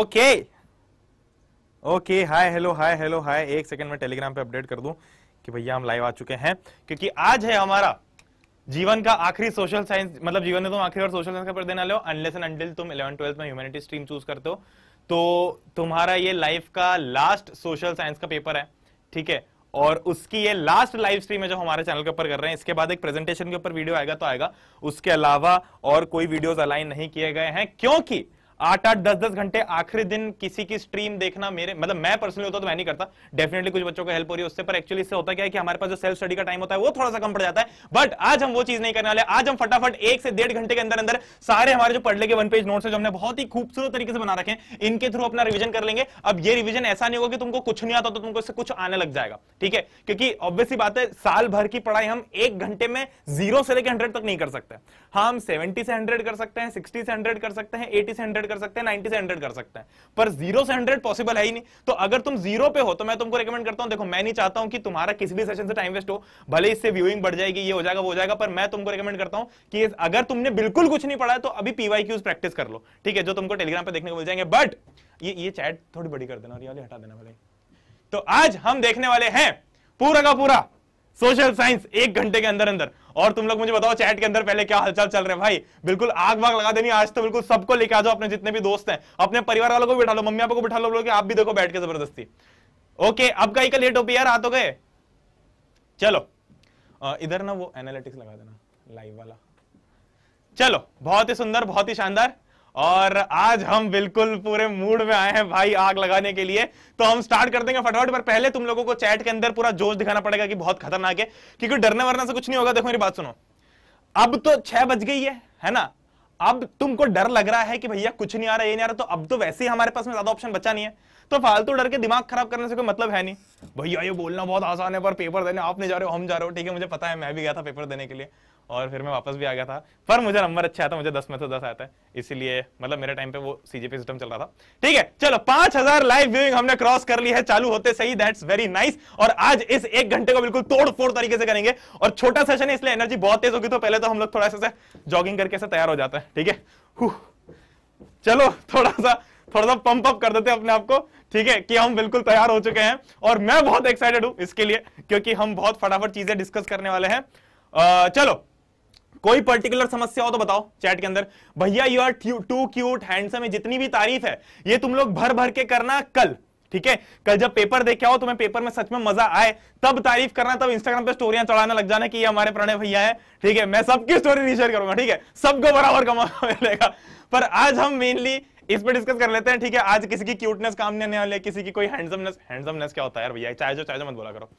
Okay okay hi hello hi hello hi एक second में Telegram पे अपडेट कर दूं कि भैया हम लाइव आ चुके हैं क्योंकि आज है हमारा जीवन का आखिरी सोशल साइंस मतलब जीवन में तुम आखिरी और सोशल साइंस का पेपर देने वाले हो अनलेस एंड अनटिल तुम 11 12th में ह्यूमैनिटी स्ट्रीम चूज करते हो तो तुम्हारा ये लाइफ का लास्ट सोशल साइंस का पेपर है ठीक है और उसकी ये लास्ट लाइव स्ट्रीम है जो हमारे चैनल के ऊपर कर रहे हैं इसके बाद एक प्रेजेंटेशन के ऊपर वीडियो आएगा तो आएगा उसके अलावा और कोई वीडियोस अलाइन नहीं किए गए हैं क्योंकि आठ आठ दस दस घंटे आखिरी दिन किसी की स्ट्रीम देखना मेरे मतलब मैं पर्सनली होता तो मैं नहीं करता डेफिनेटली कुछ बच्चों को हेल्प हो रही है उससे पर एक्चुअली इससे होता क्या है कि हमारे पास जो सेल्फ स्टडी का टाइम होता है वो थोड़ा सा कम पड़ जाता है बट आज हम वो चीज नहीं करने वाले आज हम फटाफट एक से डेढ़ घंटे के अंदर अंदर सारे हमारे जो पढ़ लेंगे वन पेज नोट्स है जो हमने बहुत ही खूबसूरत तरीके से बना रखे इनके थ्रू अपना रिविजन कर लेंगे अब ये रिविजन ऐसा नहीं होगा कि तुमको कुछ नहीं आता तो तुमको इससे कुछ आने लग जाएगा ठीक है क्योंकि ऑब्वियसली बात है साल भर की पढ़ाई हम एक घंटे में जीरो से लेकर हंड्रेड तक नहीं कर सकते हाँ, हम सेवेंटी से हंड्रेड कर सकते हैं सिक्सटी से हंड्रेड कर सकते हैं एटी से हंड्रेड हंड्रेड कर सकते हैं नाइनटी से हंड्रेड कर सकते हैं पर जीरो से हंड्रेड पॉसिबल है ही नहीं तो अगर तुम जीरो पे हो तो मैं तुमको रिकमेंड करता हूं देखो मैं नहीं चाहता हूं कि तुम्हारा किसी भी सेशन से टाइम वेस्ट हो भले इससे व्यूइंग बढ़ जाएगी ये हो जाएगा वो हो जाएगा पर मैं तुमको रिकमेंड करता हूं कि अगर तुमने बिल्कुल कुछ नहीं पढ़ा है तो अभी पीवाई क्यूज प्रैक्टिस कर लो ठीक है जो तुमको टेलीग्राम पर देखने को मिल जाएंगे बट ये ये चैट थोड़ी बड़ी कर देना और हटा देना भाई तो आज हम देखने वाले हैं पूरा का पूरा सोशल साइंस एक घंटे के अंदर अंदर और तुम लोग मुझे बताओ चैट के अंदर पहले क्या हलचल चल रहे हैं भाई बिल्कुल आग भाग लगा देनी आज तो बिल्कुल सबको लेके आ जाओ अपने जितने भी दोस्त हैं अपने परिवार वालों को बिठा लो मम्मी आपको बिठा लो आप भी देखो बैठ के जबरदस्ती ओके अब कहीं का लेट हो पी यार आ तो गए चलो इधर ना वो एनालिटिक्स लगा देना लाइव वाला चलो बहुत ही सुंदर बहुत ही शानदार और आज हम बिल्कुल पूरे मूड में आए हैं भाई आग लगाने के लिए तो हम स्टार्ट कर देंगे फटाफट पर पहले तुम लोगों को चैट के अंदर पूरा जोश दिखाना पड़ेगा कि बहुत खतरनाक है क्योंकि डरने वरना से कुछ नहीं होगा देखो मेरी बात सुनो अब तो छह बज गई है है ना अब तुमको डर लग रहा है कि भैया कुछ नहीं आ रहा ये नहीं आ रहा तो अब तो वैसे ही हमारे पास में ज्यादा ऑप्शन बचा नहीं है तो फालतू डर के दिमाग खराब करने से कोई मतलब है नहीं भैया ये बोलना बहुत आसान है पर पेपर देने आप नहीं जा रहे हो हम जा रहे हो ठीक है मुझे पता है मैं भी गया था पेपर देने के लिए और फिर मैं वापस भी आ गया था पर मुझे नंबर अच्छा आता मुझे दस में से दस आता है इसीलिए मतलब मेरे टाइम पे वो सीजीपी सिस्टम चल रहा था ठीक है चलो पांच हजार लाइव व्यूइंग हमने क्रॉस कर ली है चालू होते सही दैट्स वेरी नाइस और आज इस एक घंटे को बिल्कुल तोड़ फोड़ तरीके से करेंगे और छोटा सेशन है इसलिए एनर्जी बहुत तेज होगी तो पहले तो हम लोग थोड़ा सा जॉगिंग करके ऐसे तैयार हो जाता है ठीक है चलो थोड़ा सा थोड़ा सा पंप अप कर देते हैं अपने आप को ठीक है कि हम बिल्कुल तैयार हो चुके हैं और मैं बहुत एक्साइटेड हूं इसके लिए क्योंकि हम बहुत फटाफट चीजें डिस्कस करने वाले हैं चलो कोई पर्टिकुलर समस्या हो तो बताओ चैट के अंदर भैया you are too cute handsome है जितनी भी तारीफ है ये तुम लोग भर भर के करना कल ठीक है कल जब पेपर देख आओ तुम्हें पेपर में सच में मजा आए तब तारीफ करना तब इंस्टाग्राम पे स्टोरियां चढ़ाना लग जाना कि ये हमारे प्रणय भैया है ठीक है मैं सबकी स्टोरी रिशेयर करूंगा ठीक है सबको बराबर कमा मिलेगा पर आज हम मेनली इस पर डिस्कस कर लेते हैं ठीक है आज किसी की क्यूटनेस काम नहीं आने वाले किसी की कोई हैंडसमनेस हैंडसमनेस क्या होता है यार भैया चाहे जो चाहे जो मत बोला करो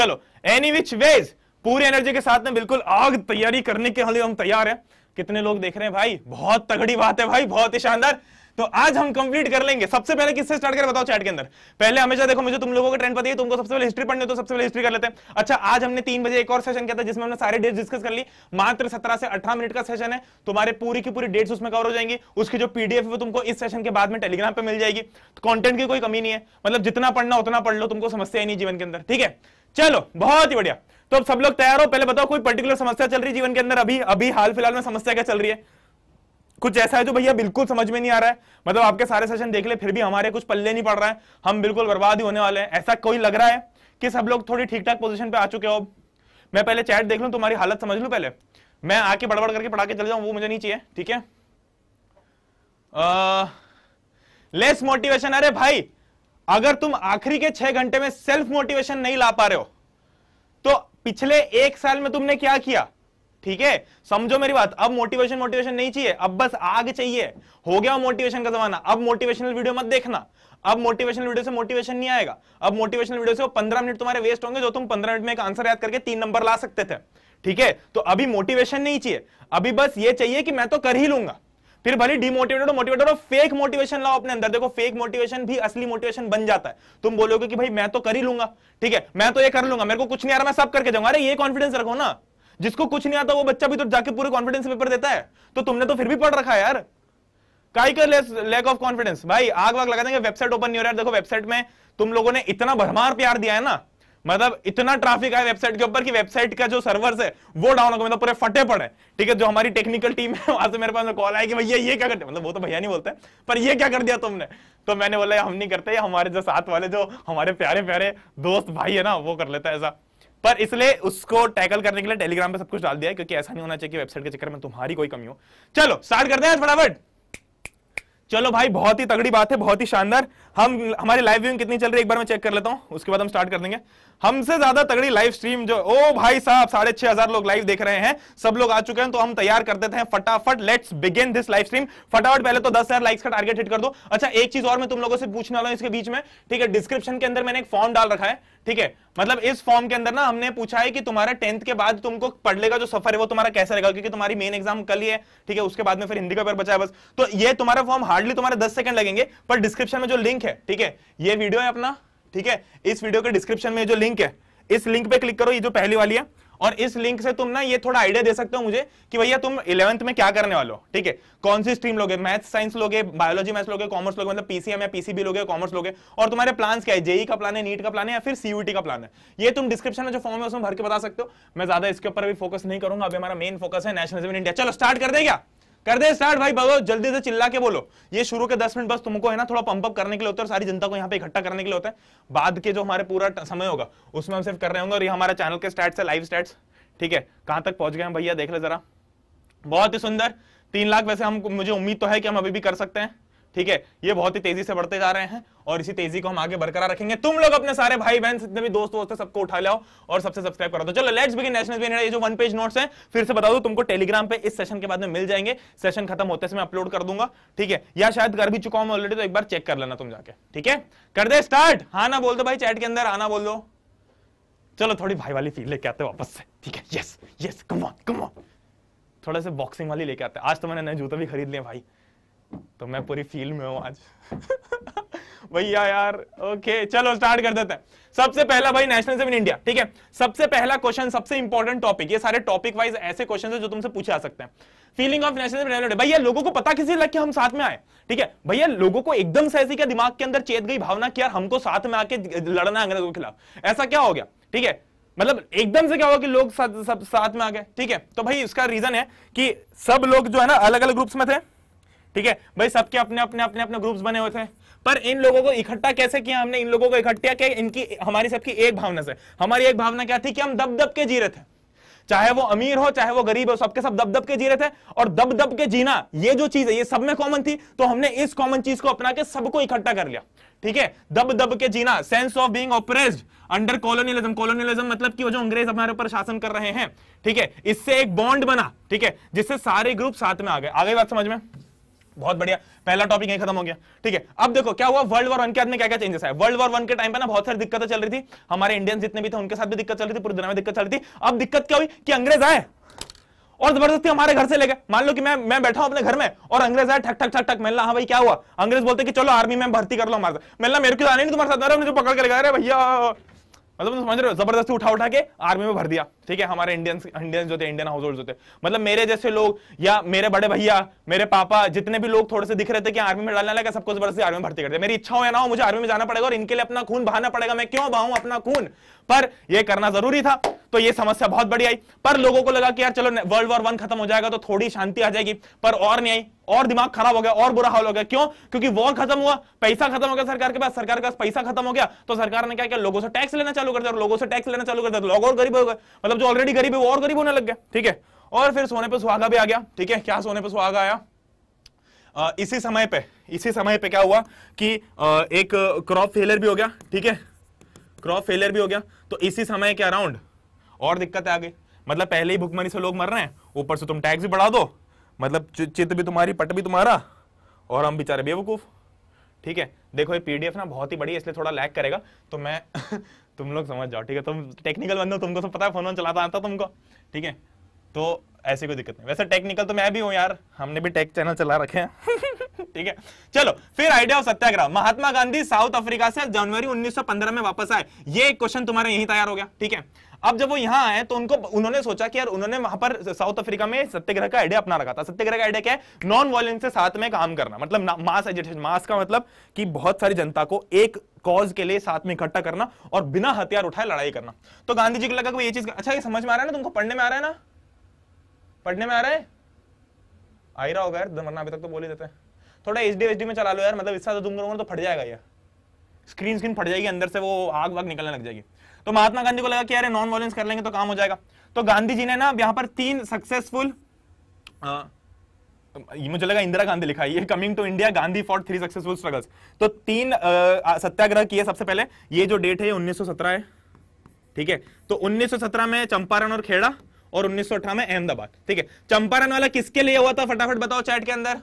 चलो एनी विच वेज पूरी एनर्जी के साथ में बिल्कुल आग तैयारी करने के लिए हम तैयार हैं कितने लोग देख रहे हैं भाई बहुत तगड़ी बात है भाई बहुत ही शानदार तो आज हम कंप्लीट कर लेंगे सबसे पहले किससे स्टार्ट करें बताओ चैट के अंदर पहले हमेशा देखो मुझे तुम लोगों का ट्रेंड पता है तुमको सबसे पहले हिस्ट्री पढ़ने तो सबसे पहले हिस्ट्री कर लेते हैं अच्छा आज हमने तीन बजे एक और सेशन किया था जिसमें हमने सारे डेट्स डिस्कस कर ली मात्र सत्रह से अठारह मिनट का सेशन है तुम्हारे पूरी की पूरी डेट्स उसमें कवर हो जाएंगी उसकी जो पीडीएफ है वो तुमको इस सेशन के बाद में टेलीग्राम पर मिल जाएगी कॉन्टेंट तो की कोई कमी नहीं है मतलब जितना पढ़ना उतना पढ़ लो तुमको समस्या ही नहीं जीवन के अंदर ठीक है चलो बहुत ही बढ़िया तो अब सब लोग तैयार हो पहले बताओ कोई पर्टिकुलर समस्या चल रही है जीवन के अंदर अभी अभी हाल फिलहाल में समस्या क्या चल रही है कुछ ऐसा है जो भैया बिल्कुल समझ में नहीं आ रहा है मतलब आपके सारे सेशन देख ले फिर भी हमारे कुछ पल्ले नहीं पड़ रहा है हम बिल्कुल बर्बाद ही होने वाले हैं ऐसा कोई लग रहा है कि सब लोग थोड़ी ठीक ठाक पोजिशन पे आ चुके हो मैं पहले चैट देख लू तुम्हारी हालत समझ लू पहले मैं आके बड़बड़ करके पढ़ा के चले जाऊं वो मुझे नहीं चाहिए ठीक है लेस मोटिवेशन अरे भाई अगर तुम आखिरी के छह घंटे में सेल्फ मोटिवेशन नहीं ला पा रहे हो पिछले एक साल में तुमने क्या किया ठीक है समझो मेरी बात अब मोटिवेशन मोटिवेशन नहीं चाहिए अब बस आग चाहिए हो गया मोटिवेशन का जमाना अब मोटिवेशनल वीडियो मत देखना अब मोटिवेशनल वीडियो से मोटिवेशन नहीं आएगा अब मोटिवेशनल वीडियो से वो पंद्रह मिनट तुम्हारे वेस्ट होंगे जो तुम पंद्रह मिनट में एक आंसर याद करके तीन नंबर ला सकते थे ठीक है तो अभी मोटिवेशन नहीं चाहिए अभी बस ये चाहिए कि मैं तो कर ही लूंगा फिर भले डिमोटिवेटेड मोटिवेटेड फेक मोटिवेशन लाओ अपने अंदर देखो फेक मोटिवेशन भी असली मोटिवेशन बन जाता है तुम बोलोगे कि भाई मैं तो कर ही लूंगा ठीक है मैं तो ये कर लूंगा मेरे को कुछ नहीं आ रहा मैं सब करके जाऊंगा अरे ये कॉन्फिडेंस रखो ना जिसको कुछ नहीं आता वो बच्चा भी तो जाके पूरे कॉन्फिडेंस पेपर देता है तो तुमने तो फिर भी पढ़ रखा है यार काई का लैक ऑफ कॉन्फिडेंस भाई आग वाग लगा देंगे वेबसाइट ओपन नहीं हो रहा है देखो वेबसाइट में तुम लोगों ने इतना भरमार प्यार दिया है ना मतलब इतना ट्रैफिक आया वेबसाइट के ऊपर कि वेबसाइट का जो सर्वर्स है वो डाउन हो गया मतलब पूरे फटे पड़े ठीक है जो हमारी टेक्निकल टीम है वहां से मेरे पास कॉल आया कि भैया ये क्या करते मतलब वो तो भैया नहीं बोलते पर ये क्या कर दिया तुमने तो मैंने बोला हम नहीं करते हमारे जो साथ वाले जो हमारे प्यारे प्यारे दोस्त भाई है ना वो कर लेता है ऐसा पर इसलिए उसको टैकल करने के लिए टेलीग्राम पर सब कुछ डाल दिया है क्योंकि ऐसा नहीं होना चाहिए वेबसाइट के चक्कर में तुम्हारी कोई कमी हो चलो स्टार्ट करते हैं फटाफट चलो भाई बहुत ही तगड़ी बात है बहुत ही शानदार हम हमारी लाइव व्यूइंग कितनी चल रही है एक बार मैं चेक कर लेता हूं उसके बाद हम स्टार्ट कर देंगे हमसे ज्यादा तगड़ी लाइव स्ट्रीम जो ओ भाई साहब साढ़े छह हजार लोग लाइव देख रहे हैं सब लोग आ चुके हैं तो हम तैयार करते हैं फटाफट let's begin this live stream फटाफट पहले तो दस हजार लाइक्स का टारगेट हिट कर दो अच्छा एक चीज और मैं तुम लोगों से पूछने वाला हूं इसके बीच में ठीक है डिस्क्रिप्शन के अंदर मैंने एक फॉर्म डाल रखा है ठीक है मतलब इस फॉर्म के अंदर ना हमने पूछा है कि तुम्हारा टेंथ के बाद तुमको पढ़ने का जो सफर है वो तुम्हारा कैसा रहेगा क्योंकि तुम्हारी मेन एग्जाम कल ही है ठीक है उसके बाद में फिर हिंदी का पेपर बचा है बस तो ये तुम्हारा फॉर्म हार्डली तुम्हारे दस सेकंड लगेंगे पर डिस्क्रिप्शन में जो लिंक है ठीक है ये वीडियो है अपना ठीक है इस वीडियो के डिस्क्रिप्शन में जो लिंक है इस लिंक पे क्लिक करो ये जो पहली वाली है और इस लिंक से तुम ना ये थोड़ा आइडिया दे सकते हो मुझे कि भैया तुम इलेवंथ में क्या करने वालों ठीक है कौन सी स्ट्रीम लोगे मैथ्स साइंस लोगे बायोलॉजी मैथ्स लोगे कॉमर्स लोगे मतलब पीसीएम या पीसीबी लोगे कॉमर्स लोगे और तुम्हारे प्लान क्या है जेई e का प्लान है नीट का प्लान है या फिर सीयूटी का प्लान है ये तुम डिस्क्रिप्शन में जो फॉर्म है उसमें भर के बता सकते हो मैं ज्यादा इसके ऊपर भी फोकस नहीं करूंगा अभी हमारा मेन फोकस है नेशनलिज्म इन इंडिया चलो स्टार्ट कर दे क्या कर दे स्टार्ट भाई बाबा जल्दी से चिल्ला के बोलो ये शुरू के दस मिनट बस तुमको है ना थोड़ा पंप अप करने के लिए होता है और सारी जनता को यहाँ पे इकट्ठा करने के लिए होता है बाद के जो हमारे पूरा समय होगा उसमें हम सिर्फ कर रहे होंगे और ये हमारा चैनल के स्टार्ट है लाइव स्टार्ट ठीक है कहां तक पहुंच गए भैया देख ले जरा बहुत ही सुंदर तीन लाख वैसे हम मुझे उम्मीद तो है कि हम अभी भी कर सकते हैं ठीक है ये बहुत ही तेजी से बढ़ते जा रहे हैं और इसी तेजी को हम आगे बरकरार रखेंगे तुम लोग अपने सारे भाई बहन जितने भी दोस्त दोस्त सबको उठा लाओ और सबसे सब्सक्राइब करा दो चलो लेट्स बिगिन नेशनल ये जो वन पेज नोट्स हैं फिर से बता दो तुमको टेलीग्राम पे इस सेशन के बाद में मिल जाएंगे सेशन खत्म होते से मैं अपलोड कर दूंगा ठीक है या शायद कर भी चुका हूं ऑलरेडी तो एक बार चेक कर लेना तुम जाके ठीक है कर दे स्टार्ट हाँ ना बोल दो भाई चैट के अंदर आना हाँ, बोल दो चलो थोड़ी भाई वाली फील लेके आते वापस से ठीक है yes yes come on come on थोड़ा सा बॉक्सिंग वाली लेके आते आज तो मैंने नए जूते भी खरीद लिए भाई तो मैं पूरी फील्ड में हूं आज भैया यार ओके चलो स्टार्ट कर देते हैं सबसे पहला भाई नेशनल सेवन इंडिया ठीक है सबसे पहला क्वेश्चन सबसे इंपॉर्टेंट टॉपिक ये सारे टॉपिक वाइज ऐसे क्वेश्चन है जो तुमसे पूछे जा सकते हैं फीलिंग ऑफ नेशनल भैया लोगों को पता किसी लग के हम साथ में आए ठीक है भैया लोगों को एकदम से ऐसी क्या दिमाग के अंदर चेत गई भावना कि यार हमको साथ में आके लड़ना है अंग्रेजों के खिलाफ ऐसा क्या हो गया ठीक है मतलब एकदम से क्या हुआ कि लोग साथ, सब साथ में आ गए ठीक है तो भाई इसका रीजन है कि सब लोग जो है ना अलग अलग ग्रुप्स में थे ठीक है भाई सबके अपने अपने अपने अपने ग्रुप्स बने हुए थे पर इन लोगों को इकट्ठा कैसे किया हमने इन लोगों को इकट्ठा किया इनकी हमारी सबकी एक भावना से हमारी एक भावना क्या थी कि हम दब दब के जी रहे थे चाहे वो अमीर हो चाहे वो गरीब हो सबके सब दब दब के जी रहे थे और दब दब के जीना ये जो चीज है ये सब में कॉमन थी तो हमने इस कॉमन चीज को अपना के सबको इकट्ठा कर लिया ठीक है दब दब के जीना sense of being oppressed under colonialism colonialism मतलब कि वो जो अंग्रेज हमारे ऊपर शासन कर रहे हैं ठीक है इससे एक बॉन्ड बना ठीक है जिससे सारे ग्रुप साथ में आ गए आगे बात समझ में बहुत बढ़िया पहला टॉपिक यही खत्म हो गया ठीक है अब देखो क्या हुआ वर्ल्ड वॉर वन के में क्या क्या चेंजेस है वर्ल्ड वॉर वन के टाइम पे ना बहुत सारी दिक्कतें चल रही थी हमारे इंडियन जितने भी थे उनके साथ भी दिक्कत चल रही थी पूरी दुनिया में दिक्कत चल रही थी अब दिक्कत क्या हुई कि अंग्रेज आए और जबरदस्ती हमारे घर से ले गए मान लो कि मैं मैं बैठा हूं अपने घर में और अंग्रेज आए ठक ठक ठक ठक मिलना हाँ भाई क्या हुआ अंग्रेज बोलते कि चलो आर्मी में भर्ती कर लो हमारे साथ मिलना मेरे को तो आने नहीं तुम्हारे साथ मेरे तो पकड़ लगा रहे भैया मतलब समझ रहे हो जबरदस्ती उठा उठा के आर्मी में भर दिया ठीक है हमारे इंडियंस इंडियंस जो थे इंडियन हाउस होल्ड जो थे मतलब मेरे जैसे लोग या मेरे बड़े भैया मेरे पापा जितने भी लोग थोड़े से दिख रहे थे कि आर्मी में डालने लगा सबको जबरदस्ती आर्मी में भर्ती करते मेरी इच्छा हो या ना हो मुझे आर्मी में जाना पड़ेगा और इनके लिए अपना खून बहाना पड़ेगा मैं क्यों बहाऊं अपना खून पर यह करना जरूरी था तो ये समस्या बहुत बड़ी आई पर लोगों को लगा कि यार चलो वर्ल्ड वॉर वन खत्म हो जाएगा तो थोड़ी शांति आ जाएगी पर और नहीं आई और दिमाग खराब हो गया और बुरा हाल हो गया क्यों क्योंकि वॉर खत्म हुआ पैसा खत्म हो गया सरकार के पास सरकार के पास पैसा खत्म हो गया तो सरकार ने क्या किया लोगों से टैक्स लेना चालू कर दिया लोगों से टैक्स लेना चालू कर दिया तो लोग और गरीब हो गए मतलब जो ऑलरेडी गरीब है वो और गरीब होने लग गया ठीक है और फिर सोने पर सुहागा भी आ गया ठीक है क्या सोने पर सुहागा आया इसी समय पे इसी समय पे क्या हुआ कि एक क्रॉप फेलियर भी हो गया ठीक है क्रॉप फेलियर भी हो गया तो इसी समय के अराउंड और दिक्कत आ गई मतलब पहले ही भुखमरी से लोग मर रहे हैं ऊपर से तुम टैक्स भी बढ़ा दो मतलब चित्त भी तुम्हारी पट भी तुम्हारा और हम बेचारे बेवकूफ़ ठीक है देखो ये पीडीएफ ना बहुत ही बड़ी है इसलिए थोड़ा लैग करेगा तो मैं तुम लोग समझ जाओ ठीक है तुम टेक्निकल बंदो तुमको तो पता है फोन चलाता आता तुमको ठीक है तो ऐसी कोई दिक्कत नहीं वैसे टेक्निकल तो मैं भी हूँ यार हमने भी टेक चैनल चला रखे हैं ठीक है चलो फिर idea of satyagraha Mahatma Gandhi South Africa से जनवरी 1915 में वापस आए ये क्वेश्चन तुम्हारा यही तैयार हो गया ठीक है अब जब वो यहां आए तो उनको उन्होंने सोचा कि यार उन्होंने वहां पर साउथ अफ्रीका में सत्याग्रह का आइडिया अपना रखा था सत्याग्रह का आइडिया क्या है नॉन वायलेंस से साथ में काम करना मतलब मास एजुटेशन मास का मतलब कि बहुत सारी जनता को एक कॉज के लिए साथ में इकट्ठा करना और बिना हथियार उठाए लड़ाई करना तो गांधी जी को लगा ये चीज अच्छा ये समझ में आ रहा है ना तुमको पढ़ने में आ रहा है ना पढ़ने में आ रहा है आ ही रहा होगा यार वरना अभी तक तो बोल ही देते हैं थोड़ा एच डी में चला लो यार मतलब इससे तुम करोगे तो फट जाएगा यार स्क्रीन स्क्रीन फट जाएगी अंदर से वो आग वाग निकलने लग जाएगी तो महात्मा गांधी को लगा कि अरे नॉन वायलेंस कर लेंगे तो काम हो जाएगा तो गांधी जी ने ना यहाँ पर तीन सक्सेसफुल मुझे लगा इंदिरा गांधी लिखा ये coming to India Gandhi for three successful struggles तो तीन सत्याग्रह किए सबसे पहले ये जो डेट है ये 1917 है ठीक है तो 1917 में चंपारण और खेड़ा और 1918 में अहमदाबाद ठीक है चंपारण वाला किसके लिए हुआ था फटाफट बताओ चैट के अंदर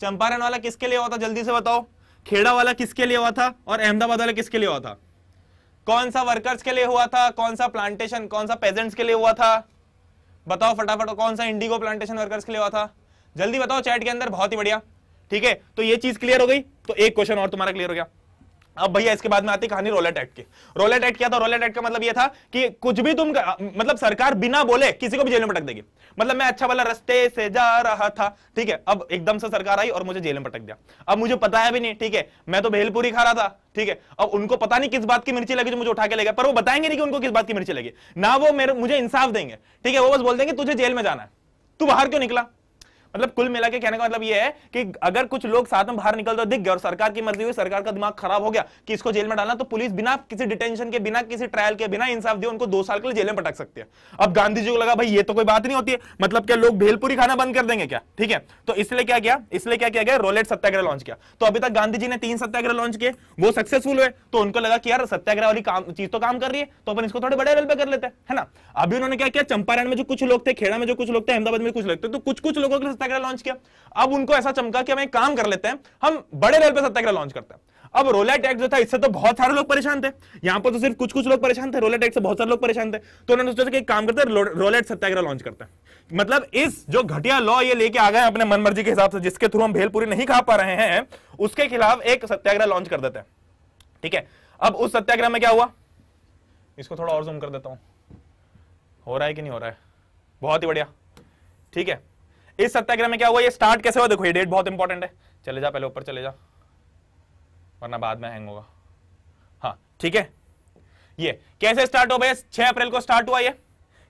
चंपारण वाला किसके लिए हुआ था जल्दी से बताओ खेड़ा वाला किसके लिए हुआ था और अहमदाबाद वाला किसके लिए हुआ था कौन सा वर्कर्स के लिए हुआ था कौन सा प्लांटेशन कौन सा पेजेंट्स के लिए हुआ था बताओ फटाफट कौन सा इंडिगो प्लांटेशन वर्कर्स के लिए हुआ था जल्दी बताओ चैट के अंदर बहुत ही बढ़िया ठीक है तो ये चीज क्लियर हो गई तो एक क्वेश्चन और तुम्हारा क्लियर हो गया अब भैया इसके बाद में आती कहानी रोलेट एक्ट की रोलेट एक्ट क्या था रोलेट एक्ट का मतलब ये था कि कुछ भी तुम मतलब सरकार बिना बोले किसी को भी जेल में पटक देगी मतलब मैं अच्छा वाला रस्ते से जा रहा था ठीक है अब एकदम से सरकार आई और मुझे जेल में पटक दिया अब मुझे पता है भी नहीं ठीक है मैं तो भेलपुरी खा रहा था ठीक है अब उनको पता नहीं किस बात की मिर्ची लगी जो मुझे उठा के ले पर वो बताएंगे नहीं कि उनको किस बात की मिर्ची लगी ना वो मेरे मुझे इंसाफ देंगे ठीक है वो बस बोल देंगे तुझे जेल में जाना है तू बाहर क्यों निकला मतलब कुल मिला के कहने का मतलब ये है कि अगर कुछ लोग साथ में बाहर निकल तो दिख गए और सरकार की मर्जी हुई सरकार का दिमाग खराब हो गया कि इसको जेल में डालना तो पुलिस बिना किसी डिटेंशन के बिना किसी ट्रायल के बिना इंसाफ दिए उनको दो साल के लिए जेल में पटक सकते हैं अब गांधी जी को लगा भाई ये तो कोई बात नहीं होती है मतलब क्या लोग भेलपुरी खाना बंद कर देंगे क्या ठीक है तो इसलिए क्या किया इसलिए क्या किया गया रोलेट सत्याग्रह लॉन्च किया तो अभी तक गांधी जी ने तीन सत्याग्रह लॉन्च किए वो सक्सेसफुल हुए तो उनको लगा कि यार सत्याग्रह वाली चीज तो काम कर रही है तो अपन इसको थोड़े बड़े लेवल पर कर लेते हैं ना अभी उन्होंने क्या किया चंपारण में जो कुछ लोग थे खेड़ा में जो कुछ लोग थे अहमदाबाद में कुछ लोग थे तो कुछ कुछ लोगों के सत्याग्रह लॉन्च किया अब उनको ऐसा चमका कि हम एक काम कर लेते हैं हम बड़े लेवल पर सत्याग्रह लॉन्च करते हैं अब रोलेट एक्ट जो था इससे तो बहुत सारे लोग परेशान थे यहां पर तो सिर्फ कुछ कुछ लोग परेशान थे रोलेट एक्ट से बहुत सारे लोग परेशान थे तो उन्होंने सोचा कि काम करते हैं रोलेट सत्याग्रह लॉन्च करते हैं मतलब इस जो घटिया लॉ ये लेके आ गए अपने मनमर्जी के हिसाब से जिसके थ्रू हम भेलपुरी नहीं खा पा रहे हैं उसके खिलाफ एक सत्याग्रह लॉन्च कर देते हैं ठीक है अब उस सत्याग्रह में क्या हुआ इसको थोड़ा और जूम कर देता हूं हो रहा है कि नहीं हो रहा है बहुत ही बढ़िया ठीक है इस सत्याग्रह में क्या हुआ ये स्टार्ट कैसे हुआ देखो ये डेट बहुत इंपॉर्टेंट है चले जा पहले ऊपर चले जा वरना बाद में हैंग होगा हाँ ठीक है ये कैसे स्टार्ट हो भैया छह अप्रैल को स्टार्ट हुआ ये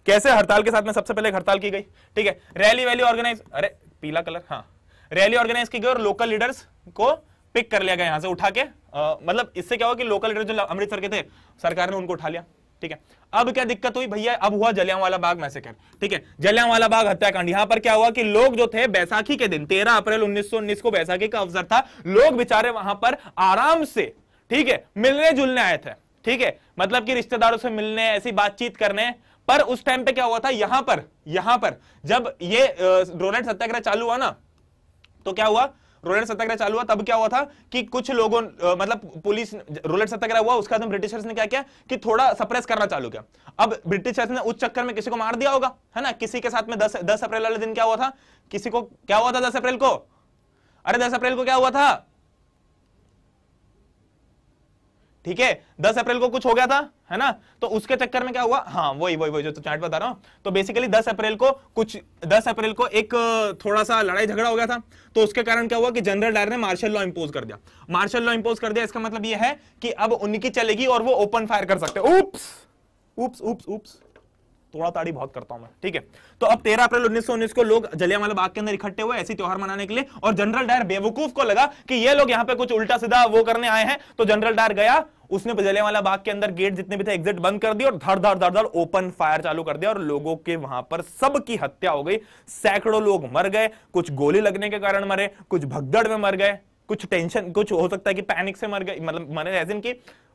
कैसे हड़ताल के साथ में सबसे पहले हड़ताल की गई ठीक है रैली वैली ऑर्गेनाइज अरे पीला कलर हाँ रैली ऑर्गेनाइज की गई और लोकल लीडर्स को पिक कर लिया गया यहां से उठा के आ, मतलब इससे क्या हुआ कि लोकल लीडर जो अमृतसर के थे सरकार ने उनको उठा लिया ठीक है अब क्या दिक्कत हुई भैया अब हुआ जलियांवाला बाग मैसेकर ठीक है जलियांवाला बाग हत्याकांड यहां पर क्या हुआ कि लोग जो थे बैसाखी के दिन 13 अप्रैल 1919 को बैसाखी का अवसर था लोग बेचारे वहां पर आराम से ठीक है मिलने जुलने आए थे ठीक है मतलब कि रिश्तेदारों से मिलने ऐसी बातचीत करने पर उस टाइम पे क्या हुआ था यहां पर यहां पर जब ये ड्रोनेट सत्याग्रह चालू हुआ ना तो क्या हुआ रोलेट सत्याग्रह चालू हुआ तब क्या हुआ था कि कुछ लोगों मतलब पुलिस रोलेट सत्याग्रह हुआ उसका ब्रिटिशर्स ने क्या किया कि थोड़ा सप्रेस करना चालू किया अब ब्रिटिशर्स ने उस चक्कर में किसी को मार दिया होगा है ना किसी के साथ में दस दस अप्रैल वाले दिन क्या हुआ था किसी को क्या हुआ था दस अप्रैल को अरे दस अप्रैल को क्या हुआ था ठीक है दस अप्रैल को कुछ हो गया था है ना तो उसके चक्कर में क्या हुआ हाँ वही वही वही जो तो चार्ट बता रहा हूं तो बेसिकली दस अप्रैल को कुछ दस अप्रैल को एक थोड़ा सा लड़ाई झगड़ा हो गया था तो उसके कारण क्या हुआ कि जनरल डायर ने मार्शल लॉ इंपोज कर दिया मार्शल लॉ इंपोज कर दिया इसका मतलब यह है कि अब उनकी चलेगी और वो ओपन फायर कर सकते उप्स उप्स उप्स उप्स थोड़ा ताड़ी बहुत करता हूं मैं ठीक है तो अब 13 अप्रैल 1919 को लोग जलियावाला बाग के अंदर इकट्ठे हुए ऐसी त्योहार मनाने के लिए और जनरल डायर बेवकूफ को लगा कि ये लोग यहां पे कुछ उल्टा सीधा वो करने आए हैं तो जनरल डायर गया उसने जले वाला बाग के अंदर गेट जितने भी थे एग्जिट बंद कर दिया और धड़ धड़ धड़ धड़ ओपन फायर चालू कर दिया और लोगों के वहां पर सबकी हत्या हो गई सैकड़ों लोग मर गए कुछ गोली लगने के कारण मरे कुछ भगदड़ में मर गए कुछ टेंशन कुछ हो सकता है कि पैनिक से मर गए मतलब मरे एज इन की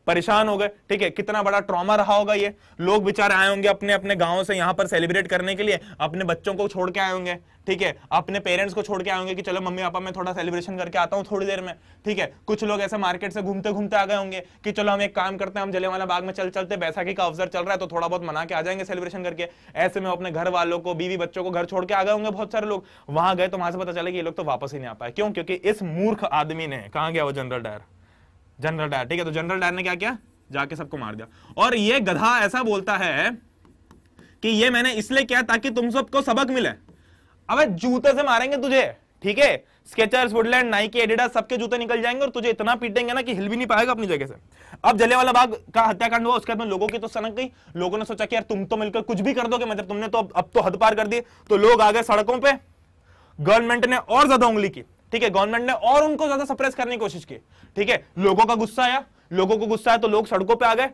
परेशान हो गए ठीक है कितना बड़ा ट्रॉमा रहा होगा ये लोग बेचारे आए होंगे अपने अपने गाँव से यहाँ पर सेलिब्रेट करने के लिए अपने बच्चों को छोड़ के आए होंगे ठीक है अपने पेरेंट्स को छोड़ के आए होंगे कि चलो मम्मी पापा मैं थोड़ा सेलिब्रेशन करके आता हूँ थोड़ी देर में ठीक है कुछ लोग ऐसे मार्केट से घूमते घूमते आ गए होंगे कि चलो हम एक काम करते हैं हम वाला बाग में चल चलते बैसाखी का अवसर चल रहा है तो थोड़ा बहुत मना के आ जाएंगे सेलिब्रेशन करके ऐसे में अपने घर वालों को बीवी बच्चों को घर छोड़ के आ गए होंगे बहुत सारे लोग वहां गए तो वहां से पता चले कि ये लोग तो वापस ही नहीं आ पाए क्यों क्योंकि इस मूर्ख आदमी ने कहा गया वो जनरल डायर जनरल डायर ठीक है तो जनरल डायर ने क्या किया जाके सबको मार दिया और ये गधा ऐसा बोलता है कि ये मैंने इसलिए किया ताकि तुम सबको सबक मिले अब जूते से मारेंगे तुझे ठीक है स्केचर्स वुडलैंड नाइकी एडिडास सबके जूते निकल जाएंगे और तुझे इतना पीटेंगे ना कि हिल भी नहीं पाएगा अपनी जगह से अब जले वाला बाग का हत्याकांड हुआ उसके बाद में लोगों की तो सनक गई लोगों ने सोचा कि यार तुम तो मिलकर कुछ भी कर दोगे मतलब तुमने तो अब, अब तो हद पार कर दी तो लोग आ गए सड़कों पर गवर्नमेंट ने और ज्यादा उंगली की ठीक है गवर्नमेंट ने और उनको ज्यादा सप्रेस करने की कोशिश की ठीक है लोगों का गुस्सा आया लोगों को गुस्सा आया तो लोग सड़कों पर आ गए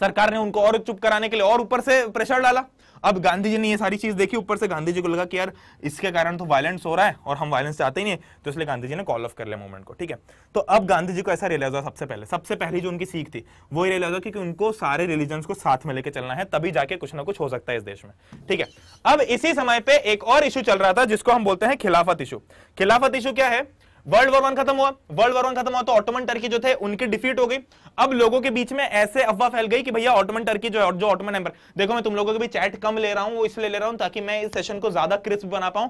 सरकार ने उनको और चुप कराने के लिए और ऊपर से प्रेशर डाला अब गांधी जी ने ये सारी चीज देखी ऊपर से गांधी जी को लगा कि यार इसके कारण तो वायलेंस हो रहा है और हम वायलेंस चाहते ही नहीं तो इसलिए गांधी जी ने कॉल ऑफ कर लिया मूवमेंट को ठीक है तो अब गांधी जी को ऐसा रियलाइज हुआ सबसे पहले सबसे पहली जो उनकी सीख थी वो ये रियलाइज हुआ कि उनको सारे रिलीजन को साथ में लेकर चलना है तभी जाके कुछ ना कुछ हो सकता है इस देश में ठीक है अब इसी समय पर एक और इशू चल रहा था जिसको हम बोलते हैं खिलाफत इशू खिलाफत इशू क्या है वर्ल्ड वॉर वन खत्म हुआ वर्ल्ड वॉर वन खत्म हुआ तो ऑटोमन टर्की जो थे उनकी डिफीट हो गई अब लोगों के बीच में ऐसे अफवाह फैल गई कि भैया ऑटोमन टर्की जो है जो ऑटोमन एम्पर देखो मैं तुम लोगों के भी चैट कम ले रहा हूं वो इसलिए ले रहा हूं ताकि मैं इस सेशन को ज्यादा क्रिस्प बना पाऊं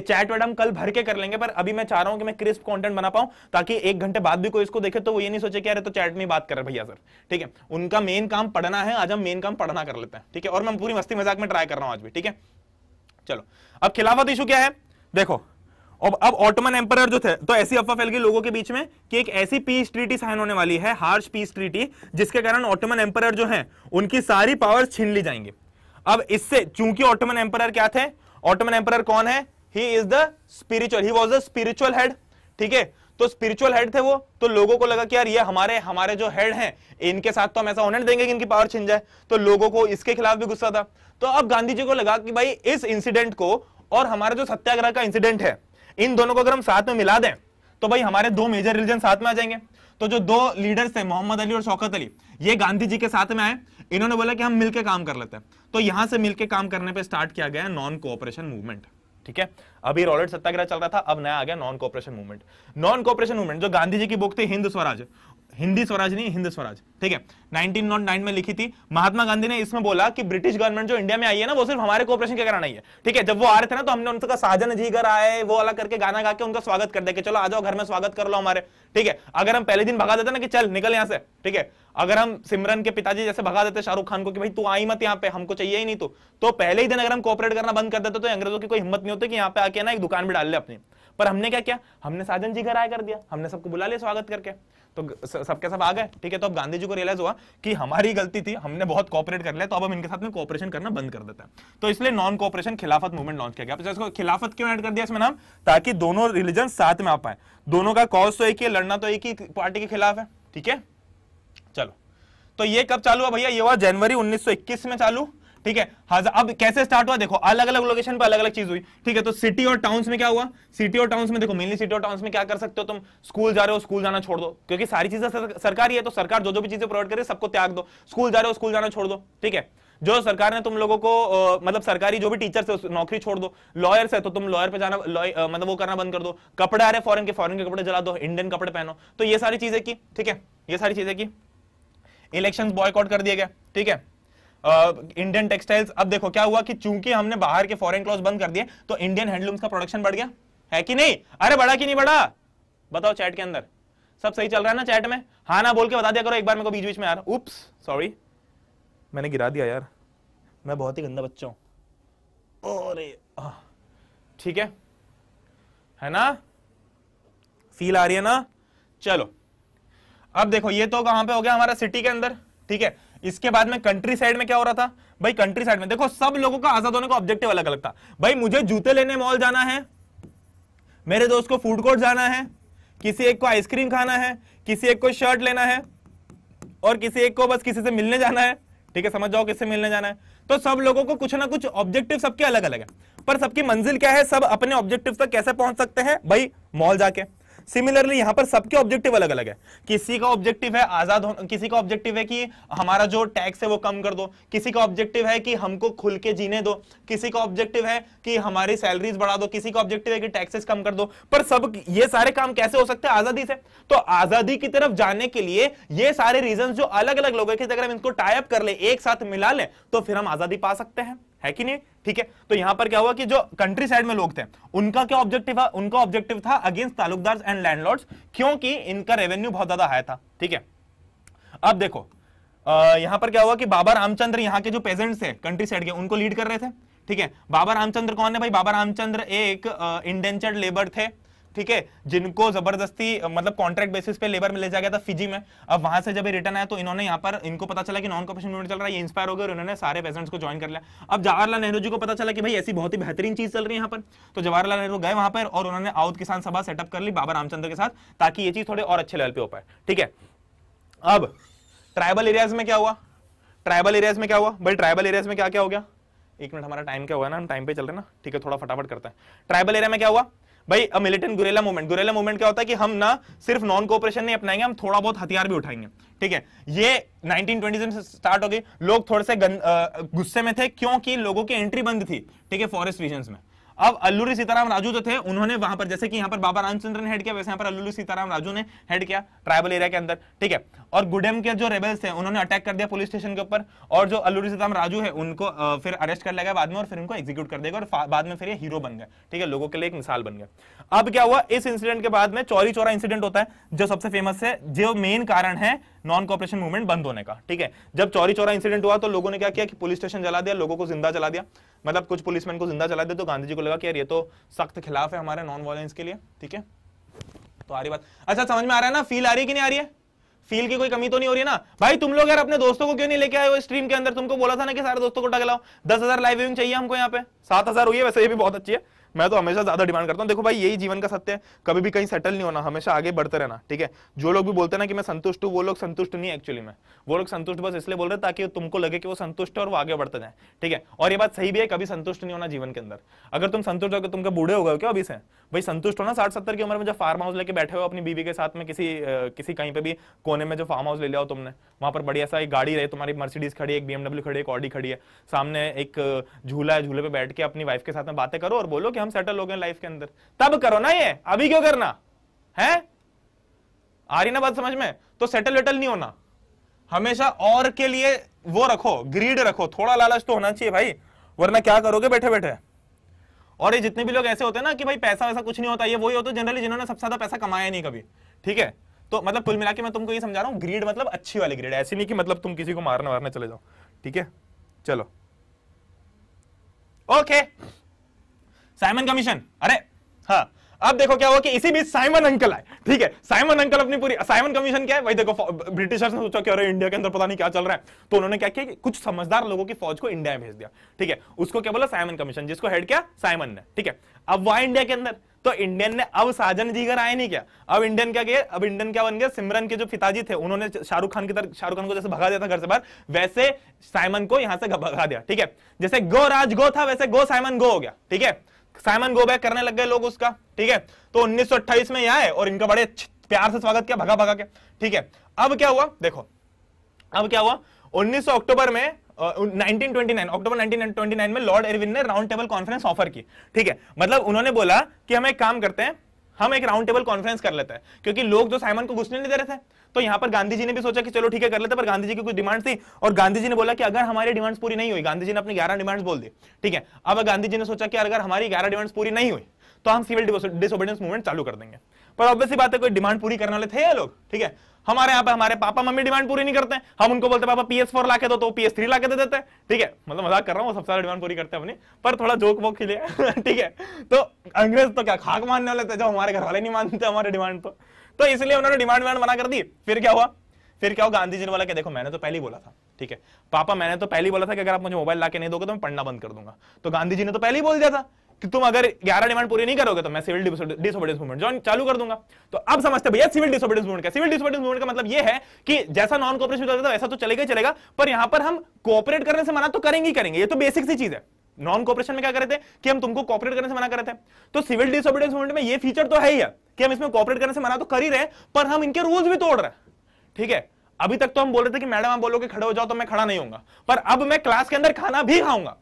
चैट वेट हम कल भर के कर लेंगे पर अभी मैं चाह रहा हूं कि मैं क्रिस्प कॉन्टेंट बना पाऊं ताकि एक घंटे बाद भी कोई इसको देखे तो वो ये नहीं सोचे कि अरे तो चैट में बात कर भैया सर ठीक है उनका मेन काम पढ़ना है आज हम मेन काम पढ़ना कर लेते हैं ठीक है और मैं पूरी मस्ती मजाक में ट्राई कर रहा हूं आज भी ठीक है चलो अब खिलाफत इशू क्या है देखो और अब ऑटोमन एम्पर जो थे तो ऐसी अफवाह फैल गई लोगों के बीच में कि एक ऐसी पीस ट्रीटी साइन होने वाली है हार्श पीस ट्रीटी जिसके कारण ऑटोमन एम्पर जो है उनकी सारी पावर्स छीन ली जाएंगी अब इससे चूंकि ऑटोमन एम्पर क्या थे ऑटोमन एम्पर कौन है he is the spiritual he was the spiritual head ठीक है तो स्पिरिचुअल हेड थे वो तो लोगों को लगा कि यार ये हमारे हमारे जो हेड हैं इनके साथ तो हम ऐसा होने देंगे कि इनकी पावर छिन जाए तो लोगों को इसके खिलाफ भी गुस्सा था तो अब गांधी जी को लगा कि भाई इस इंसिडेंट को और हमारे जो सत्याग्रह का इंसिडेंट है इन दोनों को अगर हम साथ में मिला दें तो भाई हमारे दो मेजर रिलीजन साथ में आ जाएंगे तो जो दो लीडर्स थे मोहम्मद अली और शौकत अली ये गांधी जी के साथ में आए इन्होंने बोला कि हम मिलकर काम कर लेते हैं तो यहां से मिलकर काम करने पे स्टार्ट किया गया नॉन कोऑपरेशन मूवमेंट ठीक है अभी रॉलेट सत्याग्रह चल रहा था अब नया आ गया non cooperation movement non cooperation movement जो गांधी जी की बुक थी हिंद स्वराज हिंदी स्वराज नहीं हिंद स्वराज ठीक है 1909 में लिखी थी महात्मा गांधी ने इसमें बोला कि ब्रिटिश गवर्नमेंट जो इंडिया में आई है ना वो सिर्फ हमारे कोऑपरेशन के कारण आई है ठीक है जब वो आ रहे थे ना तो हमने उनका साजन घर आए वो वाला करके गाना गा के उनका स्वागत कर दे चलो आ जाओ घर में स्वागत कर लो हमारे ठीक है अगर हम पहले दिन भगा देते ना कि चल निकल यहाँ से ठीक है अगर हम सिमरन के पिताजी जैसे भगा देते शाहरुख खान को कि भाई तू आई मत यहाँ पे हमको चाहिए ही नहीं तो, तो पहले ही दिन अगर हम कॉपरेट करना बंद कर देते तो अंग्रेजों की कोई हिम्मत नहीं होती कि यहाँ पे आके ना एक दुकान भी डाल ले अपनी पर हमने क्या किया हमने साजन जी घर आया कर दिया हमने सबको बुला लिया स्वागत करके तो सबके सब आ गए ठीक है तो अब गांधी जी को रियलाइज हुआ कि हमारी गलती थी हमने बहुत कॉपरेट कर लिया तो अब हम इनके साथ में कॉपरेशन करना बंद कर देते हैं तो इसलिए non cooperation Khilafat movement launch किया गया इसको खिलाफत क्यों ऐड कर दिया इसमें नाम ताकि दोनों रिलीजन साथ में आ पाए दोनों का कॉज तो एक ही लड़ना तो एक ही पार्टी के खिलाफ है ठीक है चलो तो ये कब चालू हुआ भैया ये हुआ जनवरी उन्नीस में चालू ठीक है हाँ अब कैसे स्टार्ट हुआ देखो अलग अलग लोकेशन पर अलग अलग चीज हुई ठीक है तो सिटी और टाउन्स में क्या हुआ सिटी और टाउन्स में देखो मेनली सिटी और टाउन्स में क्या कर सकते हो तुम स्कूल जा रहे हो स्कूल जाना छोड़ दो क्योंकि सारी चीजें सरकारी है तो सरकार जो जो भी चीजें प्रोवाइड करे सबको त्याग दो स्कूल जा रहे हो स्कूल जाना छोड़ दो ठीक है जो सरकार ने तुम लोगों को मतलब सरकारी जो भी टीचर है नौकरी छोड़ दो लॉयर्स है तो तुम लॉयर पे जाना मतलब वो करना बंद कर दो कपड़े आ रहे फॉरन के फॉरन के कपड़े जला दो इंडियन कपड़े पहनो तो ये सारी चीजें की ठीक है ये सारी चीजें की इलेक्शन बॉयकॉट कर दिए गए ठीक है इंडियन टेक्सटाइल्स अब देखो क्या हुआ कि चूंकि हमने बाहर के फॉरेन क्लॉज बंद कर दिए तो इंडियन हैंडलूम्स का प्रोडक्शन बढ़ गया है कि नहीं अरे बढ़ा कि नहीं बढ़ा बताओ चैट के अंदर सब सही चल रहा है ना चैट में हा ना बोल के बता दिया करो एक बार मेरे को बीच बीच में यार उप्स सॉरी मैंने गिरा दिया यार मैं बहुत ही गंदा बच्चा हूं ठीक है है ना फील आ रही है ना चलो अब देखो ये तो कहां पे हो गया हमारा सिटी के अंदर ठीक है इसके बाद में कंट्री साइड में क्या हो रहा था भाई कंट्री साइड में देखो सब लोगों का आजाद होने का ऑब्जेक्टिव अलग अलग था भाई मुझे जूते लेने मॉल जाना है मेरे दोस्त को फूड कोर्ट जाना है किसी एक को आइसक्रीम खाना है किसी एक को शर्ट लेना है और किसी एक को बस किसी से मिलने जाना है ठीक है समझ जाओ किससे मिलने जाना है तो सब लोगों को कुछ ना कुछ ऑब्जेक्टिव सबके अलग अलग है पर सबकी मंजिल क्या है सब अपने ऑब्जेक्टिव तक कैसे पहुंच सकते हैं भाई मॉल जाके सिमिलरली यहां पर सबके ऑब्जेक्टिव अलग अलग है किसी का ऑब्जेक्टिव है आजाद हो किसी का ऑब्जेक्टिव है कि हमारा जो टैक्स है वो कम कर दो किसी का ऑब्जेक्टिव है कि हमको खुल के जीने दो किसी का ऑब्जेक्टिव है कि हमारी सैलरीज बढ़ा दो किसी का ऑब्जेक्टिव है कि टैक्सेस कम कर दो पर सब ये सारे काम कैसे हो सकते हैं आजादी से तो आजादी की तरफ जाने के लिए ये सारे रीजन जो अलग अलग लोग हैं कि अगर हम इनको टाइप कर ले एक साथ मिला ले तो फिर हम आजादी पा सकते हैं है कि नहीं ठीक है तो यहां पर क्या हुआ कि जो कंट्री साइड में लोग थे उनका क्या ऑब्जेक्टिव था उनका ऑब्जेक्टिव था अगेंस्ट तालुकदार एंड लैंडलॉर्ड्स क्योंकि इनका रेवेन्यू बहुत ज्यादा हाई था ठीक है अब देखो Uh, यहाँ पर क्या हुआ कि बाबा रामचंद्र यहां के जो पेजेंट्स है कंट्री साइड के उनको लीड कर रहे थे ठीक है बाबा रामचंद्र कौन है भाई बाबा रामचंद्र एक इंडेंचर्ड लेबर थे ठीक है जिनको जबरदस्ती मतलब कॉन्ट्रैक्ट बेसिस पे लेबर में ले जाया गया था फिजी में अब वहां से जब रिटर्न आया तो इन्होंने यहाँ पर इनको पता चला कि नॉन कॉपरेशन यूनिट चल रहा है इंस्पायर हो गए उन्होंने सारे पेजेंट्स को ज्वाइन कर लिया अब जवाहरलाल नेहरू जी को पता चला कि भाई ऐसी बहुत ही बेहतरीन चीज चल रही है यहाँ पर तो जवाहरलाल नेहरू गए वहां पर और उन्होंने आउत किसान सभा सेटअप कर ली बाबा रामचंद्र के साथ ताकि ये चीज थोड़े और अच्छे लेवल पे हो पाए ठीक है अब ट्राइबल एरियाज में क्या हुआ ट्राइबल एरियाज में क्या हुआ भाई ट्राइबल एरियाज में क्या क्या हो गया एक मिनट हमारा टाइम क्या हुआ ना हम टाइम पे चल रहे ना ठीक है थोड़ा फटाफट करते हैं ट्राइबल एरिया में क्या हुआ भाई a militant guerrilla movement guerrilla movement क्या होता है कि हम ना सिर्फ नॉन कोऑपरेशन नहीं अपनाएंगे हम थोड़ा बहुत हथियार भी उठाएंगे ठीक है ये 1920 से स्टार्ट हो गई लोग थोड़े से गुस्से में थे क्योंकि लोगों की एंट्री बंद थी ठीक है फॉरेस्ट रीजन में अब अल्लूरी सीताराम राजू जो थे उन्होंने वहां पर जैसे कि यहां पर बाबा रामचंद्र ने हेड किया वैसे यहां पर अल्लूरी सीताराम राजू ने हेड किया ट्राइबल एरिया के अंदर ठीक है और गुडेम के जो रेबल्स है उन्होंने अटैक कर दिया पुलिस स्टेशन के ऊपर और जो अल्लूरी सीताराम राजू है उनको फिर अरेस्ट कर लेगा बाद में और फिर उनको एग्जीक्यूट कर देगा और बाद में फिर ये हीरो बन गए ठीक है लोगों के लिए एक मिसाल बन गया अब क्या हुआ इस इंसिडेंट के बाद में चौरी चौरा इंसिडेंट होता है जो सबसे फेमस है जो मेन कारण है नॉन कॉपरेशन मूवमेंट बंद होने का ठीक है जब चौरी चौरा इंसिडेंट हुआ तो लोगों ने क्या किया कि पुलिस स्टेशन जला दिया लोगों को जिंदा जला दिया मतलब कुछ पुलिसमैन को जिंदा जला दिया तो गांधी जी को लगा कि यार ये तो सख्त खिलाफ है हमारे नॉन वायलेंस के लिए ठीक है तो आ रही बात अच्छा समझ में आ रहा है ना फील आ रही है कि नहीं आ रही है फील की कोई कमी तो नहीं हो रही है ना भाई तुम लोग यार अपने दोस्तों को क्यों नहीं लेके आए हो स्ट्रीम के अंदर तुमको बोला था ना कि सारे दोस्तों को टकलाओ दस हजार लाइव व्यूइंग चाहिए हमको यहाँ पे सात हजार हुई है वैसे ये भी बहुत अच्छी है मैं तो हमेशा ज्यादा डिमांड करता हूँ देखो भाई यही जीवन का सत्य है कभी भी कहीं सेटल नहीं होना हमेशा आगे बढ़ते रहना ठीक है जो लोग भी बोलते हैं ना कि मैं संतुष्ट हूँ वो लोग संतुष्ट नहीं एक्चुअली में वो लोग संतुष्ट बस इसलिए बोल रहे ताकि तुमको लगे कि वो संतुष्ट है और वो आगे बढ़ते जाए ठीक है और ये बात सही भी है कभी संतुष्ट नहीं होना जीवन के अंदर अगर तुम संतुष्ट हो तुमको बूढ़े हो गए क्यों अभी से भाई संतुष्ट होना साठ सत्तर की उम्र में जब फार्म हाउस लेके बैठे हो अपनी बीवी के साथ में किसी किसी कहीं पे भी कोने में जो फार्म हाउस ले लिया हो तुमने वहां पर बढ़िया सा एक गाड़ी रही तुम्हारी मर्सिडीज खड़ी है एक बीएमडब्ल्यू खड़ी एक ऑडी खड़ी है सामने एक झूला है झूले पे बैठ के अपनी वाइफ के साथ में बातें करो और बोलो कि हम सेटल हो गए लाइफ के अंदर तब करो ना ये अभी क्यों करना है आ रही ना बात समझ में तो सेटल वेटल नहीं होना हमेशा और के लिए वो रखो ग्रीड रखो थोड़ा लालच तो होना चाहिए भाई वरना क्या करोगे बैठे बैठे और ये जितने भी लोग ऐसे होते हैं ना कि भाई पैसा वैसा कुछ नहीं होता ये वही होते जनरली जिन्होंने सबसे ज्यादा पैसा कमाया नहीं कभी ठीक है तो मतलब कुल मिला के मैं तुमको ये समझा रहा हूँ ग्रीड मतलब अच्छी वाली ग्रीड ऐसी नहीं कि मतलब तुम किसी को मारने वारने चले जाओ ठीक है चलो ओके okay. साइमन कमीशन अरे हाँ अब देखो क्या हुआ कि इसी बीच साइमन अंकल आए ठीक है साइमन अंकल अपनी पूरी साइमन कमीशन क्या है वही देखो ब्रिटिशर्स ने सोचा कि अरे इंडिया के अंदर पता नहीं क्या चल रहा है तो उन्होंने क्या किया कुछ समझदार लोगों की फौज को इंडिया में भेज दिया ठीक है उसको क्या बोला साइमन कमीशन जिसको हेड किया साइमन ने ठीक है अब वहां इंडिया के अंदर तो इंडियन ने अब साजन जीगर आए नहीं क्या अब इंडियन क्या गए अब इंडियन क्या बन गया सिमरन के जो पिताजी थे उन्होंने शाहरुख खान की तरह शाहरुख खान को जैसे भगा दिया था घर से बाहर वैसे साइमन को यहां से भगा दिया ठीक है जैसे गो राज गो था वैसे गो साइमन गो हो गया ठीक है साइमन गो बैक करने लग गए लोग उसका ठीक है तो उन्नीस में आए और इनका बड़े प्यार से स्वागत किया भगा भगा के ठीक है अब क्या हुआ देखो अब क्या हुआ 19 अक्टूबर में uh, 1929 अक्टूबर 1929 में लॉर्ड एरविन ने राउंड टेबल कॉन्फ्रेंस ऑफर की ठीक है मतलब उन्होंने बोला कि हम एक काम करते हैं हम एक राउंड टेबल कॉन्फ्रेंस कर लेते हैं क्योंकि लोग जो साइमन को घुसने नहीं दे रहे थे तो यहां पर गांधी जी ने भी सोचा कि चलो ठीक है कर लेते पर गांधी जी की कुछ डिमांड थी और गांधी जी ने बोला कि अगर हमारी डिमांड्स पूरी नहीं हुई गांधी जी ने अपनी ग्यारह डिमांड बोल दी ठीक है अब गांधी जी ने सोचा कि अगर हमारी ग्यारह डिमांड पूरी नहीं हुई तो हम सिविल डिसोबिडेंस मूवमेंट चालू कर देंगे पर ऑब्वियसली बात है कोई डिमांड पूरी करने वाले थे ये लोग ठीक है हमारे यहाँ पे हमारे पापा मम्मी डिमांड पूरी नहीं करते हम उनको बोलते पापा पीएस फोर ला के दो तो पीएस थ्री ला के दे देते ठीक है मतलब मजाक कर रहा हूँ सबसे ज्यादा डिमांड पूरी करते हैं अपनी पर थोड़ा जोक वोक के लिए ठीक है तो अंग्रेज तो क्या खाक मानने वाले थे जो हमारे घर वाले नहीं मानते हमारे डिमांड तो तो इसलिए उन्होंने डिमांड विमांड मना कर दी फिर क्या हुआ फिर क्या हुआ गांधी जी ने बोला देखो मैंने तो पहले बोला था ठीक है पापा मैंने तो पहले बोला था कि अगर आप मुझे मोबाइल ला के नहीं दोगे तो मैं पढ़ना बंद कर दूंगा तो गांधी जी ने तो पहले ही बोल दिया था कि तुम अगर 11 डिमांड पूरी नहीं करोगे तो मैं सिविल डिसोबिडेंस मूवमेंट ज्वाइन चालू कर दूंगा तो अब समझते भैया सिविल डिसोबिडेंस मूवमेंट का सिविल डिसोबिडेंस मूवमेंट का मतलब ये है कि जैसा नॉन कॉपरेशन चलता था वैसा तो चलेगा ही चलेगा पर यहां पर हम कोऑपरेट करने से मना तो करेंगे ही करेंगे ये तो बेसिक सी चीज है नॉन कॉपरेशन में क्या करे थे कि हम तुमको कॉपरेट करने से मना कर रहे थे तो सिविल डिसोबीडियंस मूवमेंट में ये फीचर तो है ही है कि हम इसमें कॉपरेट करने से मना तो कर ही रहे पर हम इनके रूल्स भी तोड़ रहे हैं ठीक है अभी तक तो हम बोल रहे थे कि मैडम आप बोलोगे खड़े हो जाओ तो मैं खड़ा नहीं होऊंगा पर अब मैं क्लास के अंदर खाना भी खाऊंगा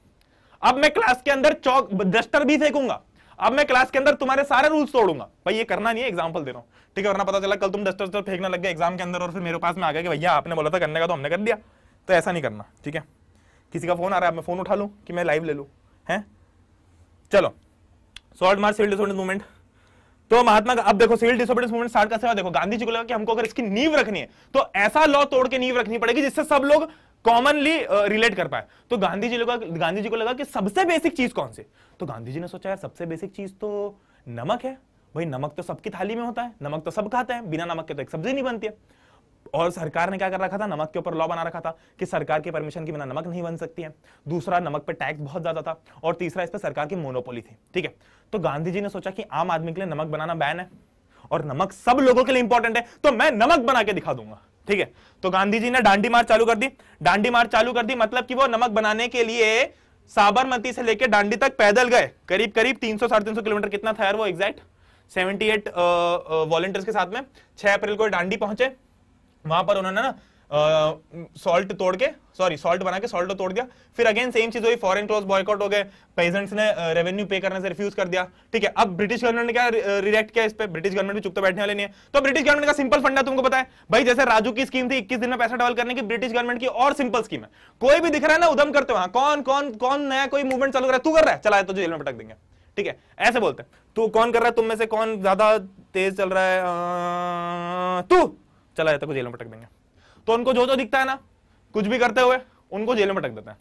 अब मैं क्लास के अंदर चौक डस्टर भी फेंकूंगा अब मैं क्लास के अंदर तुम्हारे सारे रूल्स तोड़ूंगा भाई ये करना नहीं है एग्जाम्पल दे रहा हूं ठीक है वरना पता चला कल तुम डस्टर तो फेंकने लग गए एग्जाम के अंदर और फिर मेरे पास में आ गया कि भैया आपने बोला था करने का तो हमने कर दिया तो ऐसा नहीं करना ठीक है किसी का फोन आ रहा है मैं फोन उठा लूँ कि मैं लाइव ले लूँ हैं चलो salt march civil disobedience movement तो महात्मा अब देखो सिविल डिसोबिडेंस मूवमेंट स्टार्ट कैसे हुआ देखो गांधी जी को लगा कि हमको अगर इसकी नींव रखनी है तो ऐसा लॉ तोड़ के नींव रखनी पड़ेगी जिससे सब लोग कॉमनली रिलेट कर पाए तो गांधी जी लगा गांधी जी को लगा कि सबसे बेसिक चीज कौन सी तो गांधी जी ने सोचा यार सबसे बेसिक चीज तो नमक है भाई नमक तो सबकी थाली में होता है नमक तो सब खाते हैं बिना नमक के तो एक सब्जी नहीं बनती है और सरकार ने क्या कर रखा था नमक के ऊपर लॉ बना रखा था कि सरकार के परमिशन के बिना नमक नहीं बन सकती है दूसरा नमक पे टैक्स बहुत ज्यादा था और तीसरा इस पर सरकार की मोनोपोली थी ठीक है तो गांधी जी ने सोचा कि आम आदमी के लिए नमक बनाना बैन है और नमक सब लोगों के लिए इंपॉर्टेंट है तो मैं नमक बना के दिखा दूंगा ठीक है तो गांधी जी ने डांडी मार चालू कर दी डांडी मार चालू कर दी मतलब कि वो नमक बनाने के लिए साबरमती से लेकर डांडी तक पैदल गए करीब करीब तीन सौ किलोमीटर कितना था यार वो एग्जैक्ट 78 एट uh, uh, के साथ में 6 अप्रैल को डांडी पहुंचे वहां पर उन्होंने ना सॉल्ट uh, तोड़ के सॉरी सॉल्ट बना के सॉल्ट तोड़ दिया फिर अगेन सेम चीज हुई फॉरेन क्लोज बॉयकॉट हो गए पेजेंट्स ने रेवेन्यू पे करने से रिफ्यूज कर दिया ठीक है अब ब्रिटिश गवर्नमेंट ने क्या रिएक्ट किया इस पर ब्रिटिश गवर्नमेंट भी चुप तो बैठने वाले नहीं है तो ब्रिटिश गवर्नमेंट का सिंपल फंडा तुमको पता है भाई जैसे राजू की स्कीम थी इक्कीस दिन में पैसा डबल करने की ब्रिटिश गवर्नमेंट की और सिंपल स्कीम है कोई भी दिख रहा है ना उदम करते वहां कौन कौन कौन नया कोई मूवमेंट चालू कर रहा है तू कर रहा है चला है तो जेल में पटक देंगे ठीक है ऐसे बोलते हैं तू कौन कर रहा है तुम में से कौन ज्यादा तेज चल रहा है तू चला जाता है को जेल में पटक देंगे तो उनको जो जो दिखता है ना कुछ भी करते हुए उनको जेल में पटक देते हैं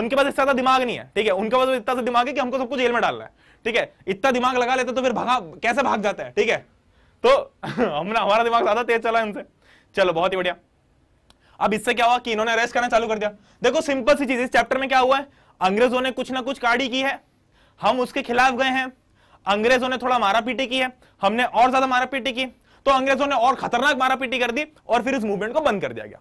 उनके पास इतना दिमाग नहीं है ठीक है उनके पास इतना सा दिमाग है कि हमको सबको जेल में डालना है ठीक है इतना दिमाग लगा लेते तो फिर भागा कैसे भाग जाता है ठीक है तो हमने हमारा दिमाग ज्यादा तेज चला इनसे चलो बहुत ही बढ़िया अब इससे क्या हुआ कि इन्होंने अरेस्ट करना चालू कर दिया देखो सिंपल सी चीज इस चैप्टर में क्या हुआ है अंग्रेजों ने कुछ ना कुछ काड़ी की है हम उसके खिलाफ गए हैं अंग्रेजों ने थोड़ा मारा पीटी की है हमने और ज्यादा मारा पीटी की तो अंग्रेजों ने और खतरनाक मारापीटी कर दी और फिर इस मूवमेंट को बंद कर दिया गया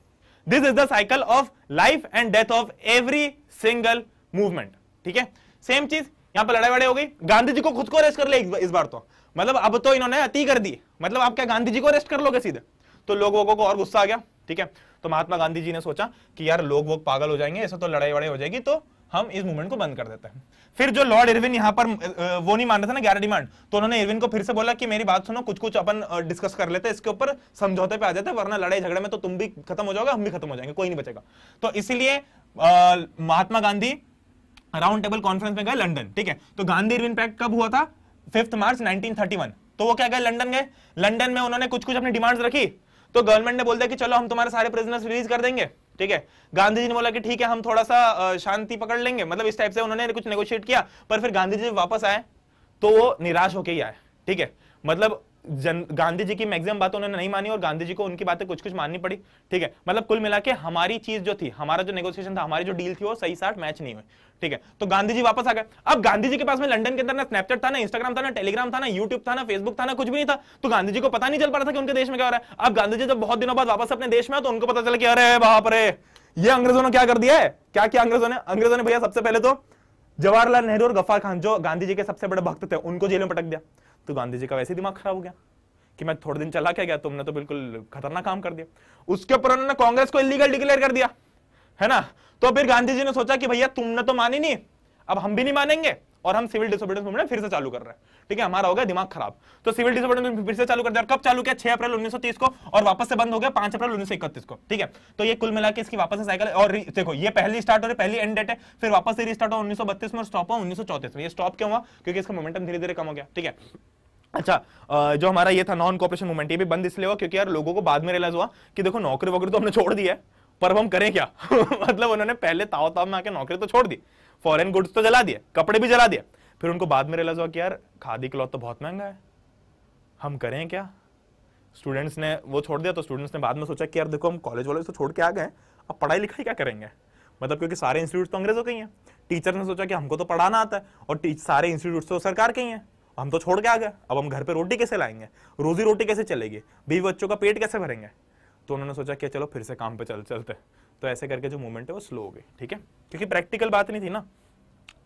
this is the cycle of life and death of every single movement ठीक है सेम चीज यहां पर लड़ाई वड़ाई हो गई गांधी जी को खुद को अरेस्ट कर ले इस बार तो मतलब अब तो इन्होंने अति कर दी मतलब आप क्या गांधी जी को अरेस्ट कर लोगे सीधे तो लोगों को और गुस्सा आ गया ठीक है तो महात्मा गांधी जी ने सोचा कि यार लोग वो पागल हो जाएंगे ऐसा तो लड़ाई वड़ाई हो जाएगी तो हम इस मूवमेंट को बंद कर देते हैं फिर जो लॉर्ड इरविन यहाँ पर वो नहीं मान रहे थे ना ग्यारह डिमांड तो उन्होंने इरविन को फिर से बोला कि मेरी बात सुनो कुछ कुछ अपन डिस्कस कर लेते हैं इसके ऊपर समझौते पे आ जाते वरना लड़ाई झगड़े में तो तुम भी खत्म हो जाओगे हम भी खत्म हो जाएंगे कोई नहीं बचेगा तो इसीलिए Mahatma Gandhi round table conference में गए लंडन ठीक है तो गांधी इरविन पैक्ट कब हुआ था फिफ्थ मार्च 1931 तो वो क्या गए लंडन गए लंडन में उन्होंने कुछ कुछ अपनी डिमांड्स रखी तो गवर्नमेंट ने बोल दिया कि चलो हम तुम्हारे सारे प्रिजनर्स रिलीज कर देंगे ठीक है गांधी जी ने बोला कि ठीक है हम थोड़ा सा शांति पकड़ लेंगे मतलब इस टाइप से उन्होंने कुछ नेगोशिएट किया पर फिर गांधी जी वापस आए तो वो निराश होके ही आए ठीक है मतलब जन गांधी जी की मैक्सिमम बात उन्होंने नहीं मानी और गांधी जी को उनकी बातें कुछ कुछ माननी पड़ी ठीक है मतलब कुल मिला के हमारी चीज जो थी हमारा जो नेगोशिएशन था हमारी जो डील थी वो सही साठ मैच नहीं हुई ठीक है तो गांधी जी वापस आ गए अब गांधी जी के पास में लंदन के अंदर ना स्नैपचैट था ना इंस्टाग्राम था ना टेलीग्राम था ना यूट्यूब था ना फेसबुक था ना कुछ भी नहीं था तो गांधी जी को पता नहीं चल पा रहा था कि उनके देश में क्या हो रहा है अब गांधी जी जब बहुत दिनों बाद वापस अपने देश में तो उनको पता चला कि अरे बाप रे ये अंग्रेजों ने क्या कर दिया है क्या क्या अंग्रेजों ने अंग्रेजों ने भैया सबसे पहले तो जवाहरलाल नेहरू और गफ्फार खान जो गांधी जी के सबसे बड़े भक्त थे उनको जेल में पटक दिया तो गांधी जी का वैसे दिमाग खराब हो गया कि मैं थोड़े दिन चला क्या गया तुमने तो बिल्कुल खतरनाक काम कर दिया उसके ऊपर उन्होंने कांग्रेस को इलीगल डिक्लेयर कर दिया है ना तो फिर गांधी जी ने सोचा कि भैया तुमने तो मानी नहीं अब हम भी नहीं मानेंगे और हम सिविल डिसोबिडेंस मूवमेंट फिर से चालू कर रहे हैं ठीक है हमारा हो गया दिमाग खराब तो सिविल डिसोबिडेंस फिर से चालू कर दिया कब चालू किया छह अप्रैल 1930 को और वापस से बंद हो गया पांच अप्रैल 1931 को ठीक है तो ये कुल मिला के इसकी वापस से साइकिल और देखो ये पहली स्टार्ट हो रही पहली एंड डेट है फिर वापस से रिस्टार्ट हो उन्नीस में और स्टॉप हो उन्नीस में ये स्टॉप क्यों हुआ क्योंकि इसका मोमेंटम धीरे धीरे कम हो गया ठीक है अच्छा जो हमारा ये था नॉन कॉपरेशन मूवमेंट ये भी बंद इसलिए हुआ क्योंकि यार लोगों को बाद में रियलाइज हुआ कि देखो नौकरी वगैरह तो हमने छोड़ दिया है पर हम करें क्या मतलब उन्होंने पहले ताव ताव में आके नौकरी तो छोड़ दी फॉरेन गुड्स तो जला दिए कपड़े भी जला दिए फिर उनको बाद में रियलाइज हुआ कि यार खादी क्लॉथ तो बहुत महंगा है हम करें क्या स्टूडेंट्स ने वो छोड़ दिया तो स्टूडेंट्स ने बाद में सोचा कि यार देखो हम कॉलेज वॉलेज तो छोड़ के आ गए अब पढ़ाई लिखाई क्या करेंगे मतलब क्योंकि सारे इंस्टीट्यूट तो अंग्रेजों के ही हैं टीचर ने सोचा कि हमको तो पढ़ाना आता है और सारे इंस्टीट्यूट तो सरकार के ही हैं हम तो छोड़ के आ गए अब हम घर पे रोटी कैसे लाएंगे रोजी रोटी कैसे चलेगी बीवी बच्चों का पेट कैसे भरेंगे तो उन्होंने सोचा कि चलो फिर से काम पे चल चलते तो ऐसे करके जो मूवमेंट है वो स्लो हो गई ठीक है क्योंकि प्रैक्टिकल बात नहीं थी ना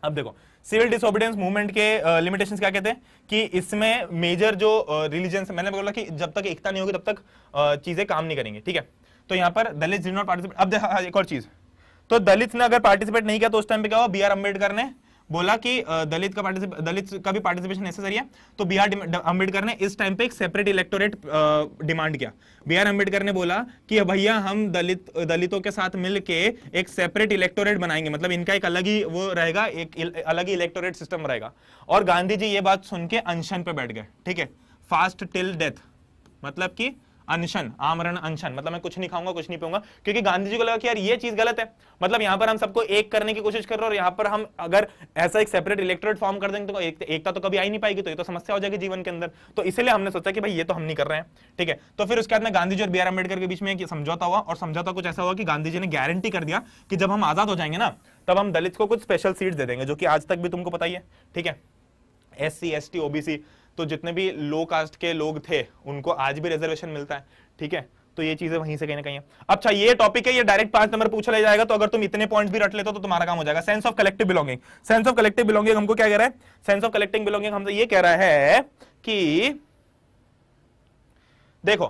अब देखो सिविल डिसोबिडेंस मूवमेंट के लिमिटेशंस क्या कहते हैं कि इसमें मेजर जो रिलीजन uh, मैंने बोला कि जब तक एकता नहीं होगी तब तक uh, चीजें काम नहीं करेंगे ठीक है तो यहाँ पर दलित डिड पार्टिसिपेट अब देखा हाँ, एक और चीज तो दलित ने अगर पार्टिसिपेट नहीं किया तो उस टाइम पे क्या हुआ बी आर अम्बेडकर ने बोला कि दलित का दलित का भी पार्टिसिपेशन नेसेसरी है तो बी आर अम्बेडकर ने इस टाइम पे एक सेपरेट इलेक्टोरेट डिमांड किया बी आर अम्बेडकर ने बोला कि भैया हम दलित दलितों के साथ मिलके एक सेपरेट इलेक्टोरेट बनाएंगे मतलब इनका एक अलग ही वो रहेगा एक अलग ही इलेक्टोरेट सिस्टम रहेगा और गांधी जी ये बात सुन के अनशन पे बैठ गए ठीक है फास्ट टिल डेथ मतलब कि अनशन आमरण अनशन मतलब मैं कुछ नहीं खाऊंगा कुछ नहीं पीऊंगा क्योंकि गांधी जी को लगा कि यार ये चीज गलत है मतलब यहां पर हम सबको एक करने की कोशिश कर रहे हैं और यहां पर हम अगर ऐसा एक सेपरेट इलेक्ट्रेट फॉर्म कर देंगे तो एक, एकता तो कभी आई नहीं पाएगी तो ये तो समस्या हो जाएगी जीवन के अंदर तो इसलिए हमने सोचा कि भाई ये तो हम नहीं कर रहे हैं ठीक है तो फिर उसके बाद में गांधी जी और बी आर अंबेडकर के बीच में समझौता हुआ और समझौता कुछ ऐसा हुआ कि गांधी जी ने गारंटी कर दिया कि जब हम आजाद हो जाएंगे ना तब हम दलित को कुछ स्पेशल सीट दे देंगे जो कि आज तक भी तुमको पता ही है ठीक है S C S T OBC तो जितने भी लो कास्ट के लोग थे उनको आज भी रिजर्वेशन मिलता है ठीक है तो ये चीजें वहीं से कहीं ना कहीं अच्छा ये टॉपिक है ये डायरेक्ट पांच नंबर पूछा ले जाएगा तो अगर तुम इतने पॉइंट्स भी रट लेते हो तो तुम्हारा काम हो जाएगा sense of collective belonging sense of collective belonging हमको क्या कह रहा है सेंस ऑफ कलेक्टिव बिलोंगिंग हमसे ये कह रहा है कि देखो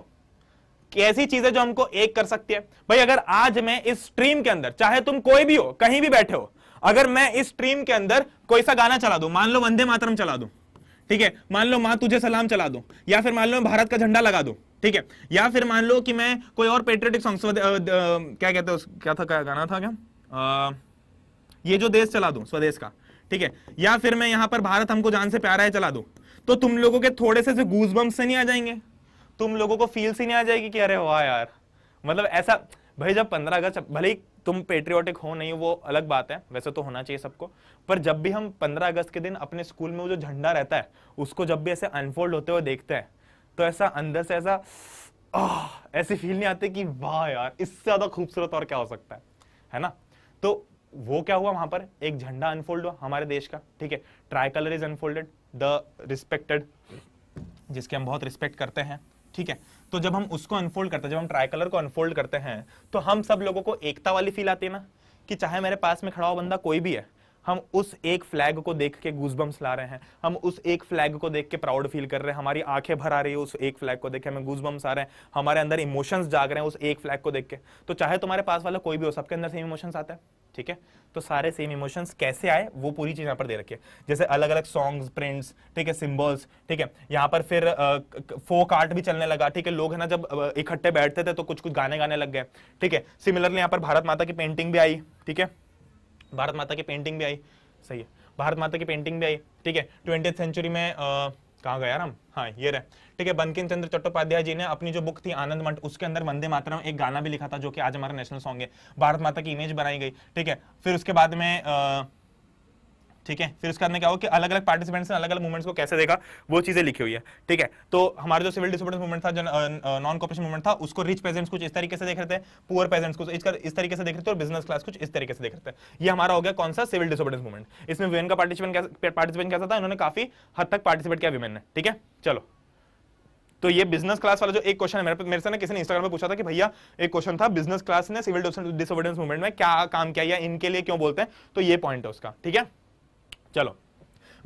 कैसी चीजें जो हमको एक कर सकती है भाई अगर आज मैं इस स्ट्रीम के अंदर चाहे तुम कोई भी हो कहीं भी बैठे हो अगर मैं इस स्ट्रीम के अंदर कोई सा गाना चला दू मान लो वंदे मातरम चला दू ठीक है मान लो मां तुझे सलाम चला दो या फिर मान लो भारत का झंडा लगा दो ठीक है या फिर मान लो कि मैं कोई और पेट्रियोटिक सॉन्ग क्या कहते हैं क्या था क्या गाना था क्या आ, ये जो देश चला दो स्वदेश का ठीक है या फिर मैं यहाँ पर भारत हमको जान से प्यारा है चला दो तो तुम लोगों के थोड़े से से बम्प से नहीं आ जाएंगे तुम लोगों को फील से नहीं आ जाएगी कि अरे वाह यार मतलब ऐसा भाई जब पंद्रह अगस्त भले ही तुम पेट्रियोटिक हो नहीं वो अलग बात है वैसे तो होना चाहिए सबको पर जब भी हम पंद्रह अगस्त के दिन अपने स्कूल में वो जो झंडा रहता है उसको जब भी ऐसे अनफोल्ड होते हुए देखते हैं तो ऐसा अंदर से ऐसा आ, ऐसी फील नहीं आती कि वाह यार इससे ज़्यादा खूबसूरत और क्या हो सकता है है ना तो वो क्या हुआ वहां पर एक झंडा अनफोल्ड हुआ हमारे देश का ठीक है tricolour is unfolded the respected जिसके हम बहुत रिस्पेक्ट करते हैं ठीक है तो जब हम उसको अनफोल्ड करते हैं जब हम ट्राई कलर को अनफोल्ड करते हैं तो हम सब लोगों को एकता वाली फील आती है ना कि चाहे मेरे पास में खड़ा हो बंदा कोई भी है हम उस एक फ्लैग को देख के गूजबम्स ला रहे हैं हम उस एक फ्लैग को देख के प्राउड फील कर रहे हैं हमारी आंखें भर आ रही है उस एक फ्लैग को देख के हमें गूजबम्स आ रहे हैं हमारे अंदर इमोशंस जाग रहे हैं उस एक फ्लैग को देख के तो चाहे तुम्हारे पास वाला कोई भी हो सबके अंदर सेम इमोशंस आता है ठीक है तो सारे सेम इमोशंस कैसे आए वो पूरी चीज यहाँ पर दे रखिए जैसे अलग अलग सॉन्ग्स प्रिंट्स ठीक है सिंबल्स ठीक है यहाँ पर फिर फोक आर्ट भी चलने लगा ठीक है लोग है ना जब इकट्ठे बैठते थे तो कुछ कुछ गाने गाने लग गए ठीक है सिमिलरली यहाँ पर भारत माता की पेंटिंग भी आई ठीक है भारत माता की पेंटिंग भी आई सही है भारत माता की पेंटिंग भी आई ठीक है ट्वेंटी सेंचुरी में कहाँ गया राम हाँ ये रहे ठीक है बंकिम चंद्र चट्टोपाध्याय जी ने अपनी जो बुक थी आनंद मठ उसके अंदर वंदे मातरम एक गाना भी लिखा था जो कि आज हमारा नेशनल सॉन्ग है भारत माता की इमेज बनाई गई ठीक है फिर उसके बाद में आ, ठीक है फिर उसके बाद में क्या हो कि अलग अलग पार्टिसिपेंट्स ने अलग अलग मूवमेंट्स को कैसे देखा वो चीजें लिखी हुई है ठीक है तो हमारे जो सिविल डिसोबिडेंस मूवमेंट था जो नॉन कॉपरेशन मूवमेंट था उसको रिच पेजेंट्स कुछ इस तरीके से देख रहे थे पुअर पेजेंट्स को इस तरीके से देख रहे थे और बिजनेस क्लास कुछ इस तरीके से देख रहे थे ये हमारा हो गया कौन सा सिविल डिसोबिडेंस मूवमेंट इसमें वीएन का पार्टिसिपेंट पार्टिसिपेंट कैसा था इन्होंने काफी हद तक पार्टिसिपेट किया वीमेन ने ठीक है चलो तो ये बिजनेस क्लास वाला जो एक क्वेश्चन है मेरे मेरे से ना किसी ने इंस्टाग्राम पे पूछा था कि भैया एक क्वेश्चन था बिजनेस क्लास ने सिविल डिसोबिडेंस मूवमेंट में क्या काम किया या इनके लिए क्यों बोलते हैं तो ये पॉइंट है उसका ठीक है चलो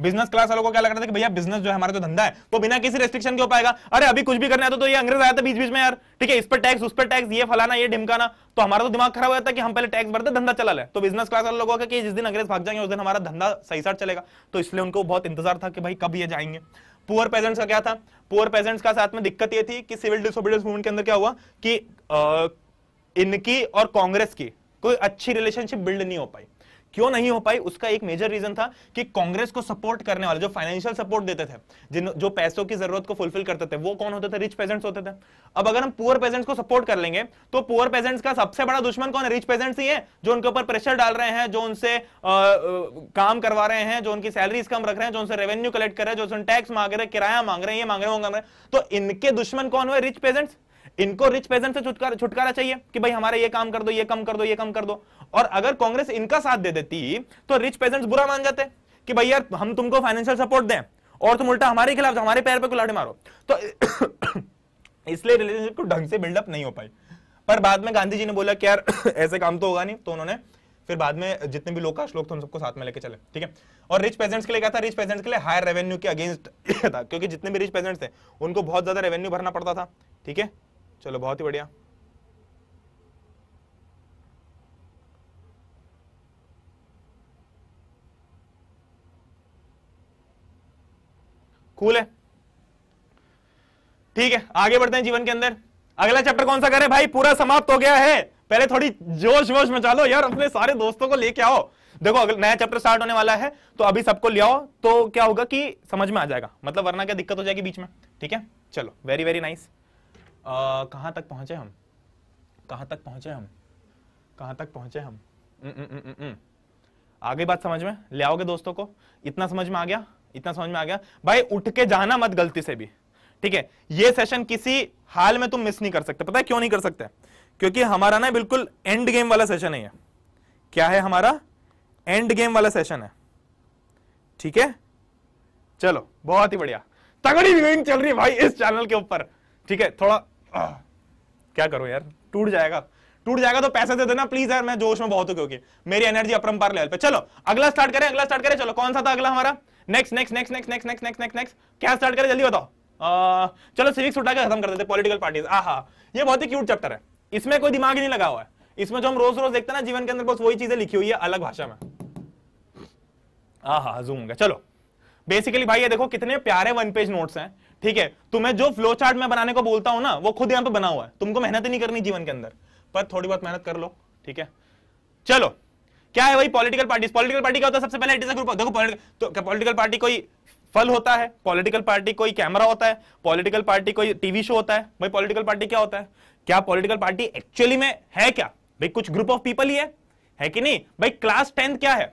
बिजनेस क्लास वालों को क्या लग रहा था कि भैया बिजनेस जो है हमारा जो तो धंधा है वो तो बिना किसी रेस्ट्रिक्शन के हो पाएगा अरे अभी कुछ भी करने आता तो, तो ये अंग्रेज आया था बीच बीच में यार ठीक है इस पर टैक्स उस पर टैक्स ये फलाना ये ढिमकाना तो हमारा तो दिमाग खराब हो जाता कि हम पहले टैक्स भरते धंधा चला ले तो बिजनेस क्लास वाले लोगों का कि जिस दिन अंग्रेज भाग जाएंगे उस दिन हमारा धंधा सही साथ चलेगा तो इसलिए उनको बहुत इंतजार था कि भाई कब ये जाएंगे पुअर पेजेंट्स का क्या था पुअर पेजेंट्स का साथ में दिक्कत ये थी कि सिविल डिसोबिडियंस मूवमेंट के अंदर क्या हुआ कि इनकी और कांग्रेस की कोई अच्छी रिलेशनशिप बिल्ड नहीं हो पाई क्यों नहीं हो पाई उसका एक मेजर रीजन था कि कांग्रेस को सपोर्ट करने वाले जो फाइनेंशियल सपोर्ट देते थे जिन जो पैसों की जरूरत को फुलफिल करते थे वो कौन होते थे रिच पेजेंट्स होते थे अब अगर हम पुअर पेजेंट्स को सपोर्ट कर लेंगे तो पुअर पेजेंट्स का सबसे बड़ा दुश्मन कौन है रिच पेजेंट्स ही है जो उनके ऊपर प्रेशर डाल रहे हैं जो उनसे आ, काम करवा रहे हैं जो उनकी सैलरीज कम रख रहे हैं जो उनसे रेवेन्यू कलेक्ट कर रहे हैं जो उनसे टैक्स मांग रहे हैं किराया मांग रहे हैं ये मांग रहे हैं तो इनके दुश्मन कौन हुए रिच पेजेंट्स इनको रिच पेजेंट से छुटकारा छुटकारा चाहिए कि भाई हमारे ये काम कर दो ये कम कर दो ये कम कर दो और अगर कांग्रेस इनका साथ दे देती तो रिच पेजेंट्स बुरा मान जाते कि भाई यार हम तुमको फाइनेंशियल सपोर्ट दें और तुम उल्टा हमारे खिलाफ हमारे पैर पर कुलाड़े मारो तो इसलिए रिलेशनशिप को ढंग से बिल्डअप नहीं हो पाई पर बाद में गांधी जी ने बोला कि यार ऐसे काम तो होगा नहीं तो उन्होंने फिर बाद में जितने भी लोकाश लोग थे उन सबको साथ में लेके चले ठीक है और रिच पेजेंट्स के लिए क्या था रिच पेजेंट्स के लिए हायर रेवेन्यू के अगेंस्ट था क्योंकि जितने भी रिच पेजेंट्स थे उनको बहुत ज्यादा रेवेन्यू भरना पड़ता था ठीक है चलो बहुत ही बढ़िया कूल है ठीक है आगे बढ़ते हैं जीवन के अंदर अगला चैप्टर कौन सा करें भाई पूरा समाप्त हो गया है पहले थोड़ी जोश वोश मचा लो यार अपने सारे दोस्तों को लेके आओ देखो अगर नया चैप्टर स्टार्ट होने वाला है तो अभी सबको ले आओ तो क्या होगा कि समझ में आ जाएगा मतलब वरना क्या दिक्कत हो जाएगी बीच में ठीक है चलो वेरी वेरी नाइस कहां तक पहुंचे हम कहां तक पहुंचे हम कहां तक पहुंचे हम न, न, न, आगे बात समझ में ले आओगे दोस्तों को इतना समझ में आ गया इतना समझ में आ गया भाई उठ के जाना मत गलती से भी ठीक है ये सेशन किसी हाल में तुम मिस नहीं कर सकते पता है क्यों नहीं कर सकते क्योंकि हमारा ना बिल्कुल एंड गेम वाला सेशन है ये क्या है हमारा एंड गेम वाला सेशन है ठीक है चलो बहुत ही बढ़िया तगड़ी विविंग चल रही है भाई इस चैनल के ऊपर ठीक है थोड़ा आ, क्या करो यार टूट जाएगा टूट जाएगा तो पैसे दे देना प्लीज यार मैं जोश में बहुत हूं क्योंकि मेरी एनर्जी अपरम्पार लेवल पे चलो अगला स्टार्ट करें अगला स्टार्ट करें चलो कौन सा था अगला हमारा next next next next next next next next next क्या स्टार्ट करें जल्दी बताओ चलो सिविक्स उठा के खत्म कर देते पॉलिटिकल पार्टीज आहा ये बहुत ही क्यूट चैप्टर है इसमें कोई दिमाग नहीं लगा हुआ है इसमें जो हम रोज रोज देखते हैं ना जीवन के अंदर बस वही चीजें लिखी हुई है अलग भाषा में आहा जूम गया चलो बेसिकली भाई ये देखो कितने प्यारे वन पेज नोट्स हैं ठीक है तुम्हें जो फ्लो चार्ट में बनाने को बोलता हूं ना वो खुद यहां पे बना हुआ है तुमको मेहनत ही नहीं करनी जीवन के अंदर पर थोड़ी बहुत मेहनत कर लो ठीक है चलो क्या है वही पॉलिटिकल पार्टी पॉलिटिकल पार्टी क्या होता है सबसे पहले इट इज ग्रुप देखो पॉलिटिकल पॉलिटिकल पार्टी कोई फल होता है पॉलिटिकल पार्टी कोई कैमरा होता है पॉलिटिकल पार्टी कोई टीवी शो होता है भाई पॉलिटिकल पार्टी क्या होता है क्या पॉलिटिकल पार्टी एक्चुअली में है क्या भाई कुछ ग्रुप ऑफ पीपल ही है है कि नहीं भाई क्लास टेंथ क्या है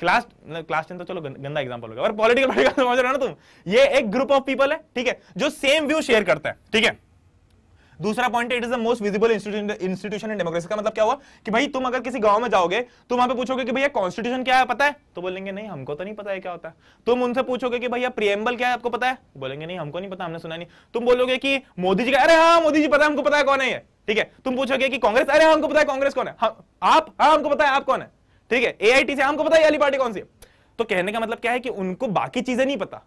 क्लास क्लास टेंथ तो चलो गंदा एग्जांपल होगा और पॉलिटिकल पार्टी का समझ रहे हो ना तुम ये एक ग्रुप ऑफ पीपल है ठीक है जो सेम व्यू शेयर करता है ठीक है दूसरा point it is the most visible institution in democracy का मतलब क्या हुआ कि भाई तुम अगर किसी गांव में जाओगे तो वहां पे पूछोगे कि भैया कॉन्स्टिट्यूशन क्या है पता है तो बोलेंगे नहीं हमको तो नहीं पता है क्या होता है तुम उनसे पूछोगे कि भैया प्रियम्बल क्या है आपको पता है बोलेंगे नहीं हमको नहीं पता हमने सुना नहीं तुम बोलोगे कि मोदी जी का अरे हाँ मोदी जी पता है हमको पता है कौन है ठीक है तुम पूछोगे कि कांग्रेस अरे हाँ, हमको पता है कांग्रेस कौन है हाँ, आप हाँ हमको पता है आप कौन है ठीक है एआईटी से हाँ, हमको पता है अली पार्टी कौन सी तो कहने का मतलब क्या है कि उनको बाकी चीजें नहीं पता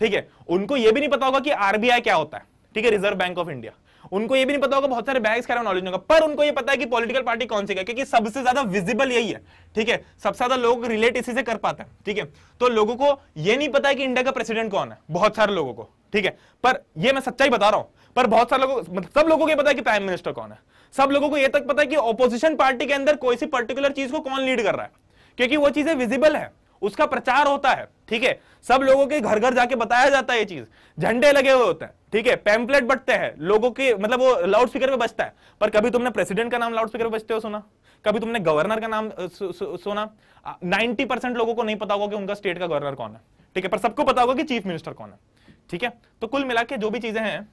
ठीक है उनको यह भी नहीं पता होगा कि आरबीआई क्या होता है ठीक है रिजर्व बैंक ऑफ इंडिया उनको ये भी नहीं पता होगा बहुत सारे बैग्स का नॉलेज होगा पर उनको ये पता है कि पॉलिटिकल पार्टी कौन सी है क्योंकि सबसे ज्यादा विजिबल यही है ठीक है सबसे ज्यादा लोग रिलेट इसी से कर पाते हैं ठीक है तो लोगों को ये नहीं पता है कि इंडिया का प्रेसिडेंट कौन है बहुत सारे लोगों को ठीक है पर यह मैं सच्चाई बता रहा हूं पर बहुत सारे लोगों मतलब सब लोगों को पता है कि प्राइम मिनिस्टर कौन है सब लोगों को यह तक पता है कि ओपोजिशन पार्टी के अंदर कोई सी पर्टिकुलर चीज को कौन लीड कर रहा है क्योंकि वो चीजें विजिबल है उसका प्रचार होता है ठीक है सब लोगों के घर घर जाके बताया जाता है ये चीज झंडे लगे हुए होते हैं ठीक है पैम्पलेट बटते हैं लोगों के मतलब वो लाउड स्पीकर पे बजता है पर कभी तुमने प्रेसिडेंट का नाम लाउड स्पीकर पे बजते हो सुना कभी तुमने गवर्नर का नाम सुना नाइनटी परसेंट लोगों को नहीं पता होगा कि उनका स्टेट का गवर्नर कौन है ठीक है पर सबको पता होगा कि चीफ मिनिस्टर कौन है ठीक है तो कुल मिला के जो भी चीजें हैं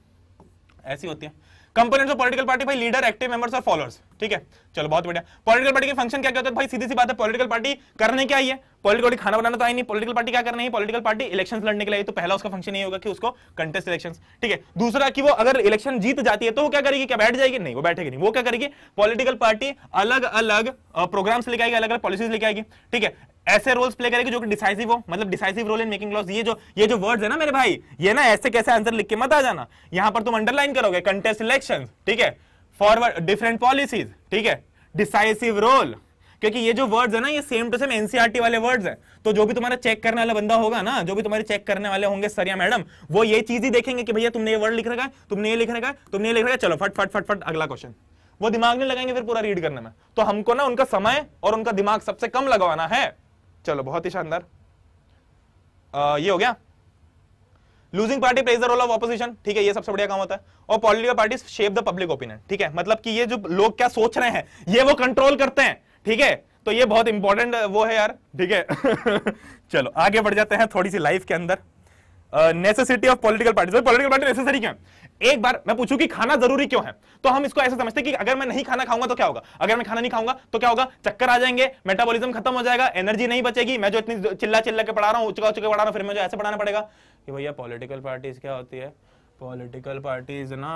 ऐसी होती है कंपोनेंट्स ऑफ पॉलिटिकल पार्टी भाई लीडर एक्टिव मेंबर्स और फॉलोअर्स ठीक है चलो बहुत बढ़िया पॉलिटिकल पार्टी के फंक्शन क्या क्या होता है भाई सीधी सी बात है पॉलिटिकल पार्टी करने क्या है पॉलिटिकली खाना बनाना तो आई नहीं पॉलिटिकल पार्टी क्या करना है पॉलिटिकल पार्टी इलेक्शन लड़ने के लिए तो पहला उसका फंक्शन ये होगा कि उसको कंटेस्ट इलेक्शन ठीक है दूसरा कि वो अगर इलेक्शन जीत जाती है तो वो क्या करेगी क्या बैठ जाएगी नहीं वो बैठेगी नहीं वो क्या करेगी पॉलिटिकल पार्टी अलग अलग प्रोग्राम्स लेके आएगी अलग अलग पॉलिसीज लेके आएगी ठीक है ऐसे रोल्स प्ले करेगी जो कि डिसाइसिव हो मतलब decisive role in making laws ये जो ये जो वर्ड्स है ना मेरे भाई ये ना ऐसे कैसे आंसर लिख के मत आ जाना यहां पर तुम अंडरलाइन करोगे कंटेस्ट इलेक्शन ठीक है फॉरवर्ड डिफरेंट पॉलिसीज ठीक है डिसाइसिव रोल क्योंकि ये जो वर्ड्स है ना ये सेम टू सेम एनसीआरटी वाले वर्ड्स है तो जो भी तुम्हारा चेक करने वाला बंदा होगा ना जो भी तुम्हारे चेक करने वाले होंगे सर या मैडम वो ये चीज ही देखेंगे कि भैया तुमने ये वर्ड लिख रखा है तुमने ये लिख रखा है तुमने ये लिख रखा है चलो फट फट फट फट अगला क्वेश्चन वो दिमाग नहीं लगाएंगे फिर पूरा रीड करने में तो हमको ना उनका समय और उनका दिमाग सबसे कम लगवाना है चलो बहुत ही शानदार ये हो गया losing party plays the role of opposition ठीक है ये सबसे बढ़िया काम होता है और political party shape the public opinion ठीक है मतलब कि ये जो लोग क्या सोच रहे हैं ये वो कंट्रोल करते हैं ठीक है तो ये बहुत इंपॉर्टेंट वो है यार ठीक है चलो आगे बढ़ जाते हैं थोड़ी सी लाइफ के अंदर necessity of political party political party necessary क्या एक बार मैं पूछूं कि खाना जरूरी क्यों है तो हम इसको ऐसे समझते हैं कि अगर मैं नहीं खाना खाऊंगा तो क्या होगा अगर मैं खाना नहीं खाऊंगा तो क्या होगा चक्कर आ जाएंगे मेटाबॉलिज्म खत्म हो जाएगा एनर्जी नहीं बचेगी मैं जो इतनी चिल्ला चिल्ला के पढ़ा रहा हूँ उचका उचका पढ़ा रहा हूँ फिर मुझे ऐसे पढ़ाना पड़ेगा कि भैया पॉलिटिकल पार्टीज क्या होती है पॉलिटिकल पार्टीज ना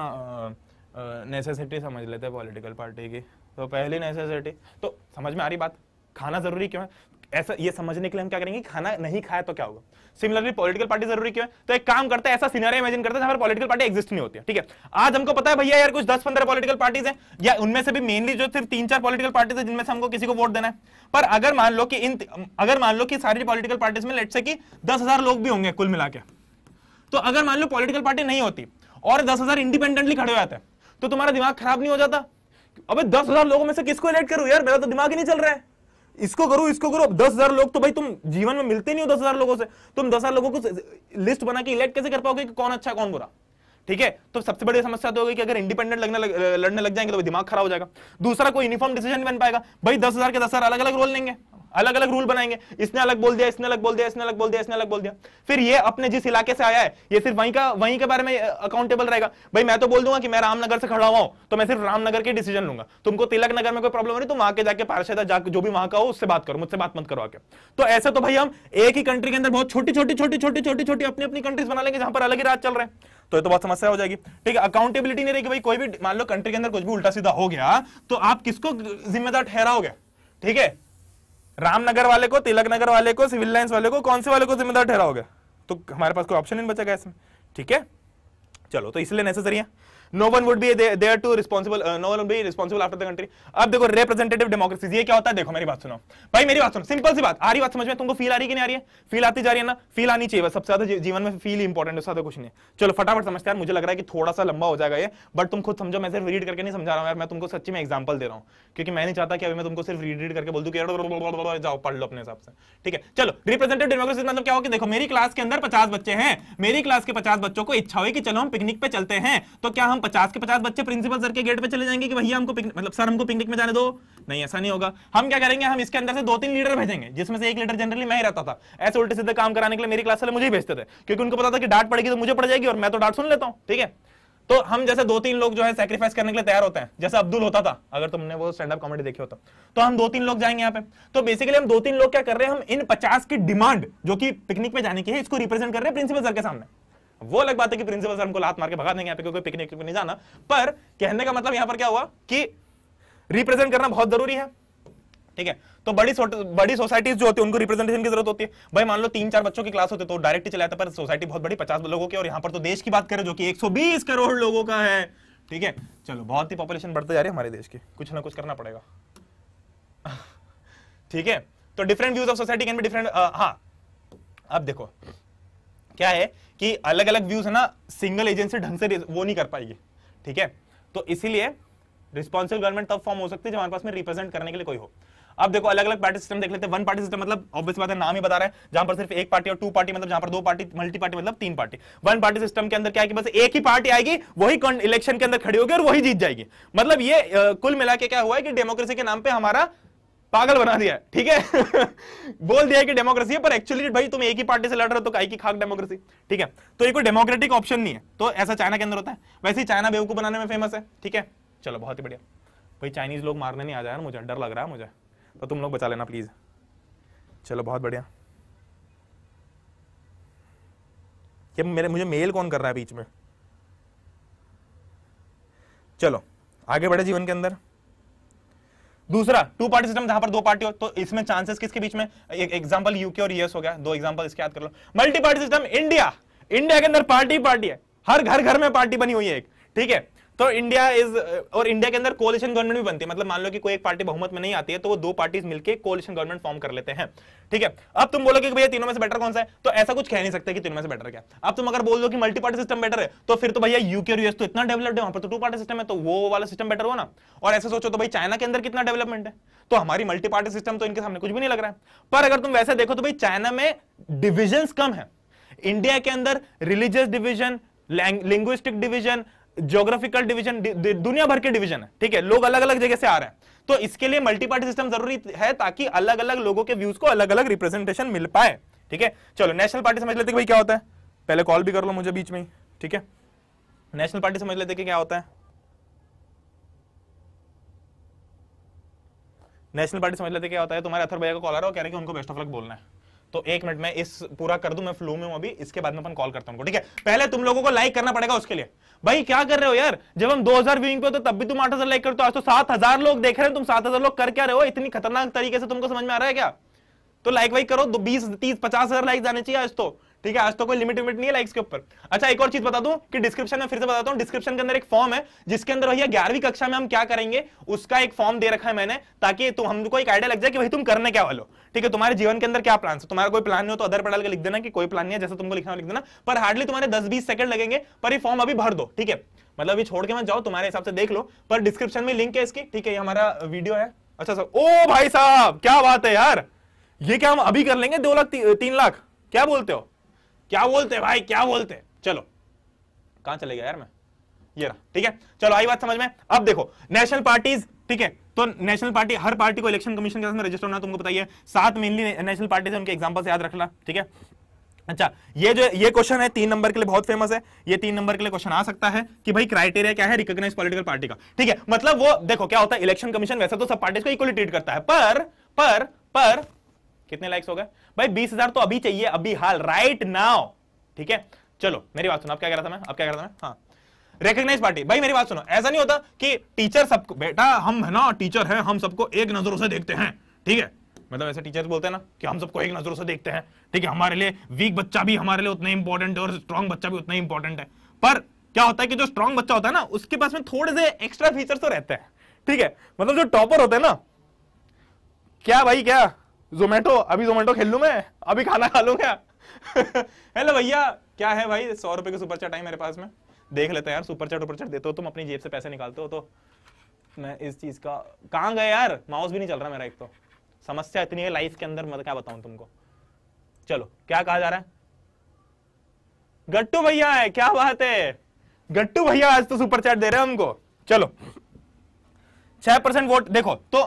नेसेसिटी समझ लेते हैं पॉलिटिकल पार्टी की तो पहली नेसेसिटी तो समझ में आ रही बात खाना जरूरी क्यों है ऐसा ये समझने के लिए हम क्या करेंगे खाना नहीं खाया तो क्या होगा सिमिलरली पॉलिटिकल पार्टी जरूरी क्यों है तो एक काम करते हैं ऐसा सिनेरियो इमेजिन करते हैं जहां पर पॉलिटिकल पार्टी एक्जिस्ट नहीं होती है ठीक है आज हमको पता है भैया यार कुछ दस पंद्रह पॉलिटिकल पार्टीज हैं या उनमें से भी मेनली जो सिर्फ तीन चार पॉलिटिकल पार्टीज है जिनमें से हमको किसी को वोट देना है पर अगर मान लो कि इन अगर मान लो कि सारी पॉलिटिकल पार्टीज में लेट से कि दस लोग भी होंगे कुल मिला तो अगर मान लो पॉलिटिकल पार्टी नहीं होती और दस इंडिपेंडेंटली खड़े हो जाते हैं तो तुम्हारा दिमाग खराब नहीं हो जाता अबे दस हजार लोगों में से किसको इलेक्ट करूं यार मेरा तो दिमाग ही नहीं चल रहा है इसको करो इसको करो अब दस हजार लोग तो भाई तुम जीवन में मिलते नहीं हो दस हजार लोगों से तुम दस हजार लोगों को लिस्ट बना के इलेक्ट कैसे कर पाओगे कि कौन अच्छा कौन बुरा ठीक है तो सबसे बड़ी समस्या तो होगी कि अगर इंडिपेंडेंट लगने लग, लड़ने लग जाएंगे तो दिमाग खराब हो जाएगा दूसरा कोई यूनिफॉर्म डिसीजन बन पाएगा भाई दस हजार के दस हजार अलग अलग रोल लेंगे अलग अलग रूल बनाएंगे इसने अलग बोल दिया इसने अलग बोल दिया इसने अलग बोल दिया इसने अलग बोल दिया फिर ये अपने जिस इलाके से आया है ये सिर्फ वहीं का वहीं के बारे में अकाउंटेबल रहेगा भाई मैं तो बोल दूंगा कि मैं रामनगर से खड़ा हुआ हूं तो मैं सिर्फ रामनगर के डिसीजन लूंगा तुमको तिलक नगर में कोई प्रॉब्लम हो रही तो वहां के जाके पार्षद जो भी वहां का हो उससे बात करो मुझसे बात मत करो आके तो ऐसे तो भाई हम एक ही कंट्री के अंदर बहुत छोटी छोटी छोटी छोटी छोटी छोटी अपनी अपनी कंट्रीज बना लेंगे जहां पर अलग ही राज चल रहे हैं तो ये तो बहुत समस्या हो जाएगी ठीक है अकाउंटेबिलिटी नहीं रहेगी भाई कोई भी मान लो कंट्री के अंदर कुछ भी उल्टा सीधा हो गया तो आप किसको जिम्मेदार ठहराओगे ठीक है रामनगर वाले को तिलक नगर वाले को सिविल लाइन्स वाले को कौन से वाले को जिम्मेदार ठहराओगे तो हमारे पास कोई ऑप्शन नहीं बचेगा इसमें ठीक है चलो तो इसलिए नेसेसरी है no one would be there to responsible no one be responsible after the country अब देखो रिप्रेजेंटेटिव डेमोक्रेसी ये क्या होता है देखो मेरी बात सुनो भाई मेरी बात सुनो सिंपल सी बात आ रही बात समझ में तुमको फील आ रही कि नहीं आ रही है फील आती जा रही है ना फील आनी चाहिए सबसे ज्यादा जीवन में फील इंपॉर्टेंट है ज्यादा कुछ नहीं चलो फटाफट समझते यार मुझे लग रहा है कि थोड़ा सा लंबा हो जाएगा ये बट तुम खुद समझो मैं सिर्फ रीड करके नहीं समझा रहा हूँ यार मैं तुमको सच्ची में एग्जाम्पल दे रहा हूँ क्योंकि मैं नहीं चाहता कि अभी मैं तुमको सिर्फ रीड रीड करके बोल दूँ कि जाओ पढ़ लो अपने हिसाब से ठीक है चलो रिप्रेजेंटेटिव डेमोक्रेसी मतलब क्या हो कि देखो मेरी क्लास के अंदर पचास बच्चे हैं मेरी क्लास के पचास बच्चों को इच्छा हुई कि चलो हम पिकनिक पे चलते हैं तो क्या हम हम पचास के पचास बच्चे प्रिंसिपल सर के गेट पे चले जाएंगे कि भैया हमको मतलब सर हमको पिकनिक में जाने दो नहीं ऐसा नहीं होगा हम क्या करेंगे हम इसके अंदर से दो तीन लीडर भेजेंगे जिसमें से एक लीडर जनरली मैं ही रहता था ऐसे उल्टे सीधे काम कराने के लिए मेरी क्लास वाले मुझे ही भेजते थे क्योंकि उनको पता था कि डांट पड़ेगी तो मुझे पड़ जाएगी और मैं तो डांट सुन लेता हूँ ठीक है तो हम जैसे दो तीन लोग जो है सेक्रीफाइस करने के लिए तैयार होते हैं जैसे अब्दुल होता था अगर तुमने वो स्टैंड अप कॉमेडी देखी होता तो।, तो हम दो तीन लोग जाएंगे यहाँ पे तो बेसिकली हम दो तीन लोग क्या कर रहे हैं हम इन पचास की डिमांड जो कि पिकनिक पे जाने की है इसको रिप्रेजेंट कर रहे हैं प्रिंसिपल सर के सामने वो अलग बात है कि प्रिंसिपल सर हमको लात मार के भगा देंगे यहाँ पे कोई पिकनिक नहीं जाना पर कहने का मतलब यहाँ पर क्या हुआ कि रिप्रेजेंट करना बहुत जरूरी है ठीक है तो बड़ी बड़ी सोसाइटीज जो होती है उनको रिप्रेजेंटेशन की जरूरत होती है भाई मान लो तीन चार बच्चों की क्लास होती है तो डायरेक्ट ही चलाता पर सोसाइटी बहुत बड़ी पचास लोगों की और यहाँ पर तो देश की बात करें जो कि 120 करोड़ लोगों का है ठीक है चलो बहुत ही पॉपुलेशन बढ़ते जा रही है हमारे देश की कुछ ना कुछ करना पड़ेगा ठीक है तो different views of society can be different हाँ अब देखो क्या है कि अलग अलग व्यूज है ना सिंगल एजेंसी ढंग से वो नहीं कर पाएगी ठीक है तो इसीलिए रिस्पॉन्सिबल गवर्नमेंट तब फॉर्म हो सकती है जब हमारे पास में रिप्रेजेंट करने के लिए कोई हो अब देखो अलग अलग पार्टी सिस्टम देख लेते हैं वन पार्टी सिस्टम मतलब ऑब्वियस बात है नाम ही बता रहा है जहां पर सिर्फ एक पार्टी और टू पार्टी मतलब जहां पर दो पार्टी मल्टी पार्टी मतलब तीन पार्टी वन पार्टी सिस्टम के अंदर क्या है कि बस एक ही पार्टी आएगी वही इलेक्शन के अंदर खड़ी होगी और वही जीत जाएगी मतलब ये कुल मिला के क्या हुआ है कि डेमोक्रेसी के नाम पर हमारा पागल बना दिया ठीक है बोल दिया कि डेमोक्रेसी है पर एक्चुअली भाई तुम एक ही पार्टी से लड़ रहे हो तो काई की खाक डेमोक्रेसी ठीक है तो ये कोई डेमोक्रेटिक ऑप्शन नहीं है तो ऐसा चाइना के अंदर होता है वैसे ही चाइना बेवकू बनाने में फेमस है ठीक है चलो बहुत ही बढ़िया भाई चाइनीज लोग मारने नहीं आ जाए मुझे डर लग रहा है मुझे तो तुम लोग बचा लेना प्लीज चलो बहुत बढ़िया ये मेरे मुझे मेल कौन कर रहा है बीच में चलो आगे बढ़े जीवन के अंदर दूसरा टू पार्टी सिस्टम जहां पर दो पार्टी हो तो इसमें चांसेस किसके बीच में एक एग्जांपल यूके और यूएस हो गया दो एग्जांपल इसके याद कर लो multi party system India India के अंदर पार्टी पार्टी है हर घर घर में पार्टी बनी हुई है एक ठीक है तो इंडिया इज और इंडिया के अंदर कोलिशन गवर्नमेंट भी बनती है मतलब मान लो कि कोई एक पार्टी बहुमत में नहीं आती है तो वो दो पार्टीज मिलकर कोलिशन गवर्नमेंट फॉर्म कर लेते हैं ठीक है अब तुम बोलोगे कि भैया तीनों में से बेटर कौन सा है तो ऐसा कुछ कह नहीं सकते कि तीनों में से बेटर क्या अब तुम अगर बोल दो कि मल्टी पार्टी सिस्टम बेटर है तो फिर तो भैया यूके और यूएस तो इतना डेवलप है वहां पर तो टू पार्टी सिस्टम है तो वो वाला सिस्टम बेटर हो ना और ऐसे सोचो तो भाई चाइना के अंदर कितना डेवलपमेंट है तो हमारी मल्टी पार्टी सिस्टम तो इनके सामने कुछ भी नहीं लग रहा है पर अगर तुम वैसे देखो तो भाई चाइना में डिविजन कम है इंडिया के अंदर religious division linguistic division geographical division दुनिया भर के डिवीजन है ठीक है लोग अलग अलग जगह से आ रहे हैं तो इसके लिए मल्टी पार्टी सिस्टम जरूरी है ताकि अलग अलग लोगों के व्यूज को अलग अलग रिप्रेजेंटेशन मिल पाए ठीक है चलो नेशनल पार्टी समझ लेते भाई क्या होता है पहले कॉल भी कर लो मुझे बीच में ठीक है नेशनल पार्टी समझ लेते क्या होता है नेशनल पार्टी समझ लेते क्या होता है तुम्हारे तो अथर भैया का रहा हो कह रहे कि उनको बेस्ट ऑफ लक बोलना है तो एक मिनट में इस पूरा कर दू मैं फ्लू में हूं अभी इसके बाद में अपन कॉल करता हूं ठीक है पहले तुम लोगों को लाइक करना पड़ेगा उसके लिए भाई क्या कर रहे हो यार जब हम 2000 व्यूंग पे हो तो तब भी तुम आठ हजार लाइक करते हो आज तो सात हजार लोग देख रहे हो तुम सात हजार लोग कर क्या रहे हो इतनी खतरनाक तरीके से तुमको समझ में आ रहा है क्या तो लाइक वाइक करो बीस तीस पचास हजार लाइक जाने चाहिए आज तो ठीक है आज तो कोई लिमिट विमिट नहीं है लाइक्स के ऊपर अच्छा एक और चीज बता दूं कि डिस्क्रिप्शन में फिर से बताता हूं डिस्क्रिप्शन के अंदर एक फॉर्म है जिसके अंदर भैया ग्यारहवीं कक्षा में हम क्या करेंगे उसका एक फॉर्म दे रखा है मैंने ताकि तुम हमको एक आइडिया लग जाए कि भाई तुम करने क्या वालो ठीक है तुम्हारे जीवन के अंदर क्या प्लान है तुम्हारा कोई प्लान नहीं हो तो अदर पढ़ा लिख देना कि कोई प्लान नहीं है जैसे तुमको लिखना लिख देना पर हार्डली तुम्हारे दस बीस सेकंड लगेंगे पर फॉर्म अभी भर दो ठीक है मतलब अभी छोड़ के मैं जाओ तुम्हारे हिसाब से देख लो पर डिस्क्रिप्शन में लिंक है इसकी ठीक है ये हमारा वीडियो है अच्छा सर ओ भाई साहब क्या बात है यार ये क्या हम अभी कर लेंगे दो लाख ती, तीन लाख क्या बोलते हो क्या बोलते भाई क्या बोलते चलो कहां चले गया यार मैं ये रहा ठीक है चलो आई बात समझ में अब देखो नेशनल पार्टीज ठीक है तो नेशनल पार्टी हर पार्टी को इलेक्शन कमीशन के साथ रजिस्टर होना तुमको बताइए सात मेनली नेशनल पार्टीज है उनके एग्जाम्पल से याद रखना ठीक है अच्छा ये जो ये क्वेश्चन है तीन नंबर के लिए बहुत फेमस है ये तीन नंबर के लिए क्वेश्चन आ सकता है कि भाई क्राइटेरिया क्या है रिकॉग्नाइज पॉलिटिकल पार्टी का ठीक है मतलब वो देखो क्या होता है इलेक्शन कमीशन वैसे तो सब पार्टीज को इक्वली ट्रीट करता है पर पर पर कितने लाइक्स हो गए भाई बीस हजार तो अभी चाहिए अभी हाल राइट नाउ ठीक है चलो मेरी बात सुनो आप क्या कह रहा था मैं आप क्या कह रहा था मैं हाँ रिकग्नाइज पार्टी भाई मेरी बात सुनो ऐसा नहीं होता कि टीचर सबको बेटा हम है ना टीचर है हम सबको एक नजरों से देखते हैं ठीक है मतलब ऐसे टीचर्स बोलते हैं ना कि हम सबको एक नजरों से देखते हैं ठीक है हमारे लिए वीक बच्चा भी हमारे लिए उतना इंपॉर्टेंट है और स्ट्रॉन्ग बच्चा भी उतना इंपॉर्टेंट है पर क्या होता है कि जो स्ट्रॉन्ग बच्चा होता है ना उसके पास में थोड़े से एक्स्ट्रा फीचर्स तो रहते हैं ठीक है मतलब जो टॉपर होते हैं ना क्या भाई क्या जोमेटो अभी जोमेटो खेल लू मैं अभी खाना खा लू क्या हेलो भैया क्या है भाई सौ रुपए का सुपर चैट आई मेरे पास में देख लेते हैं यार सुपर चैट सुपर चैट देते हो तुम अपनी जेब से पैसे निकालते हो तो मैं इस चीज का कहाँ गए यार माउस भी नहीं चल रहा मेरा एक तो समस्या इतनी है लाइफ के अंदर मैं तो क्या बताऊं तुमको चलो क्या कहा जा रहा है गट्टू भैया है क्या बात है गट्टू भैया आज तो सुपर चैट दे रहे हैं हमको चलो छह परसेंट वोट देखो तो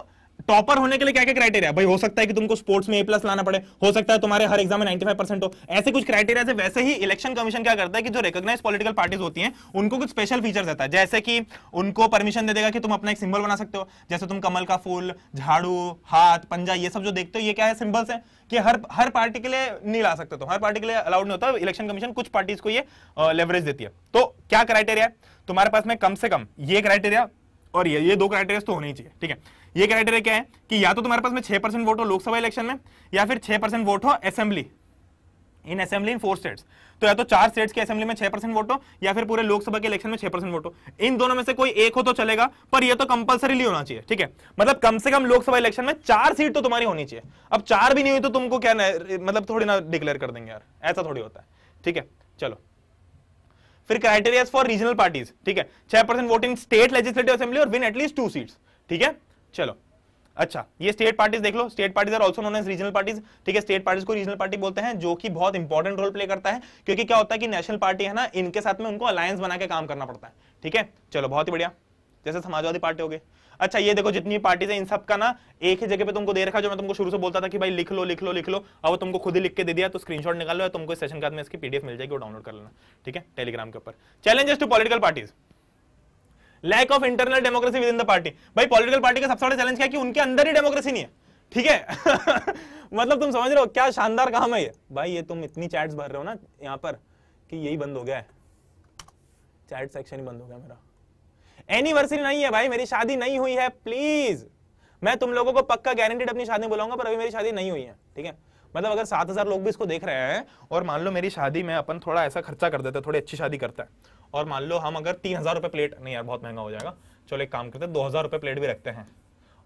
टॉपर होने के लिए क्या क्या क्राइटेरिया भाई हो सकता है कि तुमको स्पोर्ट्स में ए प्लस लाना पड़े हो सकता है तुम्हारे हर एग्जाम में 95 परसेंट हो ऐसे कुछ क्राइटेरिया से वैसे ही इलेक्शन कमीशन क्या करता है कि जो रिकॉग्नाइज पॉलिटिकल पार्टीज होती हैं उनको कुछ स्पेशल फीचर्स देता है जैसे कि उनको परमिशन दे देगा कि तुम अपना एक सिंबल बना सकते हो जैसे तुम कमल का फूल झाड़ू हाथ पंजा ये सब जो देखते हो ये क्या है सिंबल्स है कि हर हर पार्टी के लिए नहीं ला सकते तो हर पार्टी के लिए अलाउड नहीं होता इलेक्शन कमीशन कुछ पार्टीज को ये लेवरेज देती है तो क्या क्राइटेरिया तुम्हारे पास में कम से कम ये क्राइटेरिया और ये ये दो क्राइटेरिया तो होने ही चाहिए ठीक है ये क्राइटेरिया क्या है कि या तो तुम्हारे पास में छह परसेंट वोट हो लोकसभा इलेक्शन में या फिर छह परसेंट वोट हो assembly in assembly in four states तो या तो चार स्टेट्स की असेंबली में छह परसेंट वोट हो या फिर पूरे लोकसभा के इलेक्शन में छह परसेंट वोट हो इन दोनों में से कोई एक हो तो चलेगा पर ये तो कंपलसरीली होना चाहिए ठीक है मतलब कम से कम लोकसभा इलेक्शन में चार सीट तो तुम्हारी होनी चाहिए अब चार भी नहीं हुई तो तुमको क्या मतलब थोड़ी ना डिक्लेयर कर देंगे यार ऐसा थोड़ी होता है ठीक है चलो फिर क्राइटेरिया फॉर रीजनल पार्टीज ठीक है छह percent vote in state legislative assembly और विन एटलीस्ट टू सीट्स ठीक है चलो अच्छा ये स्टेट पार्टीज देख लो state parties are also known as regional parties ठीक है स्टेट पार्टीज को रीजनल पार्टी बोलते हैं जो कि बहुत इंपॉर्टेंट रोल प्ले करता है क्योंकि क्या होता है कि नेशनल पार्टी है ना इनके साथ में उनको अलायंस बना के काम करना पड़ता है ठीक है चलो बहुत ही बढ़िया जैसे समाजवादी पार्टी हो गए अच्छा ये देखो जितनी पार्टी है इन सब का ना एक ही जगह पे तुमको दे रखा जो मैं तुमको शुरू से बोलता था कि भाई लिख लो लिख लो लिख लो अब तुमको खुद ही लिख के दे दिया तो स्क्रीनशॉट निकाल लो तुमको सेशन के बाद में इसकी पीडीएफ मिल जाएगी वो डाउनलोड कर लेना ठीक है टेलीग्राम के ऊपर challenges to political parties lack of internal democracy within the party भाई पॉलिटिकल पार्टी का सबसे बड़ा चैलेंज क्या है कि उनके अंदर ही डेमोक्रेसी नहीं है ठीक है मतलब तुम समझ रहे हो क्या शानदार काम है ये भाई ये तुम इतनी चैट्स भर रहे हो ना यहाँ पर कि यही बंद हो गया है चैट सेक्शन ही बंद हो गया मेरा एनिवर्सरी नहीं है भाई मेरी शादी नहीं हुई है प्लीज मैं तुम लोगों को पक्का गारंटीड अपनी शादी बुलाऊंगा पर अभी मेरी शादी नहीं हुई है ठीक है मतलब अगर सात हजार लोग भी इसको देख रहे हैं और मान लो मेरी शादी में अपन थोड़ा ऐसा खर्चा कर देते थोड़ी अच्छी शादी करता है और मान लो हम अगर तीन हज़ार रुपये प्लेट नहीं यार बहुत महंगा हो जाएगा चलो एक काम करते हैं दो हज़ार रुपये प्लेट भी रखते हैं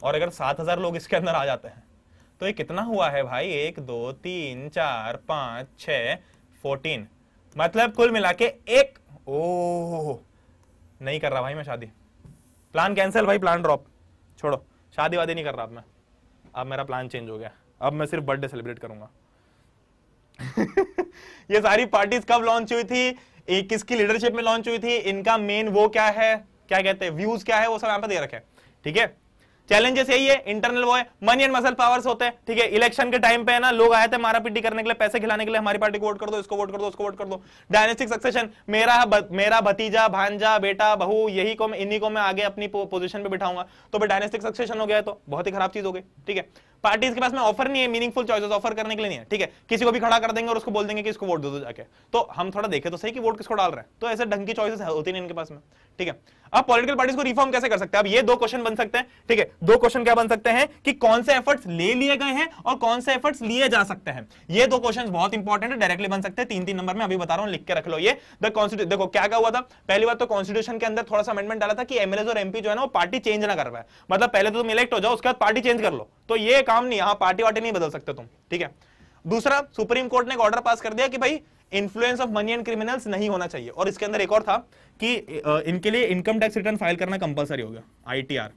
और अगर सात हज़ार लोग इसके अंदर आ जाते हैं तो ये कितना हुआ है भाई एक दो तीन चार पाँच छ फोर्टीन मतलब कुल मिला के एक ओ नहीं कर रहा भाई मैं शादी प्लान कैंसिल भाई प्लान ड्रॉप छोड़ो शादी वादी नहीं कर रहा अब मैं अब मेरा प्लान चेंज हो गया अब मैं सिर्फ बर्थडे सेलिब्रेट करूंगा ये सारी पार्टीज कब लॉन्च हुई थी किसकी लीडरशिप में लॉन्च हुई थी इनका मेन वो क्या है क्या कहते हैं व्यूज क्या है वो सब यहां पर दे रखे ठीक है चैलेंजेस यही है इंटरनल वो है मनी एंड मसल पावर्स होते हैं ठीक है इलेक्शन के टाइम पे है ना लोग आए थे मारा पीटी करने के लिए पैसे खिलाने के लिए हमारी पार्टी को वोट कर दो इसको वोट कर दो उसको वोट कर दो डायनेस्टिक सक्सेशन मेरा ब, मेरा भतीजा भांजा बेटा बहू यही को मैं इन्हीं को मैं आगे अपनी पोजिशन पर बिठाऊंगा तो भाई डायनेस्टिक सक्सेशन हो गया तो बहुत ही खराब चीज हो गई ठीक है पार्टीज के पास में ऑफर नहीं है मीनिंगफुल चॉइस ऑफर करने के लिए नहीं है ठीक है किसी को भी खड़ा कर देंगे और उसको बोल देंगे कि इसको वोट दो दो जाके तो हम थोड़ा देखे तो सही कि वोट किसको डाल रहे हैं तो ऐसे ढंग की चॉइसेस होती नहीं इनके पास में ठीक है अब पॉलिटिकल पार्टीज को रिफॉर्म कैसे कर सकते हैं अब ये दो क्वेश्चन बन सकते हैं ठीक है दो क्वेश्चन क्या बन सकते हैं कि कौन से एफर्ट्स ले लिए गए हैं और कौन से एफर्ट्स लिए जा सकते हैं ये दो क्वेश्चन बहुत इंपॉर्टेंट है डायरेक्टली बन सकते हैं तीन तीन नंबर में अभी बता रहा हूं लिख के रख लो ये द कॉन्स्टिट्यूशन देखो क्या क्या हुआ था पहली बार तो कॉन्स्टिट्यूशन के अंदर थोड़ा सा अमेंडमेंट डाला था कि एमएलए और एमपी जो है ना वो पार्टी चेंज ना कर रहा है मतलब पहले तो तुम इलेक्ट हो जाओ उसके बाद पार्टी चेंज कर लो तो ये काम नहीं यहां पार्टी वार्टी नहीं बदल सकते तुम ठीक है दूसरा सुप्रीम कोर्ट ने एक ऑर्डर पास कर दिया कि भाई influence of money and criminals नहीं होना चाहिए और इसके अंदर एक और था कि इनके लिए इनकम टैक्स रिटर्न फाइल करना कंपलसरी होगा आईटीआर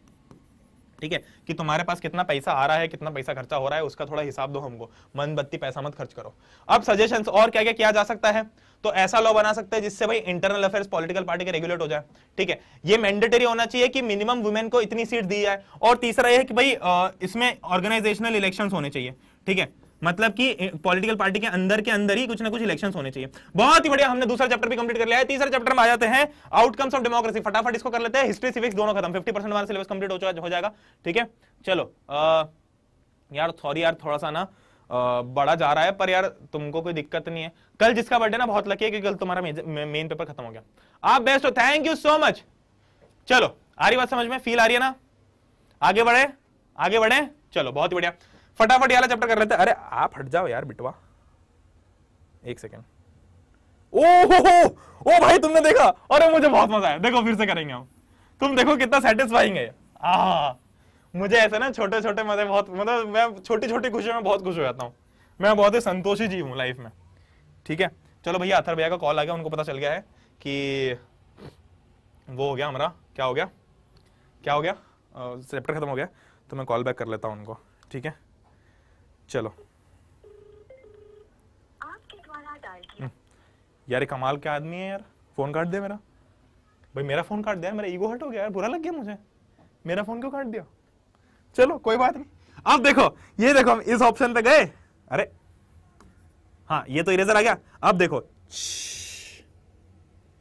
ठीक है कि तुम्हारे पास कितना पैसा आ रहा है कितना पैसा खर्चा हो रहा है उसका थोड़ा हिसाब दो हमको मन बत्ती पैसा मत खर्च करो अब सजेशंस और क्या क्या किया जा सकता है तो ऐसा लॉ बना सकते हैं जिससे भाई इंटरनल अफेयर्स पॉलिटिकल पार्टी के रेगुलेट हो जाए ठीक है ये मैंडेटरी होना चाहिए कि मिनिमम वुमेन को इतनी सीट दी जाए और तीसरा यह है कि भाई इसमें ऑर्गेनाइजेशनल इलेक्शन होने चाहिए ठीक है मतलब कि पॉलिटिकल पार्टी के अंदर के अंदर ही कुछ ना कुछ इलेक्शन होने चाहिए बहुत ही बढ़िया हमने दूसरा चैप्टर भी कंप्लीट कर लिया है तीसरा चैप्टर में आ जाते हैं आउटकम्स ऑफ डेमोक्रेसी फटाफट इसको कर लेते हैं हिस्ट्री सिविक्स दोनों खत्म फिफ्टी परसेंट हमारा सिलेबस कंप्लीट हो जाएगा ठीक है चलो आ, यार सॉरी यार थोड़ा सा ना बड़ा जा रहा है पर यार तुमको कोई दिक्कत नहीं है कल जिसका बर्थडे ना बहुत लकी है क्योंकि कल तुम्हारा मेन पेपर खत्म हो गया आप बेस्ट हो थैंक यू सो मच चलो आ रही बात समझ में फील आ रही है ना आगे बढ़े आगे बढ़े चलो बहुत ही बढ़िया फटाफट वाला चैप्टर कर लेते अरे आप हट जाओ यार बिटवा एक सेकेंड ओ हो हो ओ भाई तुमने देखा अरे मुझे बहुत मजा आया देखो फिर से करेंगे हम तुम देखो कितना सेटिस्फाइंग है आ मुझे ऐसे ना छोटे छोटे मजे बहुत मतलब मैं छोटी छोटी खुशियों में बहुत खुश हो जाता हूँ मैं बहुत ही संतोषी जीव हूँ लाइफ में ठीक है चलो भैया अथर भैया का कॉल आ गया उनको पता चल गया है कि वो हो गया हमारा क्या हो गया क्या हो गया चैप्टर खत्म हो गया तो मैं कॉल बैक कर लेता हूँ उनको ठीक है चलो हम्म। यार कमाल के आदमी है यार फोन काट दे मेरा भाई मेरा फोन काट दिया मेरा ईगो हट हो गया यार बुरा लग गया मुझे मेरा फोन क्यों काट दिया चलो कोई बात नहीं अब देखो ये देखो हम इस ऑप्शन पे गए अरे हाँ ये तो इरेजर आ गया अब देखो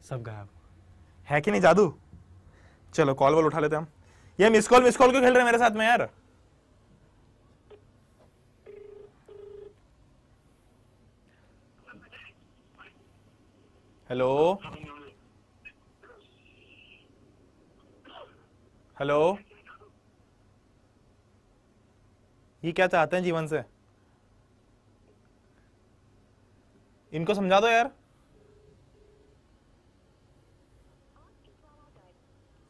सब गायब है कि नहीं जादू चलो कॉल वॉल उठा लेते हम ये मिस कॉल मिस कॉल क्यों खेल रहे हैं मेरे साथ में यार हेलो हेलो ये क्या चाहते हैं जीवन से इनको समझा दो यार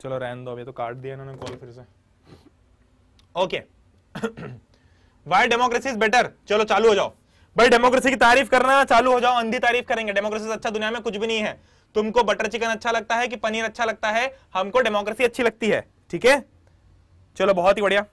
चलो रहन दो अभी तो काट दिया इन्होंने कॉल फिर से okay why democracy is better चलो चालू हो जाओ भाई डेमोक्रेसी की तारीफ करना चालू हो जाओ अंधी तारीफ करेंगे डेमोक्रेसी अच्छा दुनिया में कुछ भी नहीं है तुमको बटर चिकन अच्छा लगता है कि पनीर अच्छा लगता है हमको डेमोक्रेसी अच्छी लगती है ठीक है चलो बहुत ही बढ़िया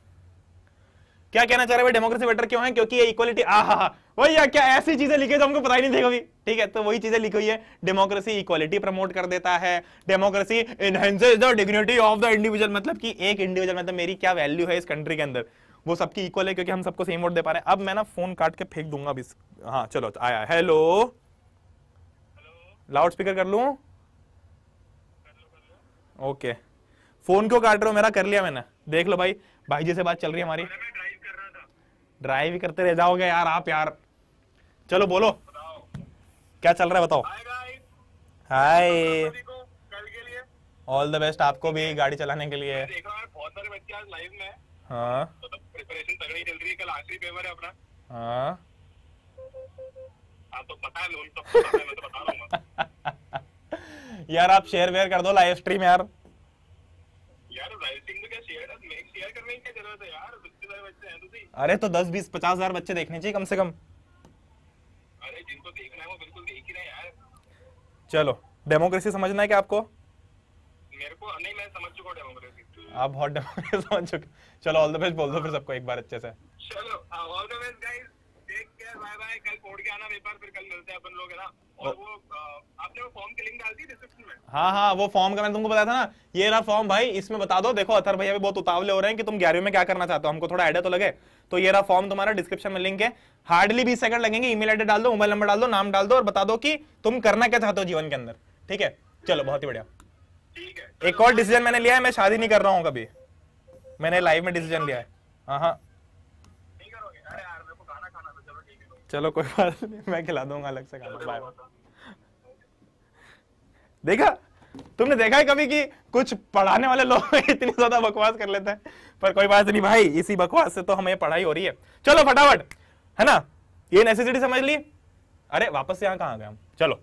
क्या कहना चाह रहे भाई डेमोक्रेसी बेटर क्यों है क्योंकि ये इक्वलिटी आ हा हा वही क्या ऐसी चीजें लिखी तो हमको पता ही नहीं देगा ठीक है तो वही चीजें लिखी हुई है डेमोक्रेसी इक्वालिटी प्रमोट कर देता है democracy enhances the dignity of the individual मतलब कि एक इंडिविजुअल मतलब मेरी क्या वैल्यू है इस कंट्री के अंदर वो सबकी इक्वल है क्योंकि हम सबको सेम वोट दे पा रहे हैं अब मैं ना फोन काट के फेंक दूंगा अभी हाँ चलो तो आया हेलो लाउड स्पीकर कर लू ओके फोन क्यों काट रहे हो मेरा कर लिया मैंने देख लो भाई भाई जी से बात चल रही है हमारी ड्राइव ही करते रह जाओगे यार आप यार चलो बोलो क्या चल रहा है बताओ हाय ऑल द बेस्ट आपको भी गाड़ी चलाने के लिए हाँ तो प्रिपरेशन तगड़ी चल रही है कल आखिरी पेपर है अपना हाँ तो तो तो यार आप शेयर वेयर कर दो लाइव स्ट्रीम यार यार लाइव में क्या शेयर है मैं शेयर करने की क्या जरूरत है यार बच्चे सारे बच्चे हैं तो सही अरे तो 10 20 50 हजार बच्चे देखने चाहिए कम से कम अरे जिनको देखना है वो बिल्कुल देख ही रहे यार चलो डेमोक्रेसी समझना है क्या आपको मेरे को नहीं मैं समझ चुका डेमोक्रेसी आप बहुत डेमोक्रेसी समझ चुके चलो ऑल द बेस्ट बोल दो फिर सबको एक बार अच्छे से चलो all the best guys take care bye bye कल के आना पेपर फिर कल मिलते हैं अपन लोग है ना और वो फॉर्म हाँ हाँ वो फॉर्म का मैंने तुमको बताया था ना ये रहा फॉर्म भाई इसमें बता दो देखो अथर भाई अभी बहुत उतावले हो रहे हैं कि तुम ग्यारहवीं में क्या करना चाहते हो हमको थोड़ा आइडिया तो लगे तो ये रहा फॉर्म तुम्हारा डिस्क्रिप्शन में लिंक है हार्डली बीस सेकंड लगेंगे ईमेल आईडी डाल दो मोबाइल नंबर डाल दो नाम डाल दो और बता दो कि तुम करना क्या चाहते हो जीवन के अंदर ठीक है चलो बहुत ही बढ़िया एक और डिसीजन मैंने लिया है मैं शादी नहीं कर रहा हूँ कभी मैंने लाइव में डिसीजन लिया है हाँ हाँ चलो कोई बात नहीं मैं खिला दूंगा अलग से खाना बाय देखा तुमने देखा है कभी कि कुछ पढ़ाने वाले लोग इतनी ज्यादा बकवास कर लेते हैं पर कोई बात नहीं भाई इसी बकवास से तो हमें पढ़ाई हो रही है चलो फटाफट है ना ये नेसेसिटी समझ ली अरे वापस यहां कहां गए हम चलो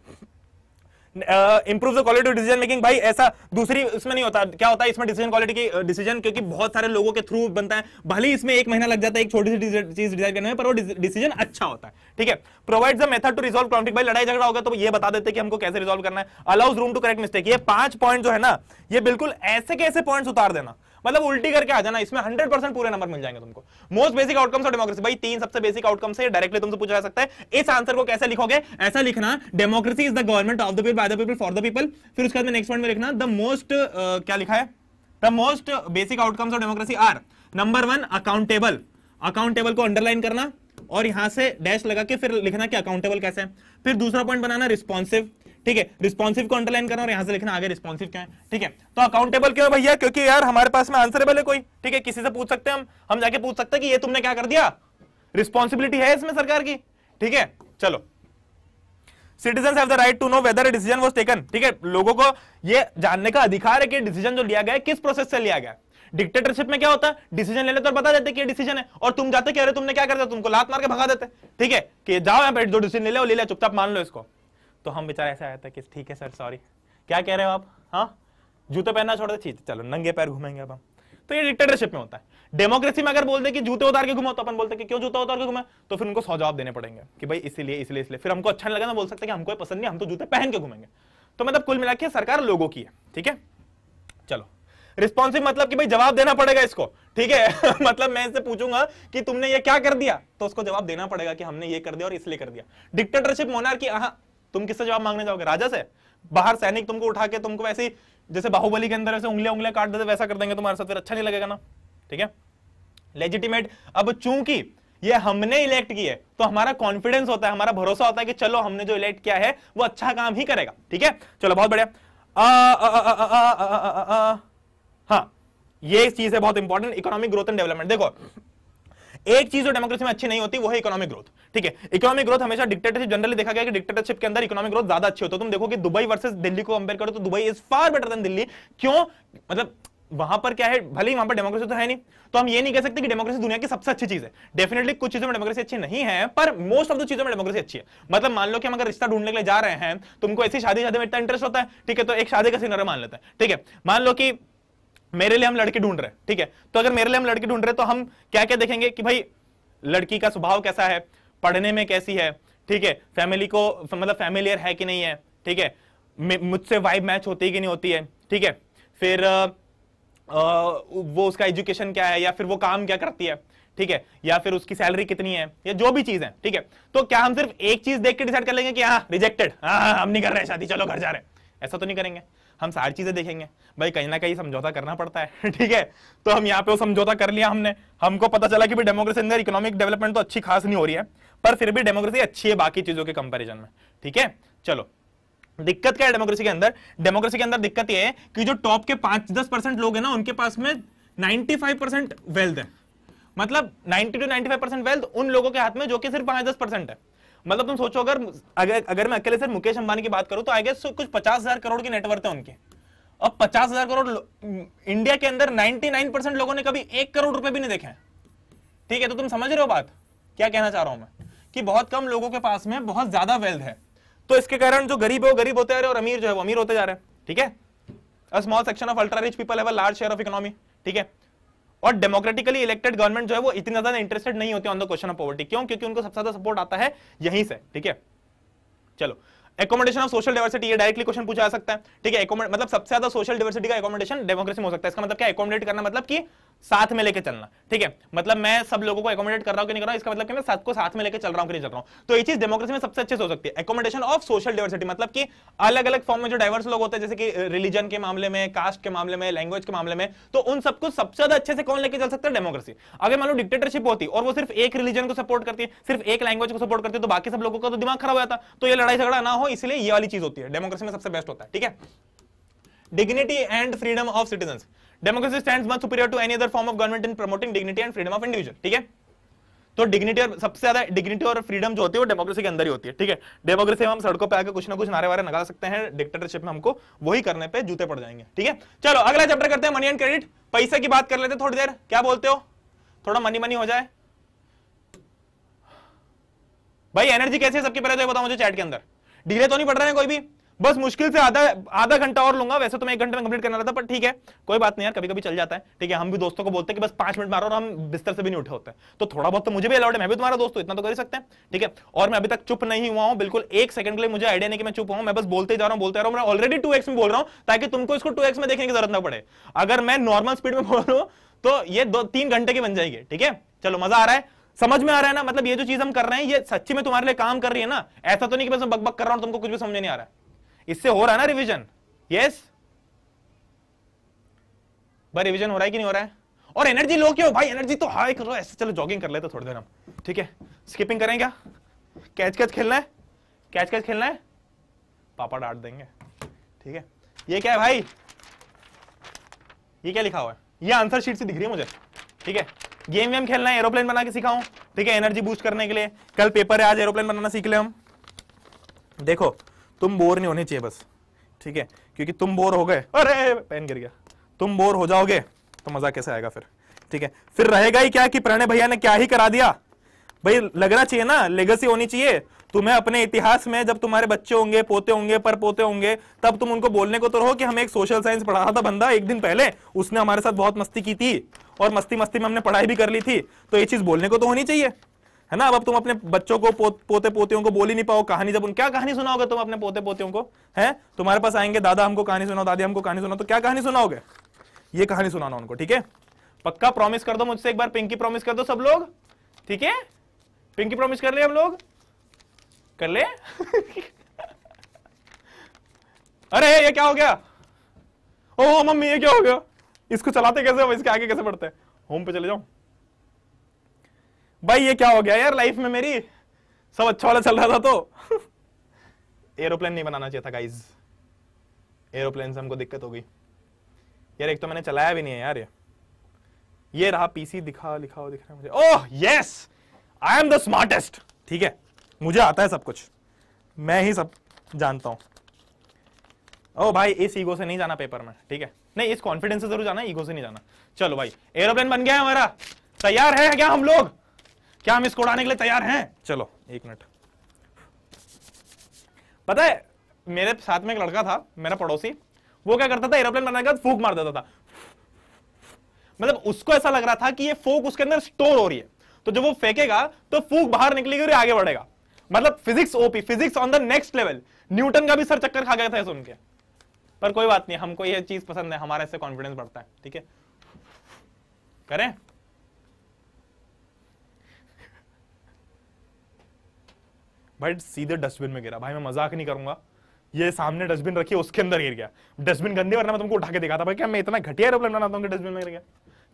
improve the quality of decision making भाई ऐसा दूसरी इसमें नहीं होता क्या होता है इसमें डिसीजन क्वालिटी की डिसीजन क्योंकि बहुत सारे लोगों के थ्रू बनता है भले ही इसमें एक महीना लग जाता है एक छोटी सी चीज डिसाइड करने में पर वो डिसीजन अच्छा होता है ठीक है provide the method to resolve conflict भाई लड़ाई झगड़ा होगा तो ये बता देते कि हमको कैसे रिजोल्व करना है allows room to correct mistake ये पांच पॉइंट जो है ना ये बिल्कुल ऐसे कैसे पॉइंट्स उतार देना मतलब उल्टी करके आ जाना इसमें हंड्रेड परसेंट पूरे नंबर मिल जाएंगे तुमको most basic outcomes of democracy भाई तीन सबसे बेसिक आउटकम्स है डायरेक्टली तुमसे पूछा जा सकता है इस आंसर को कैसे लिखोगे ऐसा लिखना democracy is the government of the people by the people for the people फिर उसके बाद में नेक्स्ट पॉइंट में लिखना द मोस्ट क्या लिखा है the most basic outcomes of democracy are number one accountable accountable को अंडरलाइन करना और यहां से डैश लगा के फिर लिखना कि अकाउंटेबल कैसे है फिर दूसरा पॉइंट बनाना रिस्पॉन्सिव ठीक है रिस्पॉन्सिव को अंडरलाइन करना और यहां से लिखना आगे रिस्पॉन्सिव क्या है ठीक है तो अकाउंटेबल क्यों भैया क्योंकि यार हमारे पास में आंसरेबल है कोई ठीक है किसी से पूछ सकते हैं हम हम जाके पूछ सकते हैं कि ये तुमने क्या कर दिया रिस्पॉन्सिबिलिटी है इसमें सरकार की ठीक है चलो citizen have the right to know whether decision was taken ठीक है लोगों को यह जानने का अधिकार है कि डिसीजन जो लिया गया है किस प्रोसेस से लिया गया डिक्टेटरशिप में क्या होता है डिसीजन लेते ले तो और बता देते कि ये डिसीजन है और तुम जाते कह रहे तुमने क्या कर दिया तुमको लात मार के भगा देते ठीक है कि जाओ यहाँ पे जो डिसीजन ले लो ले लिया चुपचाप मान लो इसको तो हम बेचारे ऐसा आया था कि ठीक है सर सॉरी क्या कह रहे हो आप हाँ जूते पहनना छोड़ दे ठीक चलो नंगे पैर घूमेंगे अब हम तो ये डिक्टेटरशिप में होता है डेमोक्रेसी में अगर बोलते कि जूते उतार के घुमाओ तो अपन बोलते कि क्यों जूता उतार के घुमा तो फिर उनको सौ जवाब देने पड़ेंगे कि भाई इसलिए इसलिए इसलिए फिर हमको अच्छा नहीं लगा ना बोल सकते कि हमको पसंद नहीं हम तो जूते पहन के घूमेंगे तो मतलब कुल मिला के सरकार लोगों की है ठीक है चलो रिस्पॉन्सिव मतलब कि भाई जवाब देना पड़ेगा इसको ठीक है मतलब मैं इससे पूछूंगा कि तुमने ये क्या कर दिया तो उसको जवाब देना पड़ेगा कि हमने ये कर दिया और इसलिए कर दिया डिक्टेटरशिप मोनार की तुम किससे जवाब मांगने जाओगे राजा से बाहर सैनिक तुमको उठा के तुमको वैसे जैसे बाहुबली के अंदर ऐसे उंगलियां उंगलियां काट देते वैसा कर देंगे तुम्हारे साथ फिर अच्छा नहीं लगेगा ना ठीक है लेजिटिमेट अब चूंकि ये हमने इलेक्ट किए तो हमारा कॉन्फिडेंस होता है हमारा भरोसा होता है कि चलो हमने जो इलेक्ट किया है वो अच्छा काम ही करेगा ठीक है चलो बहुत बढ़िया हाँ ये चीज है बहुत important economic growth and development देखो एक चीज जो डेमोक्रेसी में अच्छी नहीं होती वो है इकोनॉमिक ग्रोथ ठीक है इकोनॉमिक ग्रोथ हमेशा डिक्टेटरशिप जनरली देखा गया कि डिक्टेटरशिप के अंदर इकोनॉमिक ग्रोथ ज्यादा अच्छी होती है तुम देखो कि दुबई वर्सेस दिल्ली को कंपेयर करो तो Dubai is far better than Delhi क्यों मतलब वहां पर क्या है भले ही वहां पर डेमोक्रेसी तो है नहीं तो हम ये नहीं कह सकते कि डेमोक्रेसी दुनिया की सबसे अच्छी चीज है डेफिनेटली कुछ चीजों में डेमोक्रेसी अच्छी नहीं है पर मोस्ट ऑफ द चीजों में डेमोक्रेसी अच्छी है मतलब मान लो कि हम अगर रिश्ता ढूंढने के लिए जा रहे हैं तुमको ऐसी शादी शादी में इतना इंटरेस्ट होता है ठीक है तो एक शादी का सिनेरियो मान लेते हैं ठीक है मान लो कि मेरे लिए हम लड़की ढूंढ रहे हैं ठीक है तो अगर मेरे लिए हम लड़की ढूंढ रहे हैं तो हम क्या क्या देखेंगे कि भाई लड़की का स्वभाव कैसा है पढ़ने में कैसी है ठीक है फैमिली को मतलब फैमिलियर है कि नहीं है ठीक है मुझसे वाइब मैच होती कि नहीं होती है ठीक है फिर आ, वो उसका एजुकेशन क्या है या फिर वो काम क्या करती है ठीक है या फिर उसकी सैलरी कितनी है या जो भी चीज है ठीक है तो क्या हम सिर्फ एक चीज देख के डिसाइड कर लेंगे कि हाँ रिजेक्टेड हाँ, हाँ हम नहीं कर रहे शादी चलो घर जा रहे हैं ऐसा तो नहीं करेंगे हम सारी चीजें देखेंगे भाई कहीं ना कहीं समझौता करना पड़ता है ठीक है तो हम यहाँ पे वो समझौता कर लिया हमने हमको पता चला कि डेमोक्रेसी अंदर इकोनॉमिक डेवलपमेंट तो अच्छी खास नहीं हो रही है पर फिर भी डेमोक्रेसी अच्छी है बाकी चीजों के कंपेरिजन में ठीक है चलो दिक्कत क्या है डेमोक्रेसी के अंदर डेमोक्रेसी के अंदर दिक्कत यह है कि जो टॉप के पांच दस परसेंट लोग हैं ना उनके पास में 95 परसेंट वेल्थ है मतलब नाइनटी टू 95 परसेंट वेल्थ उन लोगों के हाथ में जो कि सिर्फ पांच दस परसेंट है मतलब तुम सोचो अगर अगर अगर मैं अकेले सर मुकेश अंबानी की बात करूं तो आई गेस कुछ पचास हजार करोड़ की नेटवर्थ है उनके अब पचास हजार करोड़ इंडिया के अंदर नाइन परसेंट लोगों ने कभी एक करोड़ रुपए भी नहीं देखे ठीक है तो तुम समझ रहे हो बात क्या कहना चाह रहा हूं मैं कि बहुत कम लोगों के पास में बहुत ज्यादा वेल्थ है तो इसके कारण जो गरीब है वो गरीब होते जा रहे और अमीर जो है वो अमीर होते जा रहे हैं ठीक है a small section of ultra rich people है लार्ज शेयर ऑफ इकोनॉमी ठीक है और डेमोक्रेटिकली इलेक्टेड गवर्नमेंट जो है वो इतनी ज्यादा इंटरेस्टेड नहीं होती on the question of poverty क्यों क्योंकि उनको सबसे ज्यादा सपोर्ट आता है यहीं से ठीक है चलो एकोमोडेशन ऑफ सोशल डायवर्सिटी ये डायरेक्टली क्वेश्चन पूछा जा सकता है ठीक है मतलब सबसे ज्यादा सोशल डायवर्सिटी का एकोमोडेशन डेमोक्रेसी में हो सकता है इसका मतलब क्या एकोमोडेट करना मतलब कि साथ में लेके चलना ठीक है मतलब मैं सब लोगों को अकोमोडेट कर रहा हूँ कि नहीं कर रहा हूँ इसका मतलब कि मैं साथ को साथ में लेके चल रहा हूँ कि नहीं चल रहा हूँ तो ये चीज डेमोक्रेसी में सबसे अच्छे से हो सकती है अकोमोडेशन ऑफ सोशल डाइवर्सिटी मतलब कि अलग अलग फॉर्म में जो डाइवर्स लोग होते हैं जैसे कि रिलीजन के मामले में कास्ट के मामले में लैंग्वेज के मामले में तो उन सबको सबसे ज्यादा अच्छे से कौन लेके चल सकता है डेमोक्रेसी अगर मान लो डिक्टेटरशिप होती और वो सिर्फ एक रिलीजन को सपोर्ट करती है सिर्फ एक लैंग्वेज को सपोर्ट करती है तो बाकी सब लोगों का तो दिमाग खराब हो जाता तो ये लड़ाई झगड़ा ना हो इसलिए ये वाली चीज होती है डेमोक्रेसी में सबसे बेस्ट होता है ठीक है dignity and freedom of citizen democracy stand much superior to any other form of government in promoting dignity and freedom of individual ठीक है तो डिग्निटी और सबसे ज्यादा डिग्निटी और फ्रीडम जो होती है वो डेमोक्रेसी के अंदर ही होती है ठीक है डेमोक्रेसी में हम सड़कों पे आकर कुछ ना कुछ नारे वारे लगा सकते हैं डिक्टेटरशिप में हमको वही करने पे जूते पड़ जाएंगे ठीक है चलो अगला चैप्टर करते हैं मनी एंड क्रेडिट पैसे की बात कर लेते थोड़ी देर क्या बोलते हो थोड़ा मनी मनी हो जाए भाई एनर्जी कैसे सबके पहले तो बताओ मुझे चैट के अंदर डिले तो नहीं पड़ रहे हैं कोई भी बस मुश्किल से आधा आधा घंटा और लूंगा वैसे तो मैं एक घंटे में कंप्लीट करना था पर ठीक है कोई बात नहीं यार कभी कभी चल जाता है ठीक है हम भी दोस्तों को बोलते हैं कि बस पांच मिनट मारो और हम बिस्तर से भी नहीं उठे होते तो थोड़ा बहुत तो मुझे भी अलाउड है मैं भी तुम्हारा दोस्त इतना तो कर सकते हैं ठीक है और मैं अभी तक चुप नहीं हुआ हूं बिल्कुल एक सेकंड के लिए मुझे आइडिया नहीं कि मैं चुप हुआ मैं बस बोलते जा रहा हूं बोलते रहा हूं मैं ऑलरेडी टू में बोल रहा हूं ताकि तुमको इसको टू में देखने की जरूरत ना पड़े अगर मैं नॉर्मल स्पीड में बोल रहा हूं तो ये दो तीन घंटे की बन जाएगी ठीक है चलो मजा आ रहा है समझ में आ रहा है ना मतलब ये जो चीज हम कर रहे हैं ये सच्ची में तुम्हारे लिए काम कर रही है ना ऐसा तो नहीं कि मैं बकबक कर रहा हूं तुमको कुछ भी समझ नहीं आ रहा है इससे हो रहा है ना रिविजन यस भाई रिविजन हो रहा है कि नहीं हो रहा है और एनर्जी लो क्यों भाई एनर्जी तो हाई करो ऐसे चलो जॉगिंग कर लेते थोड़ी देर हम ठीक है स्किपिंग करें क्या कैच कैच खेलना है कैच कैच खेलना है पापा डांट देंगे ठीक है ये क्या है भाई ये क्या लिखा हुआ है ये आंसर शीट से दिख रही है मुझे ठीक है गेम वेम खेलना है एरोप्लेन बना के सिखाऊं ठीक है एनर्जी बूस्ट करने के लिए कल पेपर है आज एरोप्लेन बनाना सीख ले हम देखो तुम बोर नहीं होने चाहिए बस ठीक है क्योंकि तुम बोर हो गए अरे पेन गिर गया तुम बोर हो जाओगे तो मजा कैसे आएगा फिर ठीक है फिर रहेगा ही क्या कि प्रणय भैया ने क्या ही करा दिया भाई लगना चाहिए ना लेगेसी होनी चाहिए तुम्हें अपने इतिहास में जब तुम्हारे बच्चे होंगे पोते होंगे पर पोते होंगे तब तुम उनको बोलने को तो रहो कि हमें एक सोशल साइंस पढ़ा रहा था बंदा एक दिन पहले उसने हमारे साथ बहुत मस्ती की थी और मस्ती मस्ती में हमने पढ़ाई भी कर ली थी तो ये चीज बोलने को तो होनी चाहिए है ना अब अब तुम अपने बच्चों को पो, पोते पोतियों को बोल ही नहीं पाओ कहानी जब उन क्या कहानी सुनाओगे तुम अपने पोते पोतियों को है तुम्हारे पास आएंगे दादा हमको कहानी सुनाओ दादी हमको कहानी सुनाओ तो क्या कहानी सुनाओगे ये कहानी सुनाना उनको ठीक है पक्का प्रॉमिस कर दो मुझसे एक बार पिंकी प्रॉमिस कर दो सब लोग ठीक है पिंकी प्रॉमिस कर ले हम लोग कर ले अरे ये क्या हो गया ओ मम्मी ये क्या हो गया इसको चलाते कैसे इसके आगे कैसे बढ़ते होम पे चले जाओ भाई ये क्या हो गया यार लाइफ में मेरी सब अच्छा वाला चल रहा था तो एरोप्लेन नहीं बनाना चाहिए था गाइज एरोप्लेन से हमको दिक्कत हो गई यार एक तो मैंने चलाया भी नहीं है यार ये ये रहा पीसी दिखा लिखा दिख रहा है मुझे oh yes I am the smartest ठीक है मुझे आता है सब कुछ मैं ही सब जानता हूं ओ oh, भाई इस ईगो से नहीं जाना पेपर में ठीक है नहीं इस कॉन्फिडेंस से जरूर जाना ईगो से नहीं जाना चलो भाई एरोप्लेन बन गया है हमारा तैयार है क्या हम लोग क्या हम इसको उड़ाने के लिए तैयार हैं चलो एक मिनट पता है मेरे साथ में एक लड़का था मेरा पड़ोसी वो क्या करता था एरोप्लेन बनाने बाद फूक मार देता था मतलब उसको ऐसा लग रहा था कि ये फूक उसके अंदर स्टोर हो रही है तो जब वो फेंकेगा तो फूक बाहर निकलेगी और आगे बढ़ेगा मतलब physics OP physics on the next level Newton का भी सर चक्कर खा गया था सुन के पर कोई बात नहीं हमको ये चीज पसंद है हमारा इससे कॉन्फिडेंस बढ़ता है ठीक है करें भाई सीधे डस्टबिन में गिरा भाई मैं मजाक नहीं करूंगा ये सामने डस्टबिन रखी उसके अंदर गिर गया डस्टबिन गंदी वरना मैं तुमको उठा के दिखा था भाई क्या मैं इतना घटिया एरोप्लेन बनाता हूँ डस्टबिन में गिर गया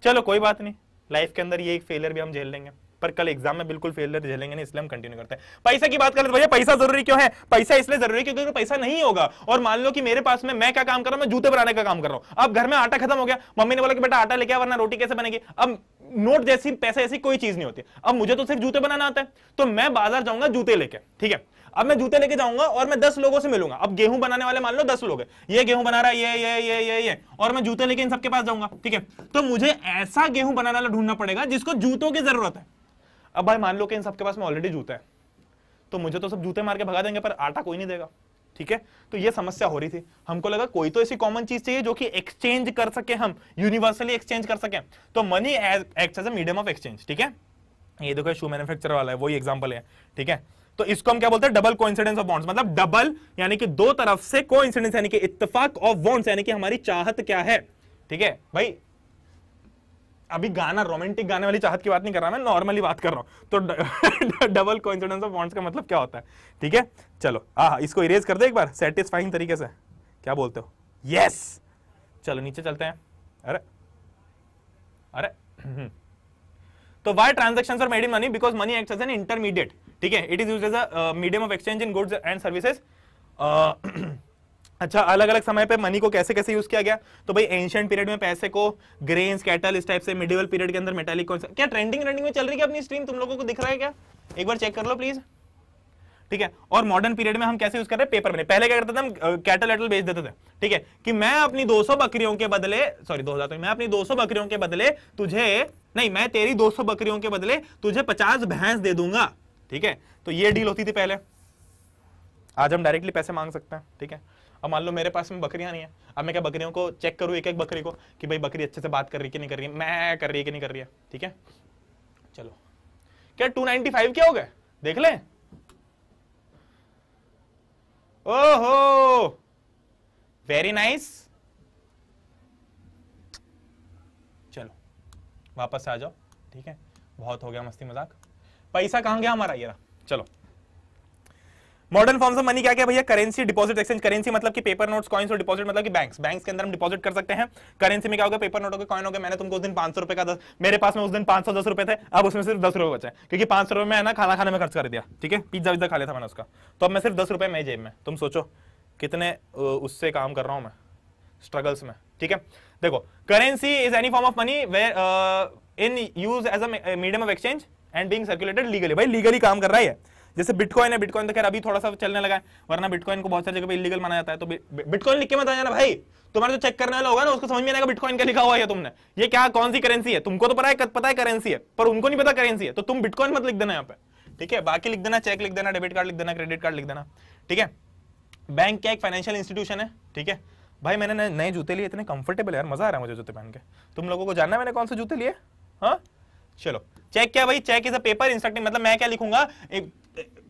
चलो कोई बात नहीं लाइफ के अंदर ये एक फेलियर भी हम झेल लेंगे पर कल एग्जाम में बिल्कुल फेलियर झेलेंगे नहीं इसलिए हम कंटिन्यू करते हैं पैसा की बात करें तो भैया पैसा जरूरी क्यों है पैसा इसलिए जरूरी क्योंकि तो पैसा नहीं होगा और मान लो कि मेरे पास में मैं क्या काम कर रहा हूं मैं जूते बनाने का काम कर रहा हूं अब घर में आटा खत्म हो गया मम्मी ने बोला कि बेटा आटा लेके वरना रोटी कैसे बनेगी अब नोट जैसी पैसा ऐसी कोई चीज नहीं होती अब मुझे तो सिर्फ जूते बनाना आता है तो मैं बाजार जाऊंगा जूते लेके ठीक है अब मैं जूते लेके जाऊंगा और मैं दस लोगों से मिलूंगा अब गेहूं बनाने वाले मान लो दस लोग हैं ये गेहूं बना रहा है ये ये ये ये ये और मैं जूते लेके इन सबके पास जाऊंगा ठीक है तो मुझे ऐसा गेहूं बनाने वाला ढूंढना पड़ेगा जिसको जूतों की जरूरत है अब भाई मान लो कि इन सबके पास में ऑलरेडी जूते हैं तो मुझे तो सब जूते मार के भगा देंगे पर आटा कोई नहीं देगा ठीक है तो ये समस्या हो रही थी हमको लगा कोई तो ऐसी कॉमन चीज चाहिए जो कि एक्सचेंज कर सके हम यूनिवर्सली एक्सचेंज कर सके तो money act as a medium of exchange ठीक है ये देखो शू मैन्युफैक्चरर वाला है वही एग्जाम्पल है ठीक है तो इसको हम क्या बोलते हैं डबल कोइंसिडेंस ऑफ बॉन्ड्स मतलब डबल यानी कि दो तरफ से कोइंसिडेंस यानी कि इत्तेफाक ऑफ बॉन्ड्स यानी कि हमारी चाहत क्या है ठीक है भाई अभी गाना रोमांटिक गाने वाली चाहत की बात नहीं कर रहा मैं नॉर्मली बात कर रहा हूँ तो डबल कॉन्फिडेंस ऑफ वॉन्ट्स का मतलब क्या होता है ठीक है चलो हाँ इसको इरेज कर दो एक बार सेटिस्फाइंग तरीके से क्या बोलते हो यस yes! चलो नीचे चलते हैं अरे अरे हम्म। तो why transaction for made in money because money act as an intermediate ठीक है it is use as a medium of exchange in goods and services अच्छा अलग अलग समय पे मनी को कैसे कैसे यूज किया गया तो भाई एंशियंट पीरियड में पैसे को ग्रेन्स कैटल इस टाइप से मिडिवल पीरियड के अंदर मेटालिक कौन सा क्या ट्रेंडिंग ट्रेंडिंग में चल रही है अपनी स्ट्रीम तुम लोगों को दिख रहा है क्या एक बार चेक कर लो प्लीज ठीक है और मॉडर्न पीरियड में हम कैसे यूज कर रहे हैं पेपर मनी पहले क्या करते थे हम कैटल एटल बेच देते थे ठीक है कि मैं अपनी 200 बकरियों के बदले सॉरी दो हजार तो मैं अपनी 200 बकरियों के बदले तुझे नहीं मैं तेरी 200 बकरियों के बदले तुझे 50 भैंस दे दूंगा ठीक है तो ये डील होती थी पहले आज हम डायरेक्टली पैसे मांग सकते हैं ठीक है अब मान लो मेरे पास में बकरियां नहीं है अब मैं क्या बकरियों को चेक करूँ एक एक बकरी को कि भाई बकरी अच्छे से बात कर रही कि नहीं कर रही है मैं कर रही है कि नहीं कर रही है ठीक है चलो क्या फाइव क्या हो गए देख लें ओहो वेरी नाइस चलो वापस आ जाओ ठीक है बहुत हो गया मस्ती मजाक पैसा कहाँ गया हमारा ये रहा चलो मॉडर्न फॉर्म्स ऑफ मनी क्या क्या भैया करेंसी डिपॉजिट एक्सचेंज करेंसी मतलब कि पेपर नोट्स कॉइन्स और डिपॉजिट मतलब कि बैंक्स बैंक्स के अंदर हम डिपॉजिट कर सकते हैं करेंसी में क्या होगा पेपर नोट होगा कॉइन होगा मैंने तुमको उस दिन पांच सौ रुपए का दस मेरे पास में उस दिन पांच सौ दस रुपए थे अब उसमें सिर्फ दस रुपए बचे क्योंकि पांच सौ रुपए में ना खाना खाने में खर्च कर दिया ठीक है पिज्जा विज्जा खा लिया था मैंने उसका तो अब मैं सिर्फ दस रुपए में जेब में तुम सोचो कितने उससे काम कर रहा हूं मैं स्ट्रगल्स में ठीक है देखो currency is any form of money way in use as a medium of exchange and being circulated legally भाई लीगली काम कर रहा है जैसे बिटकॉइन है बिटकॉइन तो खैर अभी थोड़ा सा चलने लगा है वरना बिटकॉइन को बहुत सारी जगह पे इलीगल माना जाता है तो बिटकॉइन लिख के मत आना जाना भाई तुम्हारे जो तो चेक करने वाला होगा ना उसको समझ में आएगा बिटकॉइन का लिखा हुआ है तुमने ये क्या कौन सी करेंसी है तुमको तो पता है पता है करेंसी है पर उनको नहीं पता करेंसी है तो तुम बिटकॉइन मत लिख देना यहाँ पे ठीक है बाकी लिख देना चेक लिख देना डेबिट कार्ड लिख देना क्रेडिट कार्ड लिख देना ठीक है बैंक क्या एक फाइनेंशियल इंस्टीट्यूशन है ठीक है भाई मैंने नए जूते लिए इतने कंफर्टेबल यार मजा आ रहा है मुझे जूते पहन के तुम लोगों को जानना है मैंने कौन से जूते लिए हाँ चलो चेक क्या भाई check is a paper instructing मतलब मैं क्या लिखूंगा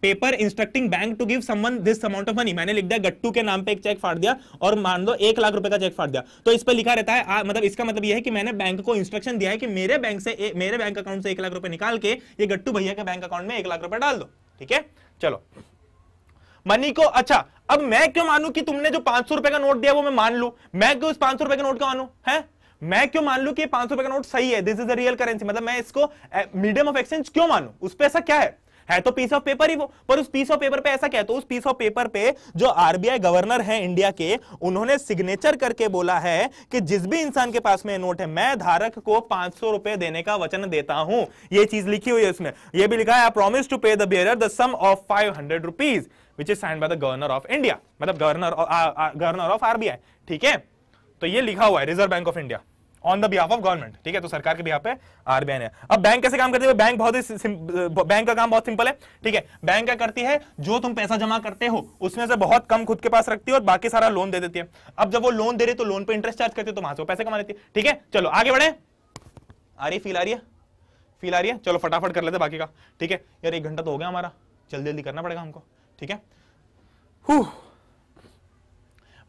paper instructing bank to give someone this amount of money मैंने लिख दिया गट्टू के नाम पे एक चेक फाड़ दिया और मान लो एक लाख रुपए का चेक फाड़ दिया तो इस पर लिखा रहता है आ, मतलब इसका मतलब यह है कि मैंने बैंक को इंस्ट्रक्शन दिया है कि मेरे बैंक से ए, मेरे बैंक अकाउंट से एक लाख रुपए निकाल के ये गट्टू भैया के बैंक अकाउंट में एक लाख रुपए डाल दो ठीक है चलो मनी को अच्छा अब मैं क्यों मानू कि तुमने जो पांच सौ रुपए का नोट दिया वो मैं मान लू मैं क्यों उस पांच सौ रुपए के नोट का मानू है मैं क्यों मान लू कि पांच रुपए का नोट सही है this is a real currency मतलब मैं इसको मीडियम ऑफ एक्सचेंज क्यों मानू उस पर ऐसा क्या है है तो पीस ऑफ पेपर ही वो पर उस पीस ऑफ पेपर पे ऐसा क्या है तो उस पीस ऑफ पेपर पे जो आरबीआई गवर्नर है इंडिया के उन्होंने सिग्नेचर करके बोला है कि जिस भी इंसान के पास में नोट है मैं धारक को पांच सौ रुपए देने का वचन देता हूं ये चीज लिखी हुई है उसमें ये भी लिखा है I promise to pay the bearer the sum of five hundred rupees which is sign by the governor of India मतलब गवर्नर गवर्नर ऑफ आरबीआई ठीक है तो ये लिखा हुआ है Reserve Bank of India on the behalf of government ठीक है तो सरकार के बिहार पे आरबीआई ने अब बैंक कैसे काम करती है बैंक बहुत ही बैंक का काम बहुत सिंपल है ठीक है बैंक क्या करती है जो तुम पैसा जमा करते हो उसमें से बहुत कम खुद के पास रखती है और बाकी सारा लोन दे देती है अब जब वो लोन दे रही तो लोन पे इंटरेस्ट चार्ज करती है तो वहां से पैसे कमा लेती है ठीक है चलो आगे बढ़े आ रही फील आ रही है फील आ रही है चलो फटाफट कर लेते बाकी का ठीक है यार एक घंटा तो हो गया हमारा जल्दी जल्दी करना पड़ेगा हमको ठीक है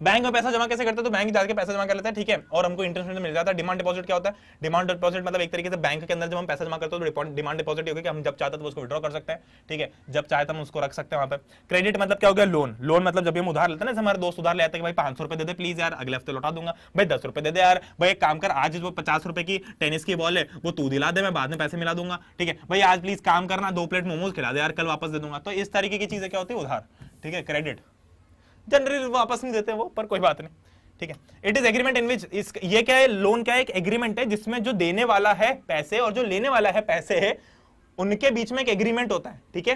बैंक में पैसा जमा कैसे करते हैं तो बैंक जाके पैसा जमा कर लेते हैं ठीक है और हमको इंटरेस्ट मिल जाता है डिमांड डिपॉजिट क्या होता है डिमांड डिपॉजिट मतलब एक तरीके से बैंक के अंदर जब हम पैसा जमा करते हैं तो डिमांड डिपॉजिट होगी कि हम जब चाहते तो उसको विड्रॉ कर सकते हैं ठीक है जब चाहे तो हम उसको रख सकते हैं वहां पर क्रेडिट मतलब क्या हो गया लोन लोन मतलब जब हम उधार लेते हैं ना हमारे दोस्त उधार लेते हैं भाई पांच सौ दे दे प्लीज यार अगले हफ्ते लौटा दूंगा भाई दस रुपए दे दे यार भाई एक काम कर आज वो पचास रुपए की टेनिस की बॉल है वो तू दिला दे मैं बाद में पैसे मिला दूंगा ठीक है भाई आज प्लीज काम करना दो प्लेट मोमोज खिला दे यार कल वापस दे दूंगा तो इस तरीके की चीजें क्या होती है उधार ठीक है क्रेडिट जनरली वापस नहीं देते वो पर कोई बात नहीं ठीक है it is agreement in which इस ये क्या है लोन क्या है एक एग्रीमेंट है जिसमें जो देने वाला है पैसे और जो लेने वाला है पैसे है उनके बीच में एक एग्रीमेंट होता है ठीक है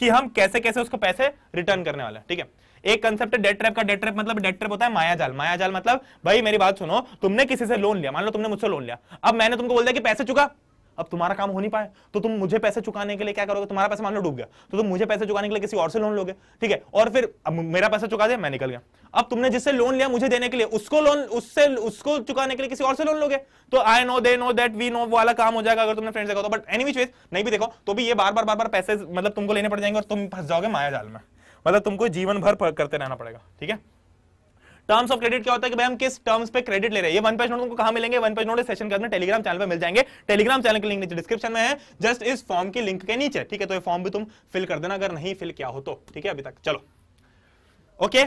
कि हम कैसे कैसे उसको पैसे रिटर्न करने वाला ठीक है एक कंसेप्ट डेट ट्रैप का डेट ट्रैप मतलब डेट ट्रैप होता है माया जाल माया जाल मतलब भाई मेरी बात सुनो तुमने किसी से लोन लिया मान लो तुमने मुझसे लोन लिया अब मैंने तुमको बोल दिया कि पैसे चुका अब तुम्हारा काम हो नहीं पाए तो तुम मुझे पैसे चुकाने के लिए क्या करोगे तुम्हारा पैसा मान लो डूब गया तो तुम मुझे पैसे चुकाने के लिए किसी और से लोन लोगे ठीक है और फिर अब मेरा पैसा चुका दिया मैं निकल गया अब तुमने जिससे लोन लिया मुझे देने के लिए उसको लोन उससे उसको चुकाने के लिए किसी और से लोन लोगे तो I know they know that we know वाला काम हो जाएगा अगर तुमने फ्रेंड देखा तो बट एनी वेज नहीं भी देखो तो भी ये बार बार बार बार पैसे मतलब तुमको लेने पड़ जाएंगे और तुम फंस जाओगे माया जाल में मतलब तुमको जीवन भर करते रहना पड़ेगा ठीक है टर्म्स ऑफ क्रेडिट क्या होता है कि भाई हम किस टर्म्स पे क्रेडिट ले रहे हैं ये वन पेज नोट कहा मिलेंगे वन पेज नोट सेशन के अंदर टेलीग्राम चैनल पर मिल जाएंगे टेलीग्राम चैनल के लिंक नीचे डिस्क्रिप्शन में है जस्ट इस फॉर्म के लिंक के नीचे ठीक है तो ये फॉर्म भी तुम फिल कर देना अगर नहीं फिल क्या हो तो ठीक है अभी तक चलो ओके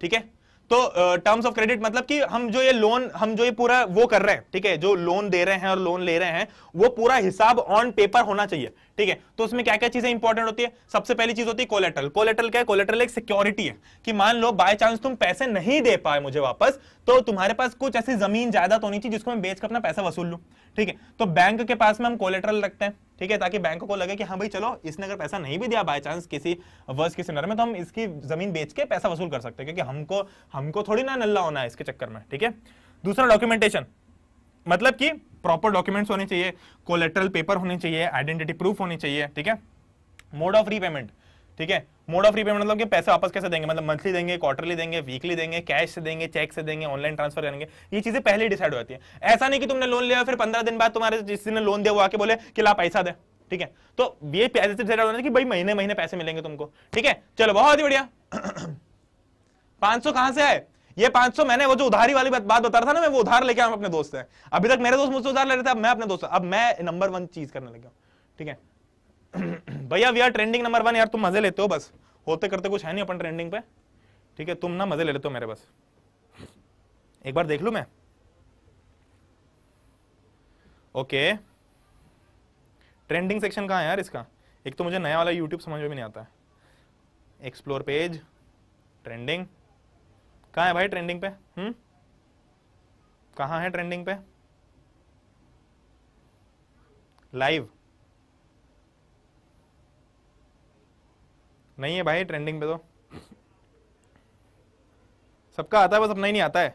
ठीक है तो टर्म्स ऑफ क्रेडिट मतलब कि हम जो ये लोन हम जो ये पूरा वो कर रहे हैं ठीक है जो लोन दे रहे हैं और लोन ले रहे हैं वो पूरा हिसाब ऑन पेपर होना चाहिए ठीक है तो उसमें क्या क्या चीजें इंपॉर्टेंट होती है सबसे पहली चीज होती है कोलेटल कोलेटल क्या है कोलेटल एक सिक्योरिटी है कि मान लो बाय चांस तुम पैसे नहीं दे पाए मुझे वापस तो तुम्हारे पास कुछ ऐसी जमीन जायदाद तो होनी चाहिए जिसको मैं बेच कर अपना पैसा वसूल लूँ ठीक है तो बैंक के पास में हम कोलेटरल रखते हैं ठीक है ताकि बैंकों को लगे कि हाँ भाई चलो इसने अगर पैसा नहीं भी दिया बाय चांस किसी वर्ष के सिनारे में तो हम इसकी जमीन बेच के पैसा वसूल कर सकते हैं क्योंकि हमको हमको थोड़ी ना नल्ला होना है इसके चक्कर में ठीक है दूसरा डॉक्यूमेंटेशन मतलब कि प्रॉपर डॉक्यूमेंट्स होने चाहिए कोलेट्रल पेपर होने चाहिए आइडेंटिटी प्रूफ होनी चाहिए ठीक है मोड ऑफ रीपेमेंट ठीक है मोड ऑफ रीपेमेंट मतलब कि पैसे वापस कैसे देंगे मतलब मंथली देंगे क्वार्टरली देंगे वीकली देंगे कैश से देंगे चेक से देंगे ऑनलाइन ट्रांसफर करेंगे ये चीजें पहले डिसाइड होती है ऐसा नहीं कि तुमने लोन लिया फिर पंद्रह दिन बाद तुम्हारे जिस दिन लोन दिया वो आके बोले कि ला पैसा दे ठीक है तो ये पैसे डिसाइड होना कि भाई महीने महीने पैसे मिलेंगे तुमको ठीक है चलो बहुत ही बढ़िया पांच सौ कहां से आए ये 500 मैंने वो जो उधारी वाली बात बता रहा था ना मैं वो उधार लेके आया अपने दोस्त है अभी तक मेरे दोस्त मुझसे उधार ले रहे थे अब मैं अपने दोस्त अब मैं नंबर वन चीज करने लगा ठीक है भैया we are trending number one यार तुम मजे लेते हो बस होते करते कुछ है नहीं अपन ट्रेंडिंग पे ठीक है तुम ना मजे ले लेते हो मेरे बस एक बार देख लू मैं ओके ट्रेंडिंग सेक्शन कहाँ है यार इसका एक तो मुझे नया वाला यूट्यूब समझ में भी नहीं आता है एक्सप्लोर पेज ट्रेंडिंग कहाँ है भाई ट्रेंडिंग पे हम्म कहाँ है ट्रेंडिंग पे लाइव नहीं है भाई ट्रेंडिंग पे तो सबका आता है बस अपना ही नहीं आता है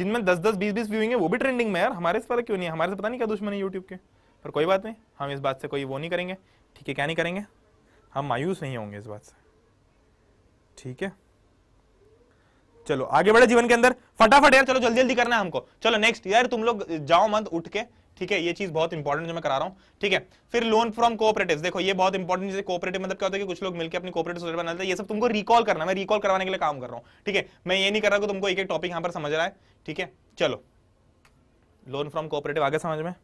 जिनमें दस दस बीस बीस व्यूइंग है वो भी ट्रेंडिंग में यार हमारे से वाला क्यों नहीं है हमारे से पता नहीं क्या दुश्मन है यूट्यूब के पर कोई बात नहीं हम इस बात से कोई वो नहीं करेंगे ठीक है क्या नहीं करेंगे हम मायूस नहीं होंगे इस बात से ठीक है चलो आगे बढ़े जीवन के अंदर फटाफट यार चलो जल्दी जल्दी करना है हमको चलो नेक्स्ट यार तुम लोग जाओ मत उठ के ठीक है ये चीज बहुत इंपॉर्टेंट जो मैं करा रहा हूँ ठीक है फिर लोन फ्रॉम कोऑपरेटिव देखो ये बहुत इंपॉर्टेंट चीज कोऑपरेटिव मतलब क्या होता है कि कुछ लोग मिलकर अपनी कोऑपरेटिव सोसाइटी बनाते हैं ये सब तुमको रिकॉल करना मैं रिकॉल करवाने के लिए काम कर रहा हूँ ठीक है मैं ये नहीं कर रहा कि तुमको एक एक टॉपिक यहाँ पर समझ रहा है ठीक है चलो लोन फ्रॉम कोऑपरेटिव आगे समझ में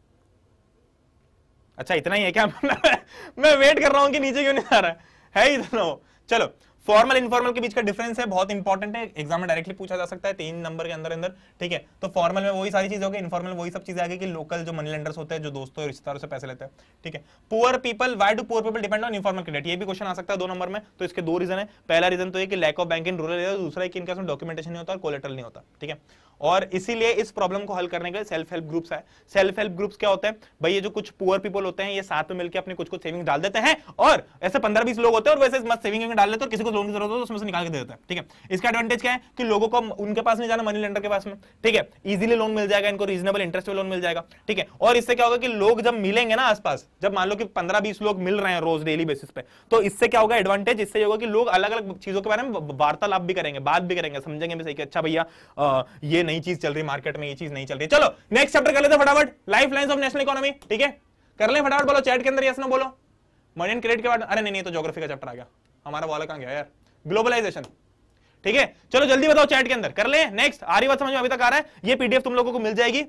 अच्छा इतना ही है क्या मैं वेट कर रहा हूँ कि नीचे क्यों नहीं आ रहा है, इतना तो। चलो फॉर्मल इनफॉर्मल के बीच का डिफरेंस है बहुत इंपॉर्टेंट है एग्जाम में डायरेक्टली पूछा जा सकता है तीन नंबर के अंदर अंदर ठीक है तो फॉर्मल में वही सारी चीज होगी इनफॉर्मल वही सब चीजें आगे कि लोकल जो मनी लेंडर्स होते हैं जो दोस्तों रिश्तेदारों से पैसे लेते हैं ठीक है poor people why do poor people depend on informal credit ये भी क्वेश्चन आ सकता है दो नंबर में तो इसके दो रीजन है पहला रीजन तो ये कि lack of bank in rural area दूसरा है कि इनका डॉक्यूमेंटेशन नहीं होता और कोलेटल नहीं होता ठीक है और इसीलिए इस प्रॉब्लम को हल करने के लिए सेल्फ हेल्प ग्रुप्स है सेल्फ हेल्प ग्रुप्स क्या होते हैं भाई ये जो कुछ पुअर पीपल होते हैं ये साथ में मिलकर अपने कुछ कुछ सेविंग डाल देते हैं और ऐसे पंद्रह बीस लोग होते हैं और वैसे मत सेविंग में डाल देते और किसी को लोन की जरूरत हो तो उसमें से निकाल के दे देता ठीक है इसका एडवांटेज क्या है कि लोगों को उनके पास नहीं जाना मनी लेंडर के पास में ठीक है इजिली लोन मिल जाएगा इनको रीजनेबल इंटरेस्ट पर लोन मिल जाएगा ठीक है और इससे क्या होगा कि लोग जब मिलेंगे ना आसपास जब मान लो कि पंद्रह बीस लोग मिल रहे हैं रोज डेली बेसिस पे तो इससे क्या होगा एडवांटेज इससे होगा कि लोग अलग अलग चीजों के बारे में वार्तालाप भी करेंगे बात भी करेंगे समझेंगे भी सही अच्छा भैया ये नई चीज चल रही मार्केट में ये चीज नहीं चल रही चलो नेक्स्ट चैप्टर कर लेते फटाफट life line of national economy ठीक है कर ले फटाफट बोलो चैट के अंदर यस ना बोलो मनी एंड क्रेडिट के बाद अरे नहीं नहीं तो ज्योग्राफी का चैप्टर आ गया हमारा वाला कहां गया यार ग्लोबलाइजेशन ठीक है चलो जल्दी बताओ चैट के अंदर कर ले नेक्स्ट आ रही बात समझ में अभी तक आ रहा है ये पीडीएफ तुम लोगों को मिल जाएगी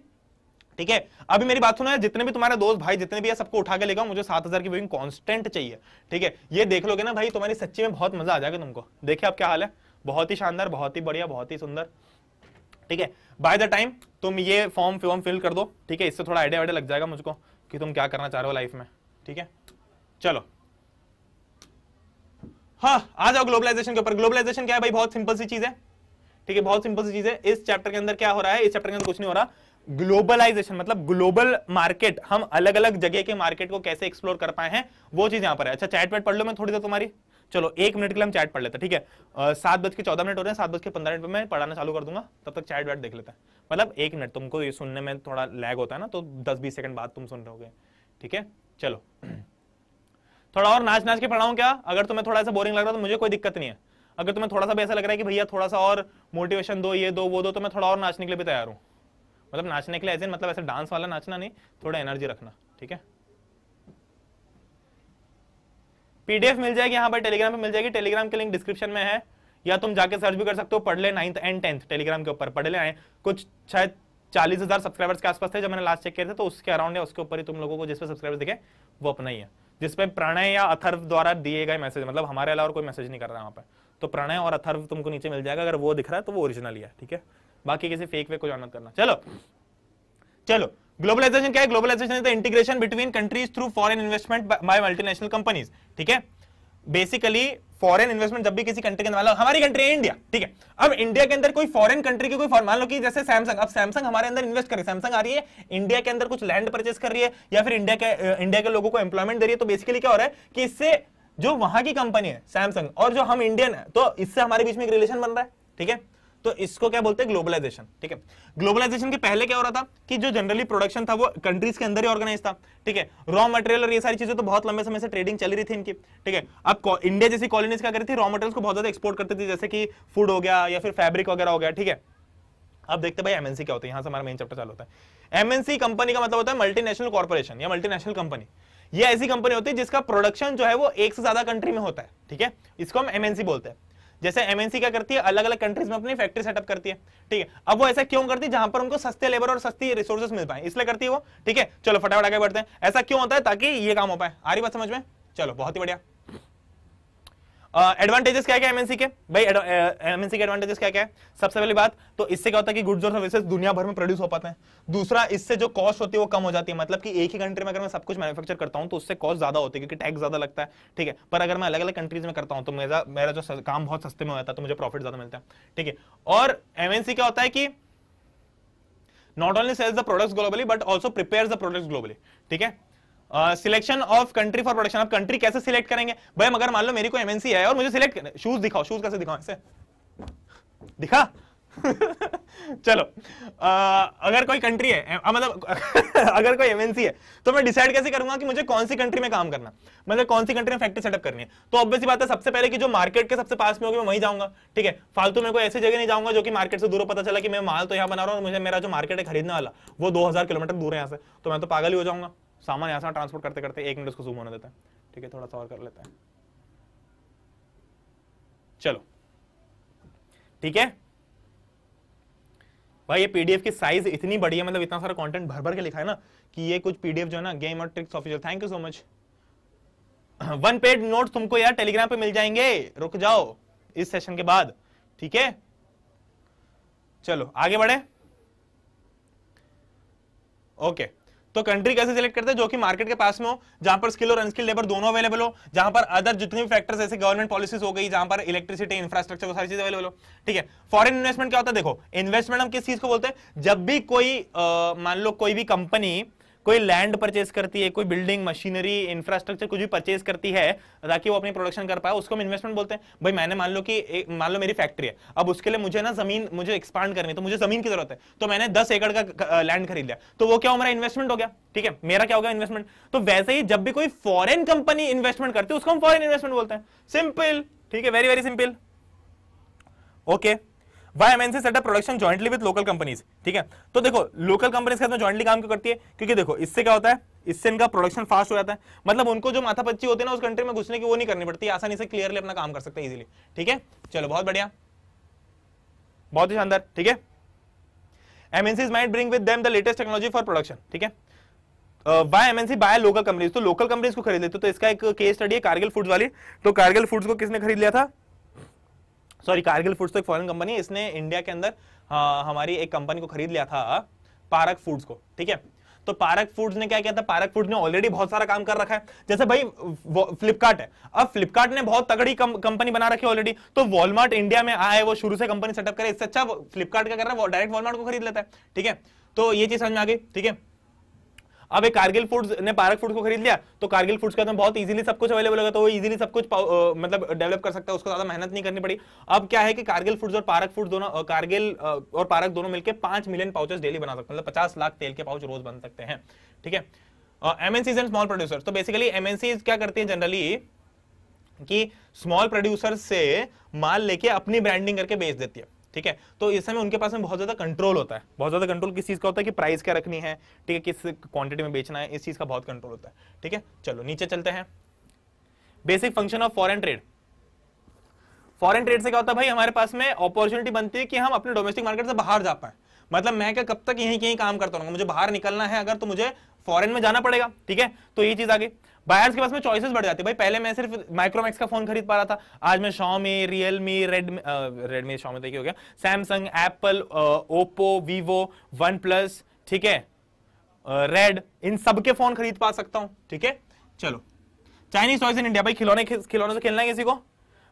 ठीक है अभी मेरी बात सुनो जितने भी तुम्हारे दोस्त भाई जितने भी है सबको उठा के लेगा मुझे सात हजार की वेविंग कांस्टेंट चाहिए ठीक है ये देख लोगे ना भाई तुम्हारी सच्ची में बहुत मजा आ जाएगा तुमको देखिए आप क्या हाल है बहुत ही शानदार बहुत ही बढ़िया बहुत ही सुंदर ठीक है बाय द टाइम तुम ये फॉर्म फॉर्म फिल कर दो ठीक है इससे थोड़ा आइडिया वाइडिया लग जाएगा मुझको कि तुम क्या करना चाह रहे हो लाइफ में ठीक है चलो हाँ आ जाओ ग्लोबलाइजेशन के ऊपर ग्लोबलाइजेशन क्या है भाई बहुत सिंपल सी चीज है ठीक है बहुत सिंपल सी चीज है इस चैप्टर के अंदर क्या हो रहा है इस चैप्टर के अंदर कुछ नहीं हो रहा ग्लोबलाइजेशन मतलब ग्लोबल मार्केट हम अलग अलग जगह के मार्केट को कैसे एक्सप्लोर कर पाए हैं वो चीज यहां पर है अच्छा चैट वैट पढ़ लो मैं थोड़ी देर तुम्हारी चलो एक मिनट के लिए हम चैट पढ़ लेते हैं ठीक है सात बज के चौदह मिनट हो रहे हैं सात बज के पंद्रह मिनट में मैं पढ़ाना चालू कर दूंगा तब तक चैट वैट देख लेते हैं मतलब एक मिनट तुमको ये सुनने में थोड़ा लैग होता है ना तो दस बीस सेकंड बाद तुम सुन रहे ठीक है चलो थोड़ा और नाच नाच के पढ़ाऊँ क्या अगर तुम्हें थोड़ा सा बोरिंग लग रहा है तो मुझे कोई दिक्कत नहीं है अगर तुम्हें थोड़ा सा भी ऐसा लग रहा है कि भैया थोड़ा सा और मोटिवेशन दो ये दो वो दो तो मैं थोड़ा और नाचने के लिए भी तैयार हूँ मतलब नाचने के लिए ऐसे मतलब ऐसे डांस वाला नाचना नहीं थोड़ा एनर्जी रखना ठीक है पीडीएफ मिल जाएगी यहाँ पर टेलीग्राम पे मिल जाएगी टेलीग्राम के लिंक डिस्क्रिप्शन में है या तुम जाके सर्च भी कर सकते हो पढ़ ले नाइन्थ एंड टेंथ टेलीग्राम के ऊपर पढ़ ले कुछ शायद चालीस हजार सब्सक्राइबर्स के आसपास थे जब मैंने लास्ट चेक किए थे तो उसके अराउंड है उसके ऊपर ही तुम लोगों को जिसपे सब्सक्राइबर्स दिखे वो अपना ही है जिसपे प्रणय या अथर्व द्वारा दिए गए मैसेज मतलब हमारे अलावा कोई मैसेज नहीं कर रहा है वहाँ पर तो प्रणय और अथर्व तुमको नीचे मिल जाएगा अगर वो दिख रहा है तो वो ओरिजिनल ही है ठीक है बाकी किसी फेक वे को जानत करना चलो चलो ग्लोबलाइजेशन क्या है globalisation is the integration between countries through foreign investment by multinational companies ठीक है बेसिकली फॉरेन इन्वेस्टमेंट जब भी किसी कंट्री के अंदर मान लो हमारी कंट्री है इंडिया ठीक है अब इंडिया के अंदर कोई फॉरेन कंट्री की कोई मान लो कि जैसे सैमसंग अब सैमसंग हमारे अंदर इन्वेस्ट कर रही है सैमसंग आ रही है इंडिया के अंदर कुछ लैंड परचेस कर रही है या फिर इंडिया के इंडिया के लोगों को एम्प्लॉयमेंट दे रही है तो बेसिकली क्या हो रहा है कि इससे जो वहां की कंपनी है सैमसंग और जो हम इंडियन है तो इससे हमारे बीच में एक रिलेशन बन रहा है ठीक है तो इसको क्या बोलते हैं ग्लोबलाइजेशन ठीक है ग्लोबलाइजेशन के पहले क्या हो रहा था कि जो जनरली प्रोडक्शन था वो कंट्रीज के अंदर ही ऑर्गेनाइज था ठीक है रॉ मटेरियल और ये सारी चीजें तो बहुत लंबे समय से ट्रेडिंग चली रही थी इनकी ठीक है अब इंडिया जैसी कॉलोनीज क्या करती थी रॉ मटेरियल को बहुत ज्यादा एक्सपोर्ट करती थी जैसे कि फूड हो गया या फिर फैब्रिक वगैरह हो गया ठीक है अब देखते भाई एमएनसी क्या होता है यहां से हमारा मेन चैप्टर चालू होता है एमएनसी कंपनी का मतलब होता है मल्टीनेशनल कॉर्पोरेशन या मल्टीनेशनल कंपनी ये ऐसी कंपनी होती है जिसका प्रोडक्शन जो है वो एक से ज्यादा कंट्री में होता है ठीक है इसको हम एमएनसी बोलते हैं जैसे एमएनसी क्या करती है अलग अलग कंट्रीज में अपनी फैक्ट्री सेटअप करती है ठीक है अब वो ऐसा क्यों करती है जहां पर उनको सस्ते लेबर और सस्ती रिसोर्सेस मिल पाए इसलिए करती है वो ठीक है चलो फटाफट आगे बढ़ते हैं ऐसा क्यों होता है ताकि ये काम हो पाए आ रही बात समझ में चलो बहुत ही बढ़िया एडवांटेजेस क्या क्या एमएनसी के भाई एमएनसी के एडवांटेजेस क्या क्या है सबसे पहली बात तो इससे क्या होता है कि गुड्स और सर्विसेज दुनिया भर में प्रोड्यूस हो पाते हैं दूसरा इससे जो कॉस्ट होती है वो कम हो जाती है मतलब कि एक ही कंट्री में अगर मैं सब कुछ मैन्युफैक्चर करता हूं तो उससे कॉस्ट ज्यादा होती है क्योंकि टैक्स ज्यादा लगता है ठीक है पर अगर मैं अलग अलग कंट्रीज में करता हूं तो मेरा मेरा जो काम बहुत सस्ते में हो जाता है तो मुझे प्रॉफिट ज्यादा मिलता है ठीक है और एमएनसी क्या होता है कि not only sells the products globally but also prepare the products globally ठीक है selection of country for production आप कंट्री कैसे सिलेक्ट करेंगे भाई मगर मान लो मेरी को एमएनसी है और मुझे सिलेक्ट शूज दिखाओ शूज कैसे दिखाओ ऐसे दिखा चलो आ, uh, अगर कोई कंट्री है आ, मतलब अगर कोई एमएनसी है तो मैं डिसाइड कैसे करूंगा कि मुझे कौन सी कंट्री में काम करना मतलब कौन सी कंट्री में फैक्ट्री सेटअप करनी है तो ऑब्वियस बात है सबसे पहले कि जो मार्केट के सबसे पास में होगी मैं वहीं जाऊंगा ठीक है फालतू में कोई ऐसी जगह नहीं जाऊंगा जो कि मार्केट से दूर पता चला कि मैं माल तो यहां बना रहा हूँ मुझे मेरा जो मार्केट है खरीदने वाला वो दो किलोमीटर दूर है यहां से तो मैं तो पागल ही हो जाऊंगा सामान यहाँ से ट्रांसपोर्ट करते करते एक मिनट उसको जूम होने देते हैं ठीक है थोड़ा सा और कर लेते हैं चलो ठीक है भाई ये पीडीएफ की साइज इतनी बड़ी है मतलब इतना सारा कंटेंट भर भर के लिखा है ना कि ये कुछ पीडीएफ जो है ना गेम और tricks official thank you so much one paid note तुमको यार टेलीग्राम पे मिल जाएंगे रुक जाओ इस सेशन के बाद ठीक है चलो आगे बढ़े ओके तो कंट्री कैसे सिलेक्ट करते हैं जो कि मार्केट के पास में हो जहां पर स्किल और अनस्किल लेबर दोनों अवेलेबल हो जहां पर अदर जितने भी फैक्टर्स ऐसे गवर्नमेंट पॉलिसीज हो गई जहां पर इलेक्ट्रिसिटी इंफ्रास्ट्रक्चर वो सारी चीज अवेलेबल हो ठीक है फॉरन इन्वेस्टमेंट क्या होता है देखो इन्वेस्टमेंट हम किस चीज को बोलते हैं जब भी कोई मान लो कोई भी कंपनी कोई लैंड परचेज करती है कोई बिल्डिंग मशीनरी इंफ्रास्ट्रक्चर कुछ भी परचेज करती है ताकि वो अपनी प्रोडक्शन कर पाए उसको हम इन्वेस्टमेंट बोलते हैं भाई मैंने मान लो कि मान लो मेरी फैक्ट्री है अब उसके लिए मुझे ना जमीन मुझे एक्सपांड करनी है तो मुझे जमीन की जरूरत है तो मैंने दस एकड़ का लैंड खरीद लिया तो वो क्या हमारा इन्वेस्टमेंट हो गया ठीक है मेरा क्या हो गया इन्वेस्टमेंट तो वैसे ही जब भी कोई फॉरेन कंपनी इन्वेस्टमेंट करती है उसको हम फॉरन इन्वेस्टमेंट बोलते हैं सिंपल ठीक है very very simple okay okay. Why M MNC set up production jointly with local companies ठीक है तो देखो लोकल कंपनीज के साथ जॉइंटली काम क्यों करती है क्योंकि देखो इससे क्या होता है इससे इनका प्रोडक्शन फास्ट हो जाता है मतलब उनको जो माथा पच्ची होती है ना उस कंट्री में घुसने की वो नहीं करनी पड़ती आसानी से क्लियरली अपना काम कर सकते हैं इजिली ठीक है चलो बहुत बढ़िया बहुत ही शानदार ठीक है MNCs might bring with them the latest technology for production ठीक है buy MNC buy local companies तो लोकल कंपनीज को खरीद लेते तो इसका एक केस स्टडी है कारगिल फूड्स वाली तो कारगिल फूड्स को किसने खरीद लिया था सॉरी कारगिल फूड्स तो एक फॉरेन कंपनी है इसने इंडिया के अंदर आ, हाँ, हमारी एक कंपनी को खरीद लिया था पारक फूड्स को ठीक है तो पारक फूड्स ने क्या किया था पारक फूड्स ने ऑलरेडी बहुत सारा काम कर रखा है जैसे भाई फ्लिपकार्ट है अब फ्लिपकार्ट ने बहुत तगड़ी कंपनी बना रखी है ऑलरेडी तो वॉलमार्ट इंडिया में आए वो शुरू से कंपनी सेटअप करे इससे अच्छा फ्लिपकार्ट क्या कर रहा है वो डायरेक्ट वॉलमार्ट को खरीद लेता है ठीक है तो ये चीज समझ में आ गई ठीक है अब एक कारगिल फूड्स ने पारक फूड को खरीद लिया तो कारगिल फूड्स का तो बहुत इजीली सब कुछ अवेलेबल होगा तो वो इजीली सब कुछ आ, मतलब डेवलप कर सकता है उसको ज्यादा मेहनत नहीं करनी पड़ी अब क्या है कि कारगिल फूड्स और पारक फूड्स दोनों कारगिल और पारक दोनों मिलकर पांच मिलियन पाउचेस डेली बना सकते मतलब पचास लाख तेल के पाउच रोज बन सकते हैं ठीक है एमएनसीज एंड स्मॉल प्रोड्यूसर तो बेसिकली एमएनसी क्या करती है जनरली कि स्मॉल प्रोड्यूसर से माल लेके अपनी ब्रांडिंग करके बेच देती है ठीक है तो इस समय उनके पास में बहुत ज़्यादा कंट्रोल होता है बहुत ज़्यादा कंट्रोल किस चीज़ का होता है कि प्राइस क्या रखनी है ठीक है किस क्वांटिटी में बेचना है इस चीज़ का बहुत कंट्रोल होता है ठीक है चलो नीचे चलते हैं basic function of foreign trade foreign trade से क्या होता है भाई हमारे पास में अपॉर्चुनिटी बनती है कि हम अपने डोमेस्टिक मार्केट से बाहर जा पाए मतलब मैं क्या कब तक यहीं कहीं काम करता रहूंगा मुझे बाहर निकलना है अगर तो मुझे फॉरेन में जाना पड़ेगा ठीक है तो ये चीज आ गई बायर्स के पास में चॉइसेस बढ़ जाती है भाई पहले मैं सिर्फ माइक्रोमैक्स का फोन खरीद पा रहा था आज मैं Xiaomi Realme Redmi Redmi Xiaomi देखिए हो गया Samsung Apple Oppo Vivo OnePlus ठीक है रेड इन सब के फोन खरीद पा सकता हूं ठीक है चलो चाइनीज टॉयज इन इंडिया भाई खिलौने खिलौने से खेलना है किसी को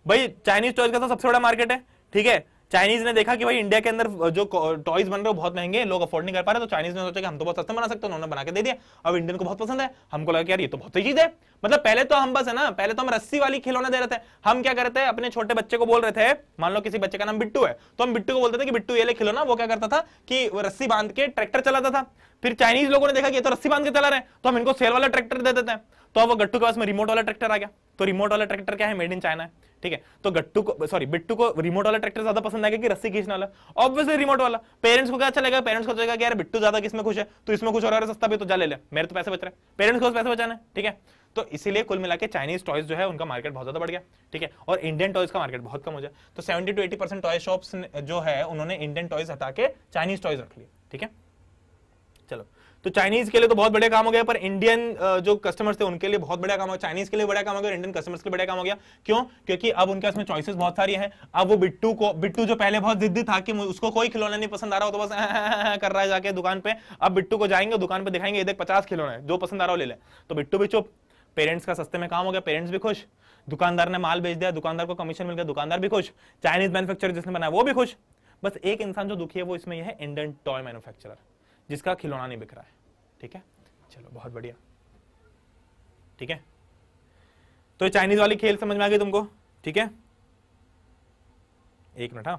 भाई चाइनीज टॉयज का तो सबसे बड़ा मार्केट है ठीक है चाइनीज ने देखा कि भाई इंडिया के अंदर जो टॉयज बन रहे हो बहुत महंगे लोग अफोर्ड नहीं कर पा रहे तो चाइनीज ने सोचा कि हम तो बहुत सस्ते बना सकते हैं उन्होंने बना के दे दिया अब इंडियन को बहुत पसंद है हमको लगा कि यार ये तो बहुत ही चीज है मतलब पहले तो हम बस है ना पहले तो हम रस्सी वाली खिलौना दे रहे थे हम क्या करते हैं अपने छोटे बच्चे को बोल रहे थे मान लो किसी बच्चे का नाम बिट्टू है तो हम बिट्टू को बोलते थे कि बिट्टू ये ले खिलौना वो क्या करता था कि रस्सी बांध के ट्रैक्टर चलाता था फिर चाइनीज लोगों ने देखा कि ये तो रस्सी बांध के चला रहे हैं तो हम इनको सेल वाला ट्रैक्टर दे देते हैं तो अब गट्टू के पास में रिमोट वाला ट्रैक्टर आ गया तो रिमोट वाला ट्रैक्टर क्या है मेड इन चाइना है ठीक है तो गट्टू को सॉरी बिट्टू को रिमोट वाला ट्रैक्टर ज्यादा पसंद आएगा कि रस्सी खींचने वाला ऑब्वियसली रिमोट वाला पेरेंट्स को क्या अच्छा लगेगा पेरेंट्स को चलेगा तो यार बिट्टू ज्यादा किसमें खुश है तो इसमें कुछ और सस्ता भी तो जा ले ले मेरे तो पैसे बच रहे हैं पेरेंट्स को पैसे बचाना है ठीक है तो इसीलिए कुल मिला के चाइनीज टॉयज जो है उनका मार्केट बहुत ज्यादा बढ़ गया ठीक है और इंडियन टॉयज का मार्केट बहुत कम हो जाए तो seventy to eighty percent toy shop जो है उन्होंने इंडियन टॉयज हटा के चाइनीज टॉयज रख लिया ठीक है चलो तो चाइनीज के लिए तो बहुत बड़े काम हो गया पर इंडियन जो कस्टमर्स थे उनके लिए बहुत बड़ा काम हो गया चाइनीज के लिए बड़ा काम हो गया इंडियन कस्टमर्स के लिए बड़ा काम हो गया क्यों क्योंकि अब उनके इसमें चॉइसेस बहुत सारी हैं अब वो बिट्टू को बिट्टू जो पहले बहुत जिद्दी था कि उसको कोई खिलौना नहीं पसंद आ रहा हो तो बस कर रहा है जाके दुकान पे अब बिट्टू को जाएंगे दुकान पर दिखाएंगे देख पचास खिलौना है जो पसंद आ रहा हो ले ले तो बिट्टू भी चुप पेरेंट्स का सस्ते में काम हो गया पेरेंट्स भी खुश दुकानदार ने माल बेच दिया दुकानदार को कमीशन मिल गया दुकानदार भी खुश चाइनीज मैनुफेक्चर जिसने बनाया वो भी खुश बस एक इंसान जो दुखी है वो इसमें यह है इंडियन टॉय मैनुफेक्चर जिसका खिलौना नहीं बिक रहा है ठीक है चलो बहुत बढ़िया ठीक है तो चाइनीज वाली खेल समझ में आ गई तुमको ठीक है एक मिनट हाँ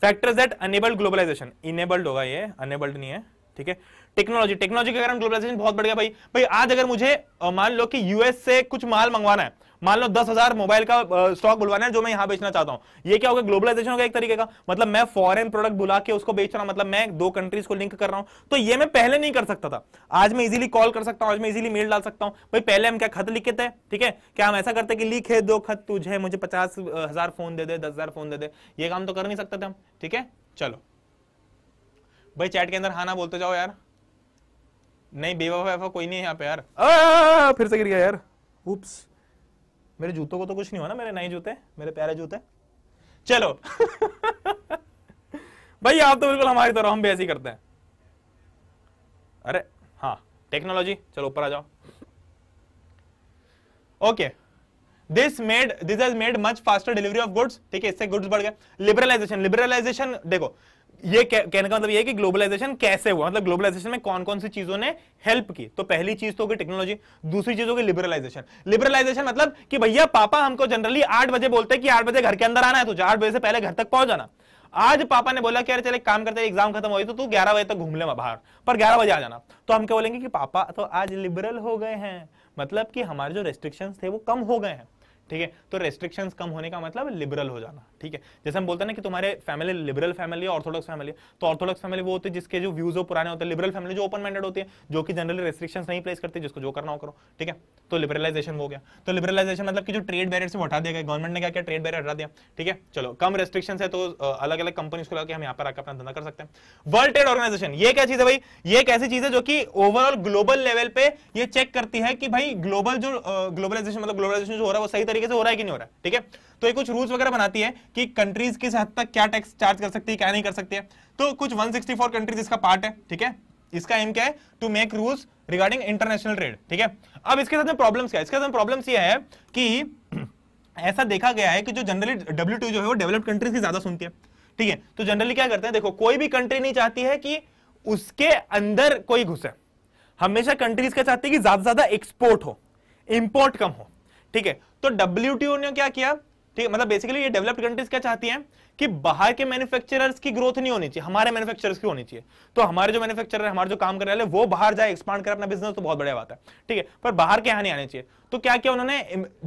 factors that enabled globalisation enabled होगा ये अनेबल्ड नहीं है ठीक है टेक्नोलॉजी टेक्नोलॉजी के कारण ग्लोबलाइजेशन बहुत बढ़ गया भाई भाई आज अगर मुझे मान लो कि यूएस से कुछ माल मंगवाना है मान लो दस हजार मोबाइल का स्टॉक बुलवाना है जो मैं यहां बेचना चाहता हूं ये क्या होगा ग्लोबलाइजेशन होगा एक तरीके का मतलब मैं फॉरेन प्रोडक्ट बुला के उसको बेच रहा हूं मतलब मैं दो कंट्रीज को लिंक कर रहा हूं तो ये मैं पहले नहीं कर सकता था आज मैं इजिली कॉल कर सकता हूं आज मैं इजिली मेल डाल सकता हूं भाई पहले हम क्या खत लिखते थे ठीक है क्या हम ऐसा करते कि लिखे दो खत तुझे मुझे पचास हजार फोन दे दे दस हजार फोन दे दे ये काम तो कर नहीं सकते थे हम ठीक है चलो भाई चैट के अंदर हाना बोलते जाओ यार नहीं बेवा कोई नहीं है यहाँ पे यार आ, फिर से गिर गया यार उप्स मेरे जूतों को तो कुछ नहीं हुआ ना मेरे नए जूते मेरे प्यारे जूते चलो भाई आप तो बिल्कुल हमारी तरह हम भी ही करते हैं अरे हाँ टेक्नोलॉजी चलो ऊपर आ जाओ okay this made this has made much faster delivery of goods ठीक है इससे गुड्स बढ़ गए लिबरलाइजेशन लिबरलाइजेशन देखो ये कहने का मतलब ये है कि ग्लोबलाइजेशन कैसे हुआ मतलब ग्लोबलाइजेशन में कौन कौन सी चीजों ने हेल्प की तो पहली चीज तो होगी टेक्नोलॉजी दूसरी चीज होगी लिबरलाइजेशन लिबरलाइजेशन मतलब कि भैया पापा हमको जनरली आठ बजे बोलते हैं कि आठ बजे घर के अंदर आना है तो आठ बजे से पहले घर तक पहुंच जाना आज पापा ने बोला कि अरे चले काम करते एग्जाम खत्म हो तो तू ग्यारह बजे तक घूम ले बाहर पर ग्यारह बजे आ जाना तो हम क्या बोलेंगे कि पापा तो आज लिबरल हो गए हैं मतलब कि हमारे जो रेस्ट्रिक्शंस थे वो कम हो गए हैं ठीक है तो रेस्ट्रिक्शंस कम होने का मतलब लिबरल हो जाना ठीक है जैसे हम बोलते हैं ना कि तुम्हारे family liberal family orthodox family तो ऑर्थोडॉक्स फैमिली वो होती है जिसके जो व्यूज हो पुराने होते हैं लिबरल फैमिली जो ओपन माइंडेड होती है जो कि जनरली रेस्ट्रिक्शन नहीं प्लेस करती जिसको जो करना हो करो ठीक है तो लिबरलाइजेशन हो गया तो लिबरलाइजेशन मतलब कि जो ट्रेड बैरियर से हटा दिया गया गवर्नमेंट ने क्या क्या ट्रेड बैरियर हटा दिया ठीक है चलो कम रेस्ट्रिक्शन है तो अलग अलग कंपनी को लगा हम यहाँ पर आकर अपना धंधा कर सकते हैं वर्ल्ड ट्रेड ऑर्गेनाइजेशन ये क्या चीज है भाई ये एक ऐसी चीज है जो कि ओवरऑल ग्लोबल लेवल पे ये चेक करती है कि भाई ग्लोबल जो ग्लोबलाइजेशन मतलब ग्लोबलाइजेशन जो हो रहा है वो सही तरीके से हो रहा है कि नहीं हो रहा है ठीक है तो ये कुछ रूल्स वगैरह बनाती है कि कंट्रीज किस हद तक क्या टैक्स चार्ज कर सकती है क्या नहीं कर सकती है तो कुछ 164 कंट्रीज इसका पार्ट है ठीक है इसका एम क्या है to make rules regarding international trade ठीक है अब इसके साथ में प्रॉब्लम्स क्या है इसके साथ में प्रॉब्लम्स ये है कि ऐसा देखा गया है कि जो जनरली डब्ल्यू जो है वो डेवलप्ड कंट्रीज की ज्यादा सुनती है ठीक है तो जनरली क्या करते हैं देखो कोई भी कंट्री नहीं चाहती है कि उसके अंदर कोई घुसे हमेशा कंट्रीज क्या चाहती है कि ज्यादा से ज्यादा एक्सपोर्ट हो इंपोर्ट कम हो ठीक है तो डब्ल्यू ने क्या किया ठीक है मतलब बेसिकली ये डेवलप्ड कंट्रीज क्या चाहती हैं कि बाहर के मैन्युफैक्चरर्स की ग्रोथ नहीं होनी चाहिए हमारे मैन्युफैक्चरर्स की होनी चाहिए तो हमारे जो मैन्युफैक्चरर हमारे जो काम करने वाले वो बाहर जाए एक्सपांड करें अपना बिजनेस तो बहुत बढ़िया बात है ठीक है पर बाहर के यहाँ नहीं आने चाहिए तो क्या क्या उन्होंने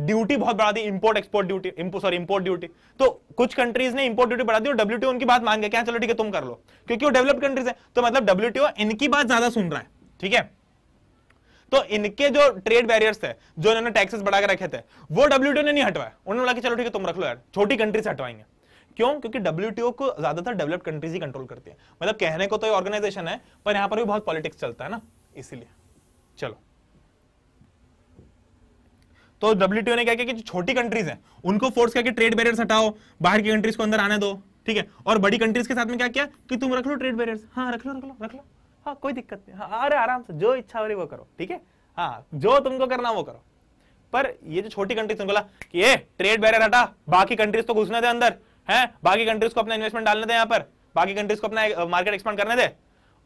ड्यूटी बहुत बढ़ा दी import export duty sorry import duty तो कुछ कंट्रीज ने इंपोर्ट ड्यूटी बढ़ा दी और डब्ल्यूटीओ उनकी बात मांगे गया क्या चलो ठीक है तुम कर लो क्योंकि वो डेवलप्ड कंट्रीज है तो मतलब डब्ल्यूटीओ इनकी बात ज्यादा सुन रहा है ठीक है तो इनके जो ट्रेड बैरियर थे जो इन्होंने टैक्सेस बढ़ा के रखे थे वो डब्ल्यू ने नहीं हटवाया उन्होंने बोला कि चलो ठीक है तुम रख लो यार छोटी कंट्री से हटवाएंगे क्यों क्योंकि डब्ल्यू को ज्यादातर डेवलप्ड कंट्रीज ही कंट्रोल करती है मतलब कहने को तो ये ऑर्गेनाइजेशन है पर यहां पर भी बहुत पॉलिटिक्स चलता है ना इसीलिए चलो तो डब्ल्यू ने क्या किया कि जो छोटी कंट्रीज हैं उनको फोर्स करके ट्रेड बैरियर हटाओ बाहर की कंट्रीज को अंदर आने दो ठीक है और बड़ी कंट्रीज के साथ में क्या किया कि तुम रख लो ट्रेड बैरियर हाँ रख लो रख लो रख लो हाँ कोई दिक्कत नहीं हाँ अरे आराम से जो इच्छा हो रही वो करो ठीक है हाँ जो तुमको करना वो करो पर ये जो छोटी कंट्रीज बोला कि ये ट्रेड बैरियर हटा बाकी कंट्रीज को तो घुसने दे अंदर हैं बाकी कंट्रीज को अपना इन्वेस्टमेंट डालने दे यहाँ पर बाकी कंट्रीज को अपना मार्केट एक्सपांड करने दे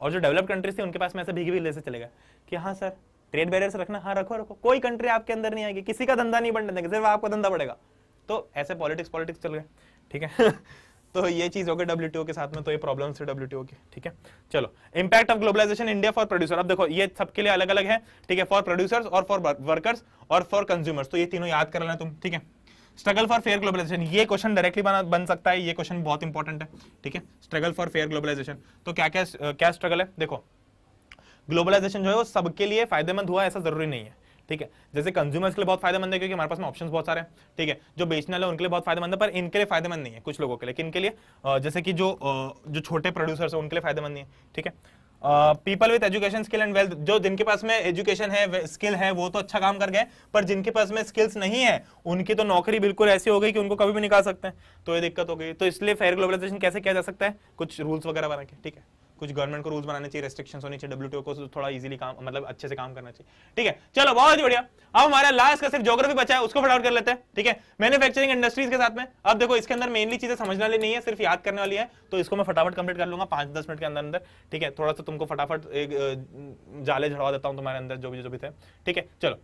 और जो डेवलप्ड कंट्रीज थी उनके पास में ऐसे भीगी भी ले चलेगा कि हाँ सर ट्रेड बैरियर से रखना हाँ रखो रखो कोई कंट्री आपके अंदर नहीं आएगी किसी का धंधा नहीं बनने देंगे सिर्फ आपका धंधा पड़ेगा तो ऐसे पॉलिटिक्स पॉलिटिक्स चल गए ठीक है तो ये चीज हो डब्ल्यू के साथ में तो ये प्रॉब्लम है डब्ल्यू के ठीक है चलो impact of globalisation India for producer अब देखो ये सबके लिए अलग अलग है ठीक है फॉर प्रोड्यूसर्स और फॉर वर्कर्स और फॉर कंज्यूमर्स तो ये तीनों याद कर लेना तुम ठीक है स्ट्रगल फॉर फेयर ग्लोबलाइजेशन ये क्वेश्चन डायरेक्टली बना बन सकता है ये क्वेश्चन बहुत इंपॉर्टेंट है ठीक है स्ट्रगल फॉर फेयर ग्लोबलाइजेशन तो क्या क्या क्या स्ट्रगल है देखो ग्लोबलाइजेशन जो है वो सबके लिए फायदेमंद हुआ ऐसा जरूरी नहीं है ठीक है जैसे कंज्यूमर्स के लिए बहुत फायदेमंद है क्योंकि हमारे पास में ऑप्शन बहुत सारे हैं ठीक है जो बेचने वाले उनके लिए बहुत फायदेमंद है पर इनके लिए फायदेमंद नहीं है कुछ लोगों के लिए किन के लिए जैसे कि जो जो छोटे प्रोड्यूसर्स हैं उनके लिए फायदेमंद नहीं है ठीक है people with education skill and wealth जो जिनके पास में एजुकेशन है स्किल है वो तो अच्छा काम कर गए पर जिनके पास में स्किल्स नहीं है उनकी तो नौकरी बिल्कुल ऐसी हो गई कि उनको कभी भी निकाल सकते हैं तो ये दिक्कत हो गई तो इसलिए फेयर ग्लोबलाइजेशन कैसे किया जा सकता है कुछ रूल्स वगैरह बना के ठीक है कुछ गवर्नमेंट को रूल्स बनाने चाहिए रेस्ट्रिक्शन होनी चाहिए डब्ल्यूटीओ को थोड़ा इजीली काम मतलब अच्छे से काम करना चाहिए ठीक है चलो बहुत बढ़िया अब हमारा लास्ट का सिर्फ जोग्राफी बचा है उसको फटाफट कर लेते हैं ठीक है मैन्युफैक्चरिंग इंडस्ट्रीज के साथ में अब देखो इसके अंदर मेनली चीजें समझने वाली नहीं है सिर्फ याद करने वाली है तो इसको मैं फटाफट कंप्लीट कर लूंगा पांच दस मिनट के अंदर अंदर ठीक है थोड़ा सा तुमको फटाफट एक जाले झड़वा देता हूँ तुम्हारे अंदर जो भी जो भी थे ठीक है चलो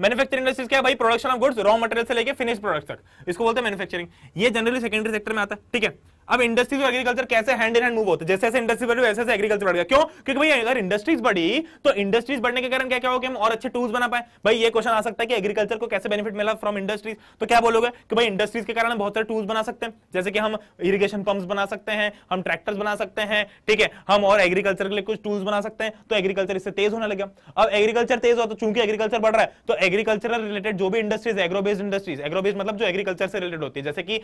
मैन्युफैक्चरिंग इंडस्ट्रीज क्या है भाई production of goods raw material से लेके फिनिश प्रोडक्ट तक इसको बोलते हैं मैन्युफैक्चरिंग ये जनरली सेकेंडरी सेक्टर में आता है ठीक है अब इंडस्ट्रीज और एग्रीकल्चर कैसे हैंड इन हैंड मूव होते हैं जैसे जैसे इंडस्ट्री बढ़ी वैसे एग्रीकल्चर बढ़ गया क्यों क्योंकि भाई अगर इंडस्ट्रीज बढ़ी तो इंडस्ट्रीज बढ़ने के कारण क्या क्या हो कि हम और अच्छे टूल्स बना पाए भाई ये क्वेश्चन आ सकता है कि एग्रीकल्चर को कैसे बेनिफिट मिला फ्रॉम इंडस्ट्रीज तो क्या बोलोगे कि भाई इंडस्ट्रीज के कारण बहुत सारे टूल्स बना सकते हैं जैसे कि हम इरीगेशन पंप्स बना सकते हैं हम ट्रैक्टर्स बना सकते हैं ठीक है हम और एग्रीकल्चर के लिए कुछ टूल्स बना सकते हैं तो एग्रीकल्चर इससे तेज होने लगा अब एग्रीकल्चर तेज हो तो चूंकि एग्रीकल्चर बढ़ रहा है तो एग्रीकल्चर रिलेटेड जो भी इंडस्ट्रीज एग्रो इंडस्ट्रीज एग्रो मतलब जो एग्रीकल्चर से रिलेटेड होती है जैसे कि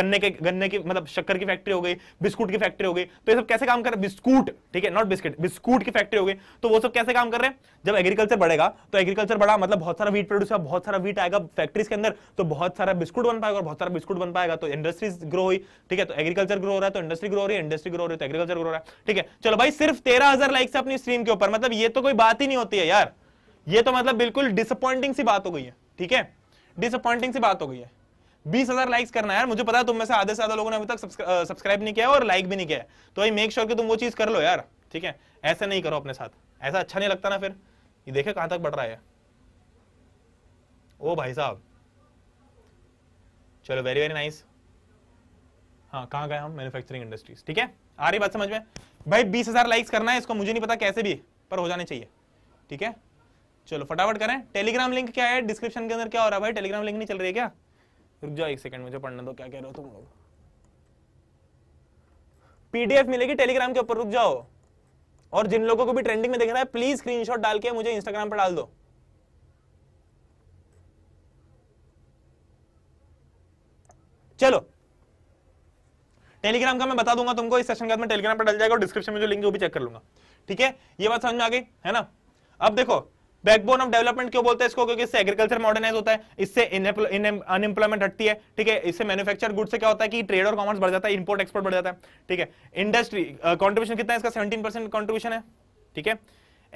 गन्ने के गन्ने की मतलब शक्कर की फैक्ट्री हो गई बिस्कुट की फैक्ट्री हो गई तो ये सब कैसे काम कर रहे हैं बिस्कुट ठीक है नॉट बिस्किट बिस्कुट की फैक्ट्री हो गई तो वो सब कैसे काम कर रहे हैं जब एग्रीकल्चर बढ़ेगा तो एग्रीकल्चर बढ़ा मतलब बहुत सारा वीट प्रोड्यूस होगा बहुत सारा वीट आएगा फैक्ट्रीज के अंदर तो बहुत सारा बिस्कुट बन पाएगा और बहुत सारा बिस्कुट बन पाएगा तो इंडस्ट्रीज ग्रो हुई ठीक है तो एग्रीकल्चर ग्रो हो रहा है तो इंडस्ट्री ग्रो हो रही है इंडस्ट्री ग्रो हो रही है तो एग्रीकल्चर ग्रो हो रहा है ठीक है चलो भाई सिर्फ तेरह हजार लाइक्स अपनी स्ट्रीम के ऊपर मतलब ये तो कोई बात ही नहीं होती है यार ये तो मतलब बिल्कुल डिसअपॉइंटिंग सी बात हो गई है ठीक है डिसअपॉइंटिंग सी बात हो गई है बीस हजार लाइक्स करना है यार मुझे पता है तुम में से आधे से आधा लोगों ने अभी तक सब्सक्राइब नहीं किया और लाइक भी नहीं किया तो भाई मेक श्योर कि तुम वो चीज कर लो यार ठीक है ऐसे नहीं करो अपने साथ ऐसा अच्छा नहीं लगता ना फिर ये देखे कहां तक बढ़ रहा है ओ भाई साहब चलो वेरी वेरी नाइस हाँ कहां गए हम मैन्युफैक्चरिंग इंडस्ट्रीज ठीक है आ रही बात समझ में भाई बीस हजार लाइक्स करना है इसको मुझे नहीं पता कैसे भी पर हो जाने चाहिए ठीक है चलो फटाफट करें टेलीग्राम लिंक क्या है डिस्क्रिप्शन के अंदर क्या हो रहा है भाई टेलीग्राम लिंक नहीं चल रही है क्या रुक जाओ एक सेकंड मुझे पढ़ने दो क्या कह रहे हो तुम लोग पीडीएफ मिलेगी टेलीग्राम के ऊपर रुक जाओ और जिन लोगों को भी ट्रेंडिंग में देख रहा है प्लीज स्क्रीनशॉट डाल के मुझे इंस्टाग्राम पर डाल दो चलो टेलीग्राम का मैं बता दूंगा तुमको इस सेशन के बाद में टेलीग्राम पर डाल जाएगा और डिस्क्रिप्शन में जो लिंक है वो भी चेक कर लूंगा ठीक है ये बात समझ में आ गई है ना अब देखो बैकबोन ऑफ डेवलपमेंट क्यों बोलते हैं इसको क्योंकि इससे एग्रीकल्चर मॉडर्नाइज होता है इससे अनएम्प्लॉयमेंट हटती है ठीक है इससे मैन्युफैक्चर गुड से क्या होता है कि ट्रेड और कॉमर्स बढ़ जाता है इंपोर्ट एक्सपोर्ट बढ़ जाता है ठीक है इंडस्ट्री कॉन्ट्रीब्यूशन कितना है इसका सेवेंटीन परसेंट कॉन्ट्रीब्यूशन है ठीक है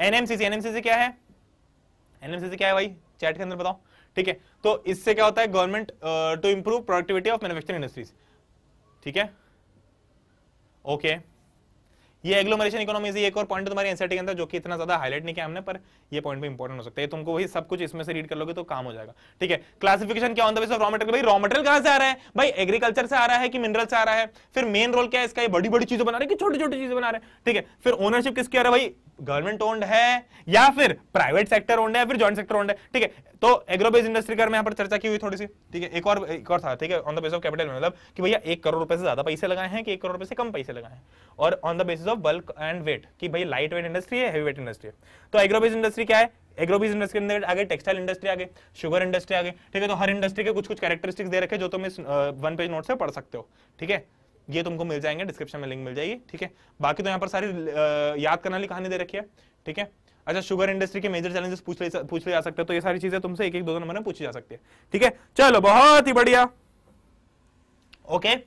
एनएमसीसी एनएमसीसी क्या है एनएमसीसी क्या है भाई चैट के अंदर बताओ ठीक है तो इससे क्या होता है government to improve productivity of manufacturing industries ठीक है ओके okay. ये एग्लोमरेशन इकोनॉमी एक और पॉइंट तुम्हारी एनसीआर के अंदर जो कि इतना ज्यादा हाईलाइट नहीं किया हमने पर ये पॉइंट भी इंपॉर्टेंट हो सकता है तुमको वही सब कुछ इसमें से रीड कर लोगे तो काम हो जाएगा ठीक है क्लासिफिकेशन क्या on the base of raw material भाई रॉ मटेरियल कहां से आ रहा है भाई एग्रीकल्चर से आ रहा है कि मिनरल से आ रहा है फिर मेन रोल क्या है इसका ये बड़ी बड़ी चीजें बना रहे हैं कि छोटी छोटी चीजें बना रहे हैं ठीक है फिर ओनरशिप किसकी आ रहा है भाई गवर्नमेंट ओन्ड है या फिर प्राइवेट सेक्टर ओन्ड है या फिर जॉइंट सेक्टर ओन्ड है ठीक है तो एग्रोबेज इंडस्ट्री में यहाँ पर चर्चा की हुई थोड़ी सी ठीक है एक और एक और था ठीक है on the base of capital मतलब कि भैया एक करोड़ रुपए से ज्यादा पैसे लगाए हैं कि एक करोड़ रुपए से कम पैसे लगाए हैं और on the basis of bulk and weight कि भाई लाइट वेट इंडस्ट्री है हैवी वेट इंडस्ट्री है तो एग्रोबेज इंडस्ट्री क्या है एग्रोबीज इंडस्ट्री के अंदर आगे टेक्सटाइल इंडस्ट्री आगे शुगर इंडस्ट्री आगे ठीक है तो हर इंडस्ट्री के कुछ कुछ कैरेक्टरिस्टिक्स दे रखे जो तुम इस वन पेज नोट से पढ़ सकते हो ठीक है ये तुमको मिल जाएंगे डिस्क्रिप्शन में लिंक मिल जाएगी ठीक है बाकी तो यहाँ पर सारी याद करने वाली कहानी दे रखी है ठीक है अच्छा शुगर इंडस्ट्री के मेजर चैलेंजेस पूछ ले पूछ ले जा सकते हैं तो ये सारी चीजें तुमसे एक एक दो दो नंबर में पूछी जा सकती है ठीक है चलो बहुत ही बढ़िया ओके okay.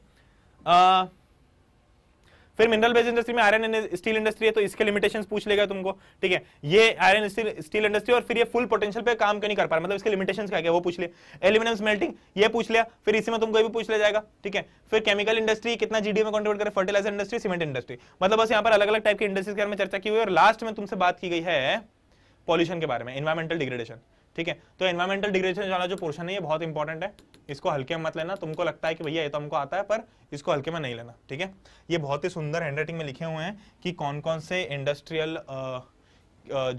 फिर मिनरल बेस्ड इंडस्ट्री में आयरन एंड स्टील इंडस्ट्री है तो इसके लिमिटेशन पूछ लेगा तुमको ठीक है ये आयरन स्टील इंडस्ट्री और फिर ये फुल पोटेंशियल पे काम क्यों नहीं कर पा रहा मतलब इसके लिमिटेशन क्या है वो पूछ ले एल्यूमिनियम स्मेल्टिंग ये पूछ लिया फिर इसी में तुमको भी पूछ लिया जाएगा ठीक है फिर केमिकल इंडस्ट्री कितना जीडी में कॉन्ट्रीब्यूट करें फर्टिलाइजर इंडस्ट्री सीमेंट इंडस्ट्री मतलब बस यहाँ पर अलग अलग टाइप की इंडस्ट्रीज के बारे में चर्चा की हुई और लास्ट में तुमसे बात की गई है पॉल्यूशन के बारे में इन्वायरमेंटल डिग्रेडेशन ठीक है तो एनवायरमेंटल डिग्रेडेशन वाला जो पोर्शन है ये बहुत इंपॉर्टेंट है इसको हल्के में मत लेना तुमको लगता है कि भैया ये तो हमको आता है पर इसको हल्के में नहीं लेना ठीक है ये बहुत ही सुंदर हैंडराइटिंग में लिखे हुए हैं कि कौन कौन से इंडस्ट्रियल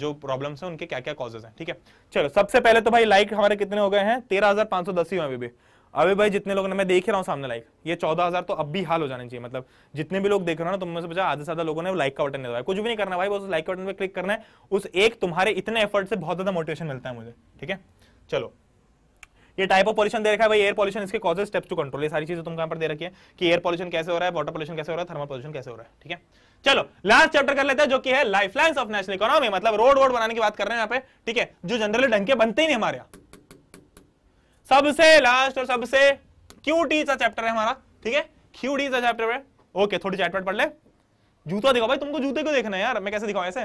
जो प्रॉब्लम्स हैं उनके क्या क्या कॉजेज हैं ठीक है चलो सबसे पहले तो भाई लाइक हमारे कितने हो गए हैं तेरह हजार पांच सौ दस ही हुए अभी भी अबे भाई जितने लोग ना मैं देख ही रहा हूँ सामने लाइक ये चौदह हजार तो अब भी हाल हो जाने चाहिए मतलब जितने भी लोग देख रहे हो ना तुम से बचा आधे से लोगों ने लाइक का बटन दबाया कुछ भी नहीं करना भाई बस लाइक का बटन पर क्लिक करना है उस एक तुम्हारे इतने एफर्ट से बहुत ज्यादा मोटिवेशन मिलता है मुझे ठीक है चलो ये टाइप ऑफ पॉल्यूशन दे रखा है भाई एयर पॉल्यूशन इसके कॉजेज स्टेप्स टू कंट्रोल ये सारी चीजें तुम कहां पर दे रखी है कि एयर पॉल्यूशन कैसे हो रहा है वाटर पॉल्यूशन कैसे हो रहा है थर्मल पॉल्यूशन कैसे हो रहा है ठीक है चलो लास्ट चैप्टर कर लेते हैं जो कि है लाइफ ऑफ नेशनल इकोनॉमी मतलब रोड वोड बनाने की बात कर रहे हैं यहाँ पे ठीक है जो जनरली ढंग के बनते ही नहीं हमारे यहाँ सबसे लास्ट और सबसे क्यूटी सा चैप्टर है हमारा ठीक है क्यूटी सा चैप्टर है ओके थोड़ी चैटपट पढ़ ले जूता दिखाओ भाई तुमको जूते को देखना है यार मैं कैसे दिखाऊं ऐसे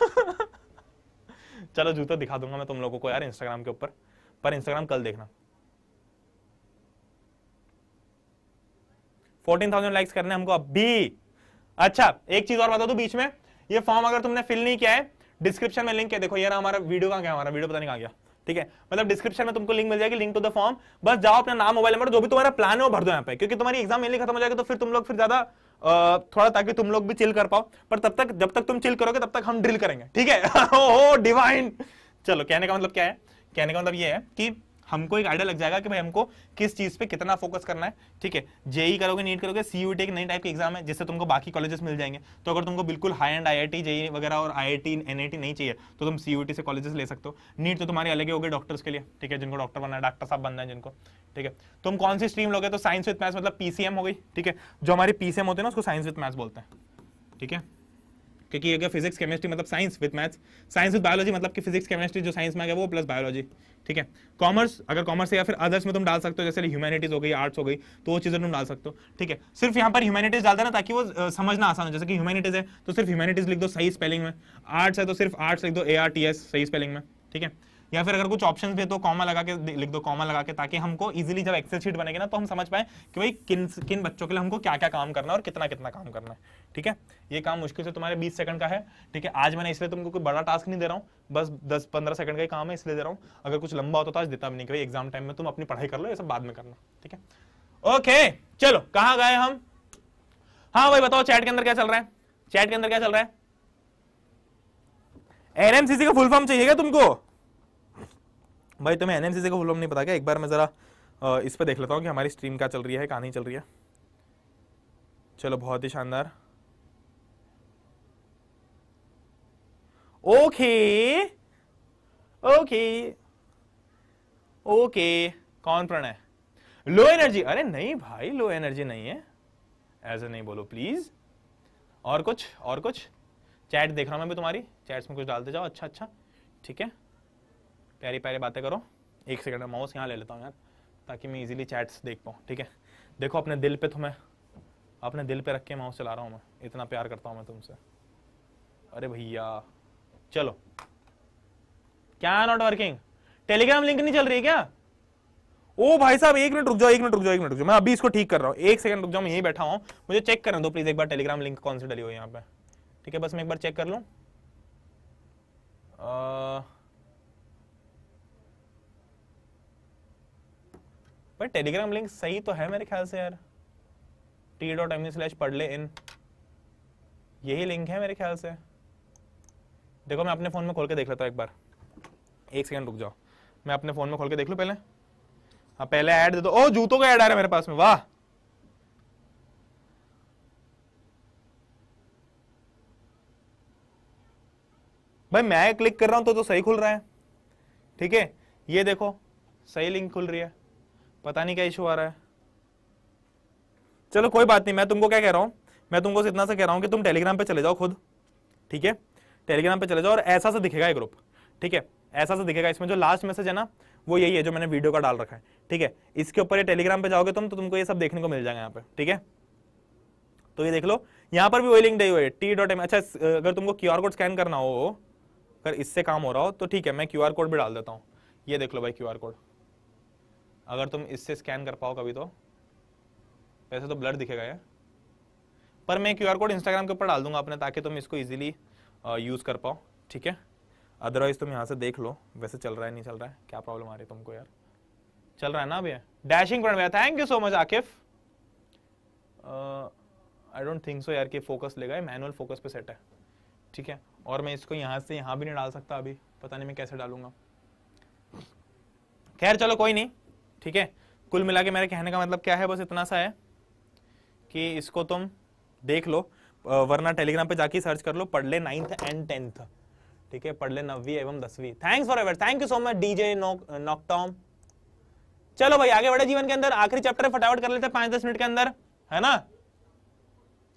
चलो जूता दिखा दूंगा मैं तुम लोगों को यार इंस्टाग्राम के ऊपर पर इंस्टाग्राम कल देखना 14,000 लाइक्स करने हमको अभी अच्छा एक चीज और बता दू बीच में ये फॉर्म अगर तुमने फिल नहीं किया है डिस्क्रिप्शन में लिंक है देखो यार हमारा वीडियो कहाँ गया हमारा वीडियो पता नहीं कहाँ गया ठीक है मतलब डिस्क्रिप्शन में तुमको लिंक मिल जाएगी लिंक टू द फॉर्म बस जाओ अपना नाम मोबाइल नंबर जो भी तुम्हारा प्लान है वो भर दो यहाँ पे क्योंकि तुम्हारी एग्जाम मेनली खत्म हो जाएगी तो फिर तुम लोग फिर ज्यादा थोड़ा ताकि तुम लोग भी चिल कर पाओ पर तब तक जब तक तुम चिल करोगे तब तक हम ड्रिल करेंगे ठीक है ओ डिवाइन चलो कहने का मतलब क्या है कहने का मतलब ये है कि हमको एक आइडिया लग जाएगा कि भाई हमको किस चीज पे कितना फोकस करना है ठीक है जेई e करोगे नीट करोगे सीयूटी एक नई टाइप के एग्जाम है जिससे तुमको बाकी कॉलेजेस मिल जाएंगे तो अगर तुमको बिल्कुल हाई एंड आईआईटी जेई वगैरह और आईआईटी एनआईटी नहीं चाहिए तो तुम सीयूटी से कॉलेजेस ले सकते हो नीट तो तुम्हारी अलग हो होगी डॉक्टर्स के लिए ठीक है जिनको डॉक्टर बनना है डॉक्टर साहब बनना है जिनको ठीक है तुम कौन सी स्ट्रीम लोगे तो साइंस विथ मैथ्स मतलब पीसीएम हो गई ठीक है जो हमारे पीसीएम होते हैं ना उसको साइंस विथ मैथ्स बोलते हैं ठीक है क्योंकि अगर फिजिक्स केमिस्ट्री मतलब science with maths science with biology मतलब कि फिजिक्स केमिस्ट्री जो साइंस में आ गया वो प्लस बायोलॉजी ठीक है कॉमर्स अगर कॉमर्स या फिर अदर्स में तुम डाल सकते हो जैसे ह्यूमैनिटीज हो गई आर्ट्स हो गई तो वो चीज़ें तुम डाल सकते हो ठीक है सिर्फ यहाँ पर ह्यूमैनिटीज डाल देना ताकि वो समझना आसान हो जैसे कि ह्यूमैनिटीज है तो सिर्फ ह्यूमैनिटीज लिख दो सही स्पेलिंग में आर्ट्स है तो सिर्फ आर्ट्स लिख दो ए आर टी एस सही स्पेलिंग में ठीक है या फिर अगर कुछ ऑप्शन दे तो कॉमा लगा के लिख दो कॉमा लगा के ताकि हमको इजिली जब एक्सेल शीट बनेगी ना तो हम समझ पाए कि भाई किन किन बच्चों के लिए हमको क्या क्या काम करना है और कितना कितना काम करना है ठीक है ये काम मुश्किल से तुम्हारे बीस सेकंड का है ठीक है आज मैंने इसलिए तुमको कोई बड़ा टास्क नहीं दे रहा हूँ बस दस पंद्रह सेकंड का ही काम है इसलिए दे रहा हूँ अगर कुछ लंबा होता तो आज देता भी नहीं कि एग्जाम टाइम में तुम अपनी पढ़ाई कर लो ये सब बाद में करना ठीक है ओके चलो कहाँ गए हम हाँ भाई बताओ चैट के अंदर क्या चल रहा है चैट के अंदर क्या चल रहा है एनएमसीसी का फुल फॉर्म चाहिए तुमको भाई तुम्हें एन का फुल फॉर्म नहीं पता क्या एक बार मैं ज़रा इस पर देख लेता हूँ कि हमारी स्ट्रीम क्या चल रही है नहीं चल रही है चलो बहुत ही शानदार ओके ओके ओके कौन प्रणय लो एनर्जी अरे नहीं भाई लो एनर्जी नहीं है ऐसे नहीं बोलो प्लीज और कुछ और कुछ चैट देख रहा हूं मैं भी तुम्हारी चैट्स में कुछ डालते जाओ अच्छा अच्छा ठीक है प्यारी प्यारी बातें करो एक सेकंड में माउस यहाँ ले लेता हूँ यार ताकि मैं इजीली चैट्स देख पाऊँ ठीक है देखो अपने दिल पे तुम्हें तो अपने दिल पे रख के माउस चला रहा हूँ मैं इतना प्यार करता हूँ मैं तुमसे अरे भैया चलो क्या नॉट वर्किंग टेलीग्राम लिंक नहीं चल रही है क्या ओ भाई साहब एक मिनट रुक जाओ एक मिनट रुक जाओ एक मिनट रुक जाओ मैं अभी इसको ठीक कर रहा हूँ एक सेकंड रुक जाओ मैं यहीं बैठा हूँ मुझे चेक करने दो प्लीज एक बार टेलीग्राम लिंक कौन सी डली हुई यहाँ पे ठीक है बस मैं एक बार चेक कर लूँ बट टेलीग्राम लिंक सही तो है मेरे ख्याल से यार टी डॉट एम स्लैश पढ़ ले इन यही लिंक है मेरे ख्याल से देखो मैं अपने फ़ोन में खोल के देख लेता हूँ एक बार एक सेकंड रुक जाओ मैं अपने फ़ोन में खोल के देख लूँ पहले हाँ पहले ऐड दे दो ओ जूतों का ऐड आ रहा है मेरे पास में वाह भाई मैं क्लिक कर रहा हूँ तो तो सही खुल रहा है ठीक है ये देखो सही लिंक खुल रही है पता नहीं क्या इशू आ रहा है चलो कोई बात नहीं मैं तुमको क्या कह रहा हूँ मैं तुमको इतना सा कह रहा हूँ कि तुम टेलीग्राम पे चले जाओ खुद ठीक है टेलीग्राम पे चले जाओ और ऐसा सा दिखेगा ये ग्रुप ठीक है ऐसा सा दिखेगा इसमें जो लास्ट मैसेज है ना वो यही है जो मैंने वीडियो का डाल रखा है ठीक है इसके ऊपर ये टेलीग्राम पे जाओगे तुम तो तुमको ये सब देखने को मिल जाएगा यहाँ पे ठीक है तो ये देख लो यहाँ पर भी वही लिंक डे हुए टी डॉट एम अच्छा अगर तुमको क्यू आर कोड स्कैन करना हो अगर इससे काम हो रहा हो तो ठीक है मैं क्यू आर कोड भी डाल देता हूँ ये देख लो भाई क्यू आर कोड अगर तुम इससे स्कैन कर पाओ कभी तो वैसे तो ब्लड दिखेगा ये पर मैं क्यूआर कोड इंस्टाग्राम के ऊपर डाल दूंगा अपने ताकि तुम इसको इजीली यूज़ कर पाओ ठीक है अदरवाइज़ तुम यहाँ से देख लो वैसे चल रहा है नहीं चल रहा है क्या प्रॉब्लम आ रही है तुमको यार चल रहा है ना भैया डैशिंग भैया thank you so much Akif I don't think so यार कि फोकस लेगा मैनुअल फोकस पे सेट है ठीक है और मैं इसको यहाँ से यहाँ भी नहीं डाल सकता अभी पता नहीं मैं कैसे डालूंगा खैर चलो कोई नहीं ठीक है कुल मिला के मेरे कहने का मतलब क्या है बस इतना सा है कि इसको तुम देख लो वरना टेलीग्राम पे जाके सर्च कर लो पढ़ ले नाइन्थ एंड टेंथ ठीक है पढ़ ले नवी एवं दसवीं thanks for ever thank you so much DJ नॉकटॉम चलो भाई आगे बढ़े जीवन के अंदर आखिरी चैप्टर फटाफट कर लेते हैं पांच दस मिनट के अंदर है ना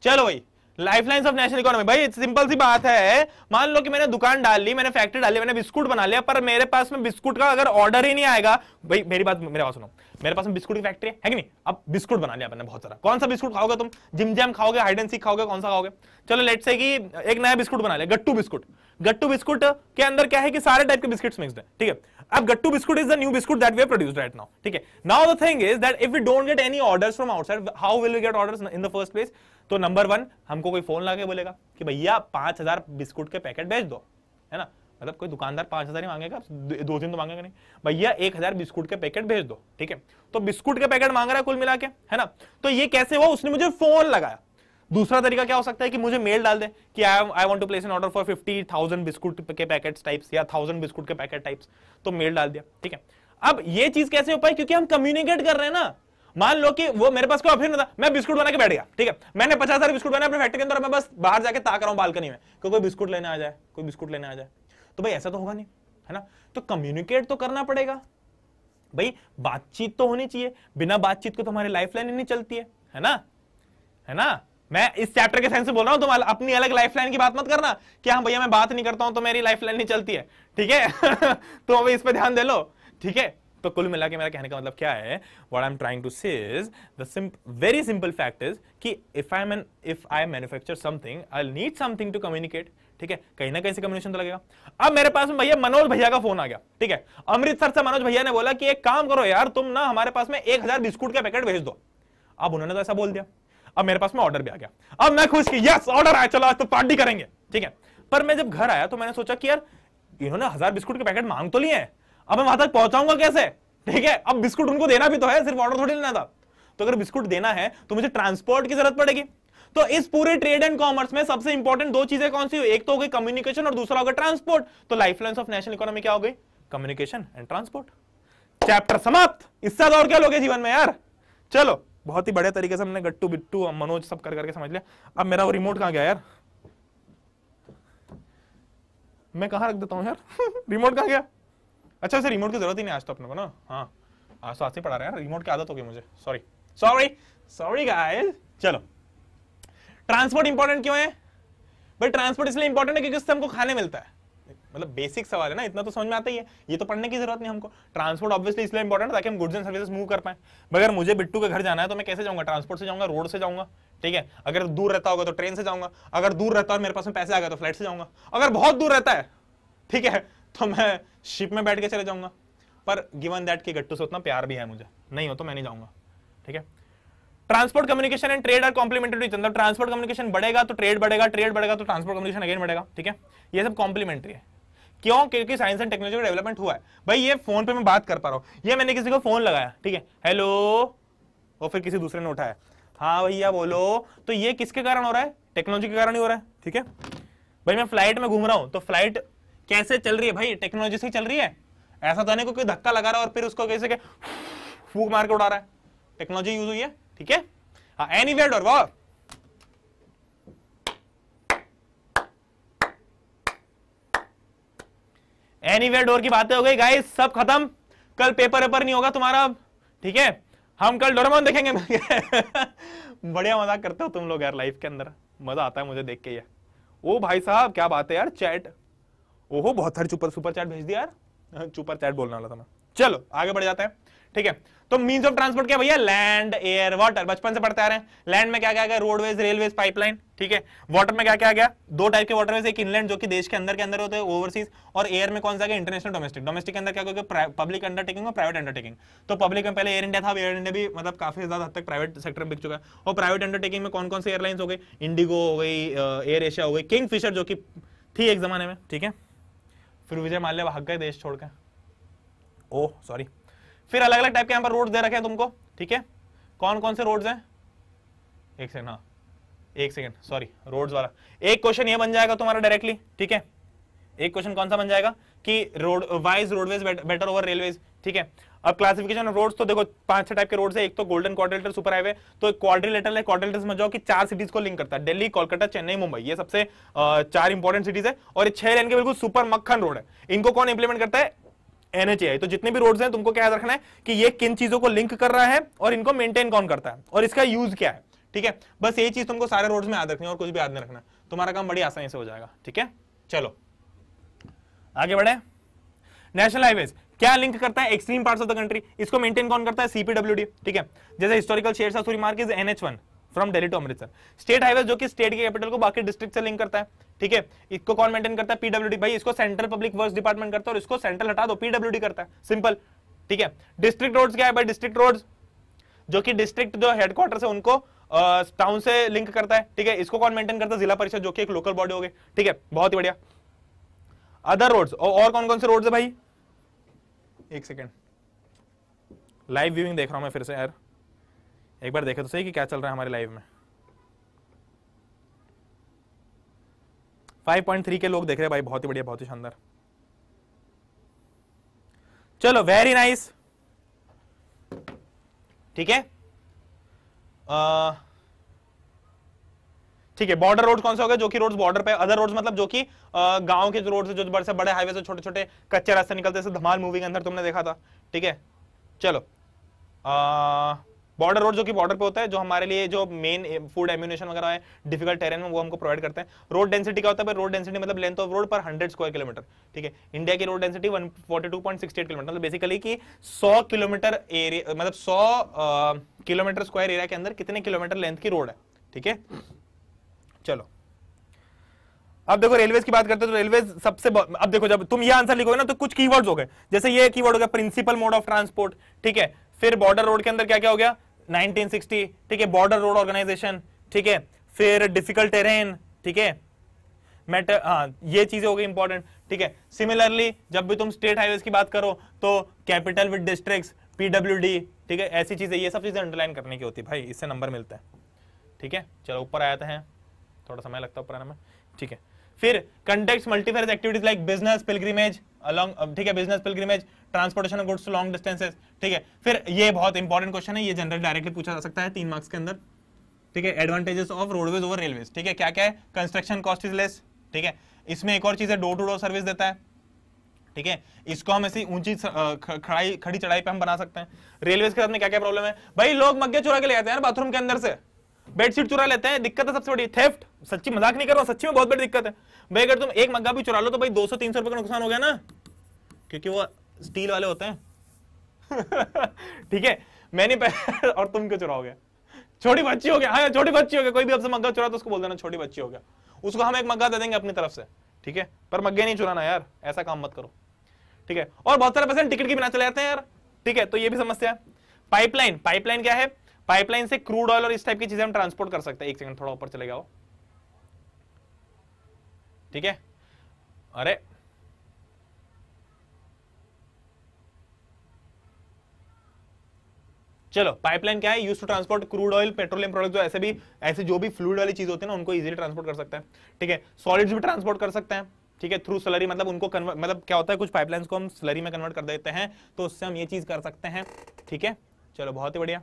चलो भाई लाइफलाइंस ऑफ नेशनल इकोनॉमी भाई सिंपल सी बात है मान लो कि मैंने दुकान डाल ली मैंने फैक्ट्री डाली मैंने बिस्कुट बना लिया पर मेरे पास में बिस्कुट का अगर ऑर्डर ही नहीं आएगा भाई मेरी बात मेरे पास सुनो मेरे पास में बिस्कुट की फैक्ट्री है, कि नहीं अब बिस्कुट बना लिया मैंने बहुत सारा कौन सा बिस्कुट खाओगे तुम जिम जैम खाओगे हाइड एंड सी खाओगे कौन सा खाओगे चलो लेट से कि एक नया बिस्कुट बना लिया गट्टू बिस्कुट गट्टू बिस्कुट के अंदर क्या है कि सारे टाइप के बिस्किट्स मिक्स है ठीक है अब Gattu biscuit is the new biscuit that we produce right now ठीक है now the thing is that if you don't get any orders from outside how will you get orders in the first place तो number one हमको कोई phone लाके बोलेगा कि भैया पांच हजार बिस्कुट के पैकेट भेज दो है ना मतलब कोई दुकानदार पांच हजार ही मांगेगा दो दिन तो मांगेगा नहीं भैया एक हजार बिस्कुट के पैकेट भेज दो ठीक है तो बिस्कुट के पैकेट मांग रहा है कुल मिला के है ना तो ये कैसे हुआ उसने मुझे फोन लगाया दूसरा तरीका क्या हो सकता है कि मुझे मेल डाल दे कि I I want to place an order for fifty thousand biscuit के पैकेट टाइप्स या थाउजेंड बिस्कुट के पैकेट टाइप्स तो मेल डाल दिया ठीक है अब ये चीज कैसे हो पाई क्योंकि हम कम्युनिकेट कर रहे हैं ना मान लो कि वो मेरे पास कोई ऑप्शन था मैं बिस्कुट बना के बैठ गया ठीक है मैंने पचास हजार बिस्कुट बनाए अपने फैक्ट्री के अंदर मैं बस बाहर जाकर ताक रहा हूँ बालकनी में कि कोई बिस्कुट लेने आ जाए कोई बिस्कुट लेने आ जाए तो भाई ऐसा तो होगा नहीं है ना तो कम्युनिकेट तो करना पड़ेगा भाई बातचीत तो होनी चाहिए बिना बातचीत को तो हमारी लाइफ लाइन नहीं चलती है है ना है ना मैं इस चैप्टर के साइंस से बोल रहा हूं तुम अपनी अलग लाइफलाइन की बात मत करना कि हाँ भैया मैं बात नहीं करता हूं तो मेरी लाइफलाइन नहीं चलती है ठीक है तो अभी इस पर ध्यान दे लो ठीक है तो कुल मिला के मेरा कहने का मतलब क्या है what I am trying to says the very simple fact is कि if I man if I manufacture something I need something to communicate ठीक है कहीं ना कहीं से कम्युनिकेशन तो लगेगा अब मेरे पास में भैया मनोज भैया का फोन आ गया ठीक है अमृतसर से मनोज भैया ने बोला कि एक काम करो यार तुम ना हमारे पास में एक बिस्कुट का पैकेट भेज दो अब उन्होंने तो ऐसा बोल दिया अब मेरे पास में ऑर्डर भी आ गया अब मैं खुश की यस ऑर्डर आया चलो आज तो पार्टी करेंगे ठीक है पर मैं जब घर आया तो मैंने सोचा कि यार इन्होंने हजार बिस्कुट के पैकेट मांग तो लिए हैं अब मैं वहां तक पहुंचाऊंगा कैसे ठीक है अब बिस्कुट उनको देना भी तो है सिर्फ ऑर्डर थोड़ी लेना था तो अगर बिस्कुट देना है तो मुझे ट्रांसपोर्ट की जरूरत पड़ेगी तो इस पूरे ट्रेड एंड कॉमर्स में सबसे इंपॉर्टेंट दो चीजें कौन सी एक तो हो गई कम्युनिकेशन और दूसरा होगा ट्रांसपोर्ट तो life line of national economy क्या हो गई कम्युनिकेशन एंड ट्रांसपोर्ट चैप्टर समाप्त इससे और क्या लोगे जीवन में यार चलो बहुत ही बढ़िया तरीके से हमने गट्टू बिट्टू मनोज सब कर करके समझ लिया अब मेरा वो रिमोट कहाँ गया यार मैं कहाँ रख देता हूँ यार रिमोट कहाँ गया अच्छा वैसे रिमोट की जरूरत ही नहीं आज तो अपने को ना हाँ आज तो आज ही पढ़ा रहे हैं रिमोट की आदत होगी मुझे सॉरी सॉरी सॉरी गाइस चलो ट्रांसपोर्ट इंपॉर्टेंट क्यों है भाई ट्रांसपोर्ट इसलिए इंपॉर्टेंट है क्योंकि उससे हमको खाने मिलता है मतलब बेसिक सवाल है ना इतना तो समझ में आता ही है ये तो पढ़ने की जरूरत नहीं हमको ट्रांसपोर्ट ऑब्वियसली इसलिए इंपॉर्टेंट ताकि हम गुड्स एंड सर्विसेज मूव कर पाए मगर मुझे बिट्टू के घर जाना है तो मैं कैसे जाऊंगा ट्रांसपोर्ट से जाऊंगा रोड से जाऊंगा ठीक है अगर दूर रहता होगा तो ट्रेन से जाऊंगा अगर दूर रहता है मेरे पास में पैसे आ गए तो फ्लाइट से जाऊंगा अगर बहुत दूर रहता है ठीक है तो मैं शिप में बैठ के चले जाऊंगा पर गिवन दैट की गट्टू से उतना प्यार भी है मुझे नहीं हो तो मैं नहीं जाऊंगा ठीक है transport communication and trade are complementary मतलब ट्रांसपोर्ट कम्युनिकेशन बढ़ेगा तो ट्रेड बढ़ेगा ट्रेड बढ़ेगा तो ट्रांसपोर्ट कम्युनिकेशन अगेन बढ़ेगा ठीक है ये सब कॉम्प्लीमेंट्री है क्यों क्योंकि साइंस एंड टेक्नोलॉजी का डेवलपमेंट हुआ है भाई ये फोन पे मैं बात कर पा रहा हूँ ये मैंने किसी को फोन लगाया ठीक है हेलो और फिर किसी दूसरे ने उठाया हाँ भैया बोलो तो ये किसके कारण हो रहा है टेक्नोलॉजी के कारण ही हो रहा है ठीक है भाई मैं फ्लाइट में घूम रहा हूँ तो फ्लाइट कैसे चल रही है भाई टेक्नोलॉजी से चल रही है ऐसा तो नहीं को कोई धक्का लगा रहा है और फिर उसको कैसे फूक मार के उड़ा रहा है टेक्नोलॉजी यूज हुई है ठीक है एनी वेड और डॉर एनी डोर की बातें हो गई गाइस सब खत्म कल पेपर वेपर नहीं होगा तुम्हारा ठीक है हम कल डोरमोन देखेंगे बढ़िया मजाक करते हो तुम लोग यार लाइफ के अंदर मजा आता है मुझे देख के ये ओ भाई साहब क्या बात है यार चैट ओहो बहुत सारी सुपर सुपर चैट भेज दिया यार सुपर चैट बोलने वाला था मैं चलो आगे बढ़ जाते हैं ठीक है तो मीन ऑफ ट्रांसपोर्ट क्या भैया लैंड एयर वाटर बचपन से पढ़ते आ रहे हैं लैंड में क्या क्या गया रोडवेज रेलवेज पाइपलाइन ठीक है वाटर में क्या क्या गया दो टाइप के वाटरवेज एक इनलैंड जो कि देश के अंदर के अंदर होते हैं ओवरसीज और एयर में कौन सा गया इंटरनेशनल डोमेस्टिक डोमेस्टिक के अंदर क्या क्योंकि पब्लिक अंडरटेकिंग और प्राइवेट अंडरटेकिंग तो पब्लिक में पहले एयर इंडिया था एयर इंडिया भी मतलब काफी ज्यादा हद तक प्राइवेट सेक्टर में बिक चुका है और प्राइवेट अंडरटेकिंग में कौन कौन से एयरलाइंस हो गई इंडिगो हो गई एयर एशिया हो गई किंग फिशर जो कि थी एक जमाने में ठीक है फिर विजय माल्या भाग गए देश छोड़कर ओ सॉरी फिर अलग अलग टाइप के यहां पर रोड दे रखे हैं तुमको ठीक है कौन कौन से रोड्स हैं एक सेकंड हाँ एक सेकंड सॉरी रोड्स वाला एक क्वेश्चन ये बन जाएगा तुम्हारा डायरेक्टली ठीक है एक क्वेश्चन कौन सा बन जाएगा कि road wise roadways better over railways ठीक है अब क्लासिफिकेशन ऑफ रोड्स तो देखो पांच छह टाइप के रोड्स है एक तो गोल्डन क्वाड्रिलेटर सुपर हाईवे तो क्वाड्रिलेटर है क्वाड्रिलेटर में जाओ कि चार सिटीज को लिंक करता है दिल्ली कोलकाता चेन्नई मुंबई ये सबसे चार इंपॉर्टेंट सिटीज है और ये छह लेन के बिल्कुल सुपर मक्खन रोड है इनको कौन इंप्लीमेंट करता है एनएचएआई तो जितने भी रोड्स हैं तुमको क्या याद रखना है कि ये किन चीजों को लिंक कर रहा है और इनको मेंटेन कौन करता है और इसका यूज क्या है ठीक है बस यही चीज तुमको सारे रोड्स में याद रखनी है और कुछ भी याद नहीं रखना तुम्हारा काम बड़ी आसानी से हो जाएगा ठीक है चलो आगे बढ़े नेशनल हाईवे क्या लिंक करता है extreme parts of the country इसको मेंटेन कौन करता है सीपीडब्ल्यूडी ठीक है जैसे हिस्टोरिकल शेर Shah Suri Marg is NH one from Delhi to Amritsar state highway जो कि स्टेट के कैपिटल को बाकी डिस्ट्रिक्ट से लिंक करता है ठीक है इसको कौन मेंटेन करता है पीडब्ल्यू भाई इसको सेंट्रल पब्लिक वर्क डिपार्टमेंट करता है और इसको सेंट्रल हटा दो पीडब्ल्यू करता है सिंपल ठीक है डिस्ट्रिक्ट रोड क्या है भाई डिस्ट्रिक्ट रोड जो कि डिस्ट्रिक्ट जो हेडक्वार्टर है उनको टाउन से लिंक करता है ठीक है इसको कौन मेंटेन करता है जिला परिषद जो कि एक लोकल बॉडी हो गई ठीक है बहुत ही बढ़िया अदर रोड्स और कौन कौन से रोड्स है भाई एक सेकेंड लाइव व्यूइंग देख रहा हूं मैं फिर से यार एक बार देखें तो सही कि क्या चल रहा है हमारे लाइव में 5.3 के लोग देख रहे हैं भाई बहुत ही बढ़िया बहुत ही शानदार चलो वेरी नाइस ठीक है ठीक है बॉर्डर रोड कौन से हो गए जो कि रोड्स बॉर्डर पे अदर रोड्स मतलब जो कि गांव के रोड से जो बड़े से बड़े हाईवे से छोटे छोटे कच्चे रास्ते निकलते धमाल मूवी के अंदर तुमने देखा था ठीक है चलो आ, बॉर्डर रोड जो कि बॉर्डर पे होता है जो हमारे लिए जो मेन फूड एम्यूनेशन वगैरह है डिफिकल्ट टेरेन में वो हमको प्रोवाइड करते हैं रोड डेंसिटी क्या होता है रोड डेंसिटी मतलब लेंथ ऑफ रोड पर 100 स्क्वायर किलोमीटर ठीक है इंडिया की रोड डेंसिटी 142.68 किलोमीटर मतलब बेसिकली की सौ किलोमीटर एरिया eh, मतलब सौ किलोमीटर स्क्वायर एरिया के अंदर कितने किलोमीटर लेंथ की रोड है ठीक है चलो अब देखो रेलवे की बात करते हैं तो रेलवे सबसे अब देखो जब तुम ये आंसर लिखोगे ना तो कुछ कीवर्ड्स हो गए जैसे ये कीवर्ड हो गया प्रिंसिपल मोड ऑफ ट्रांसपोर्ट ठीक है फिर बॉर्डर रोड के अंदर क्या क्या हो गया 1960 ठीक है बॉर्डर रोड ऑर्गेनाइजेशन ठीक है फिर डिफिकल्ट टेरेन ठीक है मैटर हाँ ये चीजें हो गई इंपॉर्टेंट ठीक है सिमिलरली जब भी तुम स्टेट हाईवेज की बात करो तो कैपिटल विद डिस्ट्रिक्ट पीडब्ल्यू ठीक है ऐसी चीजें ये सब चीजें अंडरलाइन करने की होती है भाई इससे नंबर मिलता है ठीक है चलो ऊपर आया था तो थोड़ा समय लगता है ऊपर आने में ठीक है फिर contact multifarious activities like business pilgrimage along uh, ठीक है business pilgrimage transportation goods long distances ठीक है फिर ये बहुत इंपॉर्टेंट क्वेश्चन है ये जनरल डायरेक्टली पूछा जा सकता है तीन मार्क्स के अंदर ठीक है advantages of roadways over railways ठीक है क्या क्या है कंस्ट्रक्शन कॉस्ट इज लेस ठीक है इसमें एक और चीज है डोर टू डोर सर्विस देता है ठीक है इसको हम ऐसी ऊंची खड़ाई खड़ी चढ़ाई पे हम बना सकते हैं रेलवे के साथ में क्या क्या प्रॉब्लम है भाई लोग मग्गे चुरा के ले जाते हैं बाथरूम के अंदर से बेडशीट चुरा लेते हैं दिक्कत है सबसे बड़ी थेफ्ट सच्ची मजाक नहीं कर रहा सच्ची में बहुत बड़ी दिक्कत है भाई अगर तुम एक मग्गा भी चुरा लो तो भाई दो सौ तीन सौ रुपए का नुकसान हो गया ना क्योंकि वो स्टील वाले होते हैं ठीक है मैंने और तुम क्यों चुराओगे छोटी बच्ची हो गया हाँ छोटी बच्ची हो गया कोई भी आपसे मग्गा चुरा तो उसको बोल देना छोटी बच्ची हो गया उसको हम एक मग्गा दे देंगे अपनी तरफ से ठीक है पर मग्गे नहीं चुराना यार ऐसा काम मत करो ठीक है और बहुत सारे पैसे टिकट के बिना चले जाते हैं यार ठीक है तो ये भी समस्या है पाइपलाइन पाइपलाइन क्या है पाइपलाइन से क्रूड ऑयल और इस टाइप की चीजें हम ट्रांसपोर्ट कर सकते हैं एक सेकंड थोड़ा ऊपर चले जाओ ठीक है अरे चलो पाइपलाइन क्या है use to transport crude oil petroleum product जो ऐसे भी ऐसे जो भी फ्लूड वाली चीज होती है ना उनको इजीली ट्रांसपोर्ट कर सकते हैं ठीक है सॉलिड्स भी ट्रांसपोर्ट कर सकते हैं ठीक है थ्रू सलरी मतलब उनको कन्वर्ट मतलब क्या होता है कुछ पाइपलाइंस को हम सलरी में कन्वर्ट कर देते हैं तो उससे हम ये चीज कर सकते हैं ठीक है चलो बहुत ही बढ़िया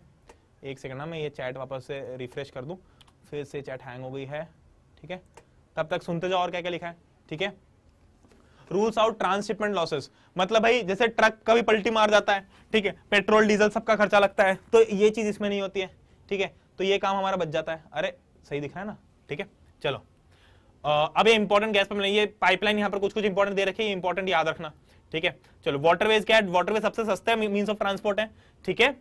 एक सेकंड ना मैं ये चैट वापस से रिफ्रेश कर दूँ फिर से चैट हैंग हो गई है ठीक है तब तक सुनते जाओ और क्या क्या लिखा है ठीक है रूल्स आउट ट्रांसशिपमेंट लॉसेस मतलब भाई जैसे ट्रक कभी पलटी मार जाता है ठीक है पेट्रोल डीजल सबका खर्चा लगता है तो ये चीज इसमें नहीं होती है ठीक है तो ये काम हमारा बच जाता है अरे सही दिख रहा है ना ठीक है चलो अब ये इंपॉर्टेंट गैस पर ये पाइपलाइन यहाँ पर कुछ कुछ इंपॉर्टेंट दे रखे इंपॉर्टेंट याद रखना ठीक है चलो वाटरवेज क्या है वाटरवेज सबसे सस्ता है मीन्स ऑफ ट्रांसपोर्ट है ठीक है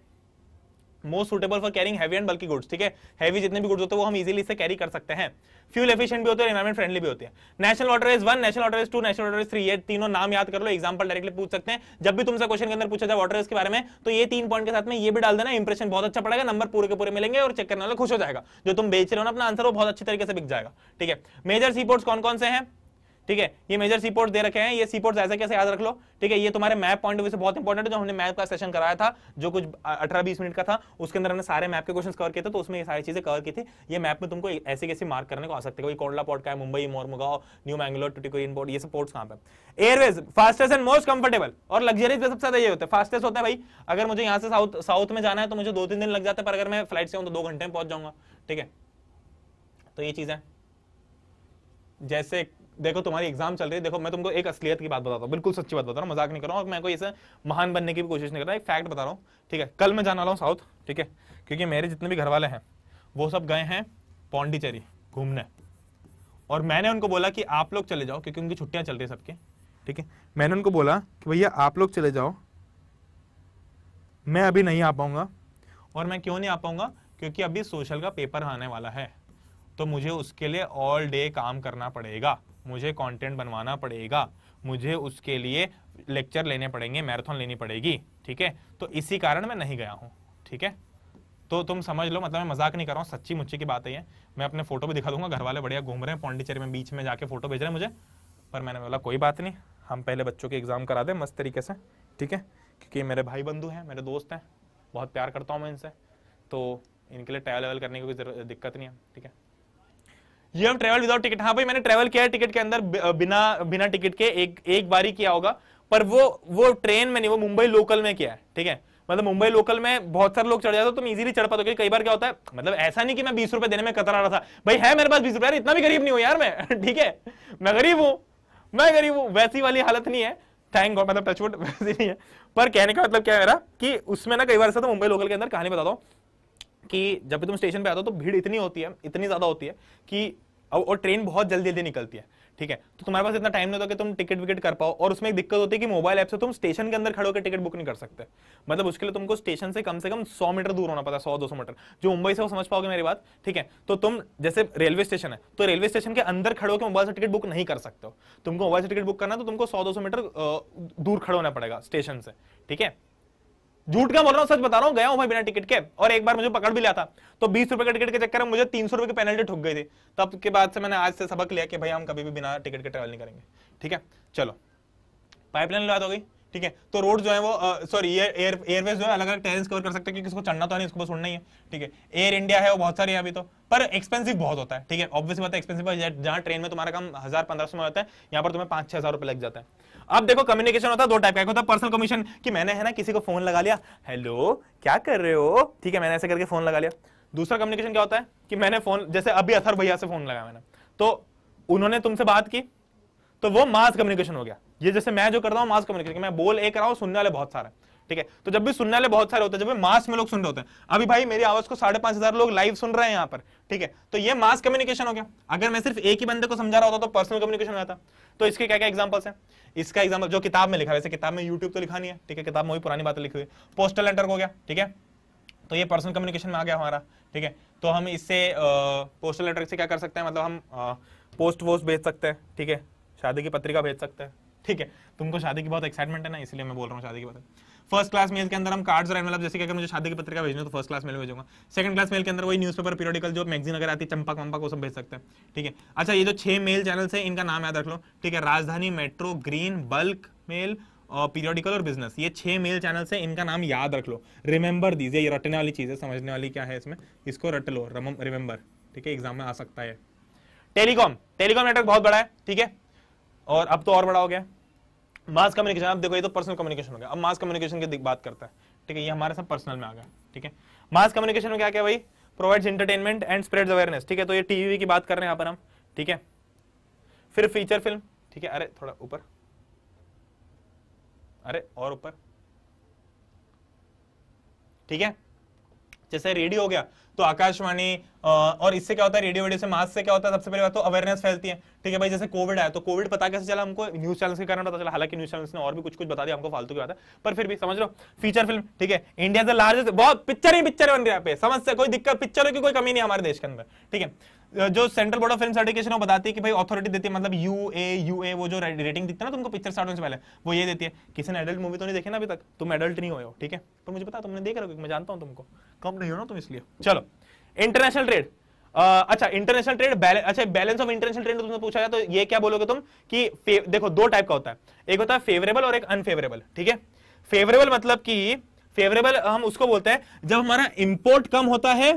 most suitable for carrying heavy and bulky goods ठीक है हैवी जितने भी गुड्स होते हैं वो हम इजीली इसे कैरी कर सकते हैं फ्यूल एफिशिएंट भी होते हैं इन्वायरमेंट फ्रेंडली भी होते हैं national water is one national water is two national water is three ये तीनों नाम याद कर लो एग्जाम्पल डायरेक्टली पूछ सकते हैं जब भी तुमसे क्वेश्चन के अंदर पूछा जाए वाटर के बारे में तो ये तीन पॉइंट के साथ में ये भी डाल देना इंप्रेशन बहुत अच्छा पड़ेगा नंबर पूरे के पूरे मिलेंगे और चेक करने वाला खुश हो जाएगा जो तुम बेच रहे हो ना अपना आंसर वो बहुत अच्छी तरीके से बिक जाएगा ठीक है मेजर सीपोर्ट्स कौन कौन से हैं ठीक है ये मेजर सीपोर्ट्स दे रखे हैं ये सीपोर्ट्स ऐसे कैसे याद रख लो ठीक है ये तुम्हारे मैप पॉइंट ऑफ से बहुत इंपॉर्टेंट है जो हमने मैप का सेशन कराया था जो कुछ अठारह बीस मिनट का था उसके अंदर हमने सारे मैप के क्वेश्चन कवर किए थे तो उसमें ये सारी चीजें कवर की थी ये मैप में तुमको ऐसे कैसे मार्क करने को आ सकते कोई कोडला पोर्ट का है मुंबई मोरमुगा न्यू मैंगलोर टूटिकोरियन पोर्ट ये सब पोर्ट्स कहाँ पर airways fastest and most comfortable और लग्जरीज में सबसे ज्यादा ये होते हैं फास्टेस्ट होता है भाई अगर मुझे यहाँ से साउथ साउथ में जाना है तो मुझे दो तीन दिन लग जाता है पर अगर मैं फ्लाइट से हूँ तो दो घंटे में पहुंच जाऊंगा ठीक है तो ये चीज़ है जैसे देखो तुम्हारी एग्जाम चल रही है देखो मैं तुमको एक असलियत की बात बताता हूँ बिल्कुल सच्ची बात बता रहा हूँ मजाक नहीं कर रहा हूँ मैं कोई ऐसे महान बनने की भी कोशिश नहीं कर रहा एक फैक्ट बता रहा हूँ ठीक है कल मैं जाने वाला हूँ साउथ ठीक है क्योंकि मेरे जितने भी घर वाले हैं वो सब गए हैं पौंडीचेरी घूमने और मैंने उनको बोला कि आप लोग चले जाओ क्योंकि उनकी छुट्टियाँ चल रही है सबकी ठीक है मैंने उनको बोला कि भैया आप लोग चले जाओ मैं अभी नहीं आ पाऊँगा और मैं क्यों नहीं आ पाऊँगा क्योंकि अभी सोशल का पेपर आने वाला है तो मुझे उसके लिए ऑल डे काम करना पड़ेगा मुझे कंटेंट बनवाना पड़ेगा मुझे उसके लिए लेक्चर लेने पड़ेंगे मैराथन लेनी पड़ेगी ठीक है तो इसी कारण मैं नहीं गया हूँ ठीक है तो तुम समझ लो मतलब मैं मजाक नहीं कर रहा हूँ सच्ची मुच्ची की बात है मैं अपने फोटो भी दिखा दूंगा घर वाले बढ़िया घूम रहे हैं पौंडीचेरी में बीच में जाके फोटो भेज रहे हैं मुझे पर मैंने बोला कोई बात नहीं हम पहले बच्चों के एग्ज़ाम करा दें मस्त तरीके से ठीक है क्योंकि मेरे भाई बंधु हैं मेरे दोस्त हैं बहुत प्यार करता हूँ मैं इनसे तो इनके लिए ट्रायल वेल करने की कोई दिक्कत नहीं है ठीक है you have travel without ticket हाँ भाई मैंने ट्रेवल किया है टिकट के अंदर बिना बिना टिकट के एक एक बार ही किया होगा पर वो वो ट्रेन में नहीं वो मुंबई लोकल में किया है ठीक है मतलब मुंबई लोकल में बहुत सारे लोग चढ़ जाते हो तो तुम इजीली चढ़ पाते हो कई बार क्या होता है मतलब ऐसा नहीं कि मैं बीस रुपए देने में कतरा रहा था भाई है मेरे पास बीस रुपए इतना भी गरीब नहीं हूं यार मैं ठीक है मैं गरीब हूं मैं गरीब हूं वैसी वाली हालत नहीं है थैंक गॉड मतलब टचवुड वैसी नहीं है पर कहने का मतलब क्या है मेरा कि उसमें ना कई बार ऐसा तो मुंबई लोकल के अंदर कहानी बताता हूँ कि जब भी तुम स्टेशन पे आते हो तो भीड़ इतनी होती है इतनी ज्यादा होती है कि और ट्रेन बहुत जल्दी जल्दी निकलती है ठीक है तो तुम्हारे पास इतना टाइम नहीं होता कि तुम टिकट विकेट कर पाओ और उसमें एक दिक्कत होती है कि मोबाइल ऐप से तुम स्टेशन के अंदर खड़े होकर टिकट बुक नहीं कर सकते मतलब उसके लिए तुमको स्टेशन से कम से कम सौ मीटर दूर होना पता है दो सौ मीटर जो मुंबई से वो समझ पाओगे मेरी बात ठीक है तो तुम जैसे रेलवे स्टेशन है तो रेलवे स्टेशन के अंदर खड़े होकर मोबाइल से टिकट बुक नहीं कर सकते हो तुमको मोबाइल से टिकट बुक करना तो तुमको सौ दो मीटर दूर खड़े होना पड़ेगा स्टेशन से ठीक है झूठ का बोल रहा हूँ सच बता रहा हूँ गया हूँ भाई बिना टिकट के और एक बार मुझे पकड़ भी लिया था तो बीस रुपए के टिकट के चक्कर में मुझे तीन सौ रुपए की पेनल्टी ठुक गई थी तब के बाद से मैंने आज से सबक लिया कि भाई हम कभी भी बिना टिकट के ट्रेवल नहीं करेंगे ठीक है चलो पाइपलाइन बात हो गई ठीक है तो रोड जो है वो सॉरी एयर एयरवेज जो है अलग अलग टेरेंस कवर कर सकते हैं क्योंकि चढ़ना तो नहीं उसको बस तो उड़ना ही है ठीक है एयर इंडिया है वो बहुत है अभी तो पर एक्सपेंसिव बहुत होता है ठीक है ऑब्वियसली मतलब बात है एक्सपेंसिव जहां ट्रेन में तुम्हारा काम हजार पंद्रह सौ में होता है यहाँ पर तुम्हें पांच छह हजार रुपये लग जाता है अब देखो कम्युनिकेशन होता है दो टाइप का एक होता है पर्सनल कमीशन कि मैंने है ना किसी को फोन लगा लिया हेलो क्या कर रहे हो ठीक है मैंने ऐसे करके फोन लगा लिया दूसरा कम्युनिकेशन क्या होता है कि मैंने फोन जैसे अभी अथर भैया से फोन लगाया मैंने तो उन्होंने तुमसे बात की तो वो मास कम्युनिकेशन हो गया ये जैसे मैं जो कर रहा हूँ मास कम्युनिकेशन मैं बोल एक रहा हूँ सुनने वाले बहुत सारे ठीक है तो जब भी सुनने वाले बहुत सारे होते हैं जब मास में लोग सुन रहे होते हैं अभी भाई मेरी आवाज को साढ़े पांच हजार लोग लाइव सुन रहे हैं यहाँ पर ठीक है तो ये मास कम्युनिकेशन हो गया अगर मैं सिर्फ एक ही बंदे को समझा रहा होता तो पर्सनल कम्युनिकेशन हो जाता तो इसके क्या क्या एग्जाम्पल्स है इसका एग्जाम्पल जो किताब में लिखा वैसे किताब में यूट्यूब तो लिखा नहीं है ठीक है किताब में वही पुरानी बात लिखी हुई पोस्टल लेटर हो गया ठीक है तो ये पर्सनल कम्युनिकेशन में आ गया हमारा ठीक है तो हम इससे पोस्टल लेटर से क्या कर सकते हैं मतलब हम पोस्ट वोस्ट भेज सकते हैं ठीक है शादी की पत्रिका भेज सकते हैं ठीक है तुमको शादी की बहुत एक्साइटमेंट है ना इसलिए मैं बोल रहा हूँ शादी की पत्रिका फर्स्ट क्लास मेल के अंदर हम कार्ड्स और एनवेलप जैसे कि अगर मुझे शादी की पत्रिका भेजना तो फर्स्ट क्लास मेल भेजूंगा सेकंड क्लास मेल के अंदर वही न्यूज़पेपर पीरियडिकल जो मैगजीन अगर आती है चंपक वंपक वो सब भेज सकते हैं ठीक है अच्छा ये जो छह मेल चैनल्स है इनका नाम याद रख लो ठीक है Rajdhani metro green bulk mail और पीरियोडिकल और बिजनेस ये छह मेल चैनल्स है इनका नाम याद रख लो रिमेंबर दीजिए ये रटने वाली चीज़ है समझने वाली क्या है इसमें इसको रट लो रिमेंबर ठीक है एग्जाम में आ सकता है टेलीकॉम टेलीकॉम नेटवर्क बहुत बड़ा है ठीक है और अब तो और बड़ा हो गया मास कम्युनिकेशन अब देखो ये तो पर्सनल कम्युनिकेशन हो गया अब मास कम्युनिकेशन की बात करता है ठीक है ये हमारे साथ पर्सनल में आ गया ठीक है मास कम्युनिकेशन में क्या क्या भाई provides entertainment and spreads awareness ठीक है तो ये टीवी की बात कर रहे हैं यहाँ पर हम ठीक है फिर फीचर फिल्म ठीक है अरे थोड़ा ऊपर अरे और ऊपर ठीक है जैसे रेडियो हो गया तो आकाशवाणी और इससे क्या होता है रेडियो वेडियो से मास्क से क्या होता है सबसे पहले बात तो अवेयरनेस फैलती है ठीक है भाई जैसे कोविड आया तो कोविड पता कैसे चला हमको न्यूज चैनल के कारण पता चला हालांकि न्यूज चैनल ने और भी कुछ कुछ बता दिया हमको फालतू की बात है पर फिर भी समझ लो फीचर फिल्म ठीक है इंडिया से लार्जेस्ट बहुत पिक्चर ही पिक्चर बन रहा है समझ से कोई दिक्कत पिक्चरों की कोई कमी नहीं हमारे देश के अंदर ठीक है जो central board of film certification वो बताती है कि भाई अथॉरिटी देती है मतलब यू ए यू ए वो जो रेटिंग दिखता है ना तुमको पिक्चर स्टार्ट होने से पहले वो ये देती है किसी ने एडल्ट मूवी तो नहीं देखे ना अभी तक तुम एडल्ट नहीं हो ठीक है तो मुझे पता तुमने देख रहे हो मैं जानता हूँ तुमको कम नहीं हो ना तुम इसलिए चलो इंटरनेशनल ट्रेड अच्छा इंटरनेशनल ट्रेड अच्छा बैलेंस ऑफ इंटरनेशनल ट्रेड तुमने पूछा जाए तो ये क्या बोलोगे तुम कि देखो दो टाइप का होता है एक होता है फेवरेबल और एक अनफेवरेबल ठीक है फेवरेबल मतलब कि फेवरेबल हम उसको बोलते हैं जब हमारा इंपोर्ट कम होता है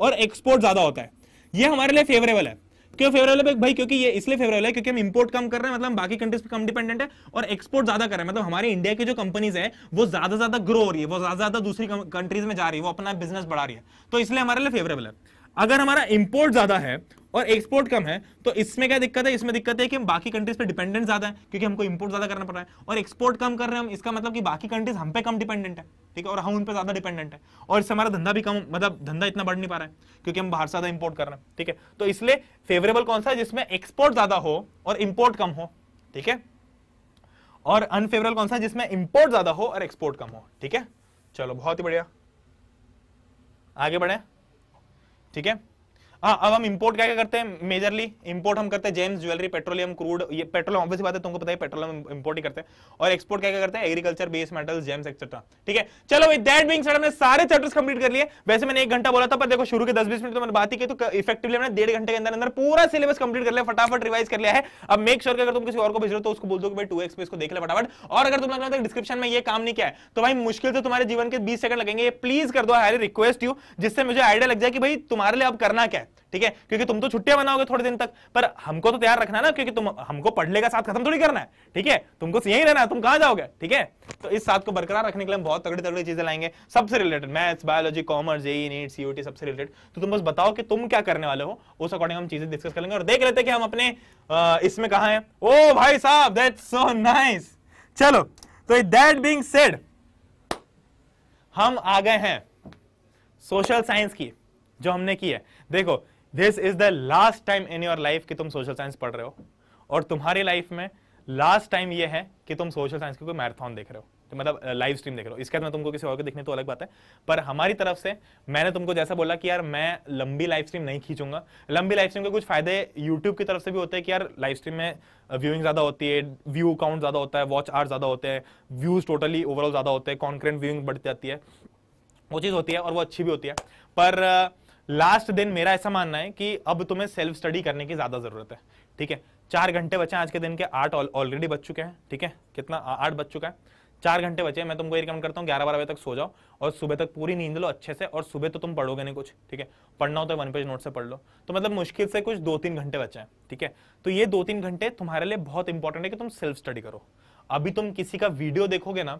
और एक्सपोर्ट ज्यादा होता है ये हमारे लिए फेवरेबल है क्यों फेवरेबल है भाई क्योंकि ये इसलिए फेवरेबल है क्योंकि हम इंपोर्ट कम कर रहे हैं मतलब बाकी कंट्रीज पे कम डिपेंडेंट है और एक्सपोर्ट ज्यादा कर रहे हैं मतलब हमारे इंडिया की जो कंपनीज है वो ज्यादा ज्यादा ग्रो हो रही है वो ज्यादा ज्यादा दूसरी कंट्रीज में जा रही है वो अपना बिजनेस बढ़ा रही है तो इसलिए हमारे लिए फेवरेबल है अगर हमारा इंपोर्ट ज्यादा है और एक्सपोर्ट कम है तो इसमें क्या दिक्कत है इसमें दिक्कत है कि हम बाकी कंट्रीज पे डिपेंडेंट ज्यादा है क्योंकि हमको इंपोर्ट ज्यादा करना पड़ रहा है और एक्सपोर्ट कम कर रहे हैं हम इसका मतलब कि बाकी कंट्रीज हम पे कम डिपेंडेंट है ठीक है और हम उन पे ज्यादा डिपेंडेंट है और इससे हमारा धंधा भी कम मतलब धंधा इतना बढ़ नहीं पा रहा है क्योंकि हम बाहर से ज्यादा इंपोर्ट कर रहे हैं ठीक है तो इसलिए फेवरेबल कौन सा है जिसमें एक्सपोर्ट ज्यादा हो और इंपोर्ट कम हो ठीक है और अनफेवरेबल कौन सा है जिसमें इंपोर्ट ज्यादा हो और एक्सपोर्ट कम हो ठीक है चलो बहुत ही बढ़िया आगे बढ़े ठीक है हाँ अब हम इंपोर्ट क्या क्या करते हैं मेजरली इंपोर्ट हम करते हैं जेम्स ज्वेलरी पेट्रोलियम क्रूड ये पेट्रोलियम ऑब्वियस बात है तुमको पता है पेट्रोलियम इंपोर्ट ही करते हैं और एक्सपोर्ट क्या क्या करते हैं agriculture base metal gems etcetera ठीक है चलो विद दैट बीइंग हमने सारे चैप्टर्स कंप्लीट कर लिए वैसे मैंने एक घंटा बोला था पर देखो शुरू के दस बीस मिनट तो मैंने बात ही की तो इफेक्टिवली हमने डेढ़ घंटे के अंदर अंदर पूरा सिलेबस कंप्लीट कर लिया फटाफट रिवाइज कर लिया है अब मेक श्योर अगर तुम किसी और को भेज रहे हो तो उसको बोल दो भाई टू एक्स पे इसको देख ले फटाफट और अगर तुम लग रहा डिस्क्रिप्शन में ये काम नहीं किया है तो भाई मुश्किल से तुम्हारे जीवन के बीस सेकंड लगेंगे प्लीज कर दो हाई रिक्वेस्ट यू जिससे मुझे आइडिया लग जाए कि भाई तुम्हारे लिए अब करना क्या है ठीक है क्योंकि तुम तो छुट्टियां बनाओगे थोड़े दिन तक पर हमको तो तैयार रखना है ना क्योंकि तुम हमको पढ़ लेगा साथ खत्म थोड़ी करना है ठीक है तुमको यही रहना है तुम कहां जाओगे ठीक है तो इस साथ को बरकरार रखने के लिए हम बहुत तगड़ी तगड़ी चीजें लाएंगे सबसे related maths biology commerce JEE NEET CUET सबसे रिलेटेड तो तुम बस बताओ कि तुम क्या करने वाले हो उस अकॉर्डिंग हम चीजें डिस्कस करेंगे और देख लेते हैं कि हम अपने इसमें कहा है ओ भाई साहब दैट्स सो नाइस चलो तो दैट बीइंग सेड हम आ गए हैं सोशल साइंस की जो हमने की है देखो this is the last time in your life कि तुम सोशल साइंस पढ़ रहे हो और तुम्हारी लाइफ में लास्ट टाइम ये है कि तुम सोशल साइंस की कोई मैराथन देख रहे हो तो मतलब लाइव uh, स्ट्रीम देख रहे हो इसके बाद तुमको किसी और को देखने तो अलग बात है पर हमारी तरफ से मैंने तुमको जैसा बोला कि यार मैं लंबी लाइव स्ट्रीम नहीं खींचूंगा लंबी लाइव स्ट्रीम के कुछ फायदे यूट्यूब की तरफ से भी होते हैं कि यार लाइव स्ट्रीम में व्यूइंग uh, ज्यादा होती है व्यू काउंट ज्यादा होता है वॉच आर ज्यादा होते हैं व्यूज टोटली ओवरऑल ज्यादा होते हैं कॉन्क्रेंट व्यूइंग बढ़ जाती है वो चीज़ होती है और वो अच्छी भी होती है पर uh, लास्ट दिन मेरा ऐसा मानना है कि अब तुम्हें सेल्फ स्टडी करने की ज्यादा जरूरत है ठीक है चार घंटे बचे आज के दिन के आठ ऑलरेडी बच चुके हैं ठीक है कितना आठ बच चुका है चार घंटे बचे मैं तुमको रिकमेंड करता हूँ ग्यारह बारह बजे तक सो जाओ और सुबह तक पूरी नींद लो अच्छे से और सुबह तो तुम पढ़ोगे नहीं कुछ ठीक है पढ़ना हो तो वन पेज नोट से पढ़ लो तो मतलब मुश्किल से कुछ दो तीन घंटे बचे हैं ठीक है तो ये दो तीन घंटे तुम्हारे लिए बहुत इंपॉर्टेंट है कि तुम सेल्फ स्टडी करो अभी तुम किसी का वीडियो देखोगे ना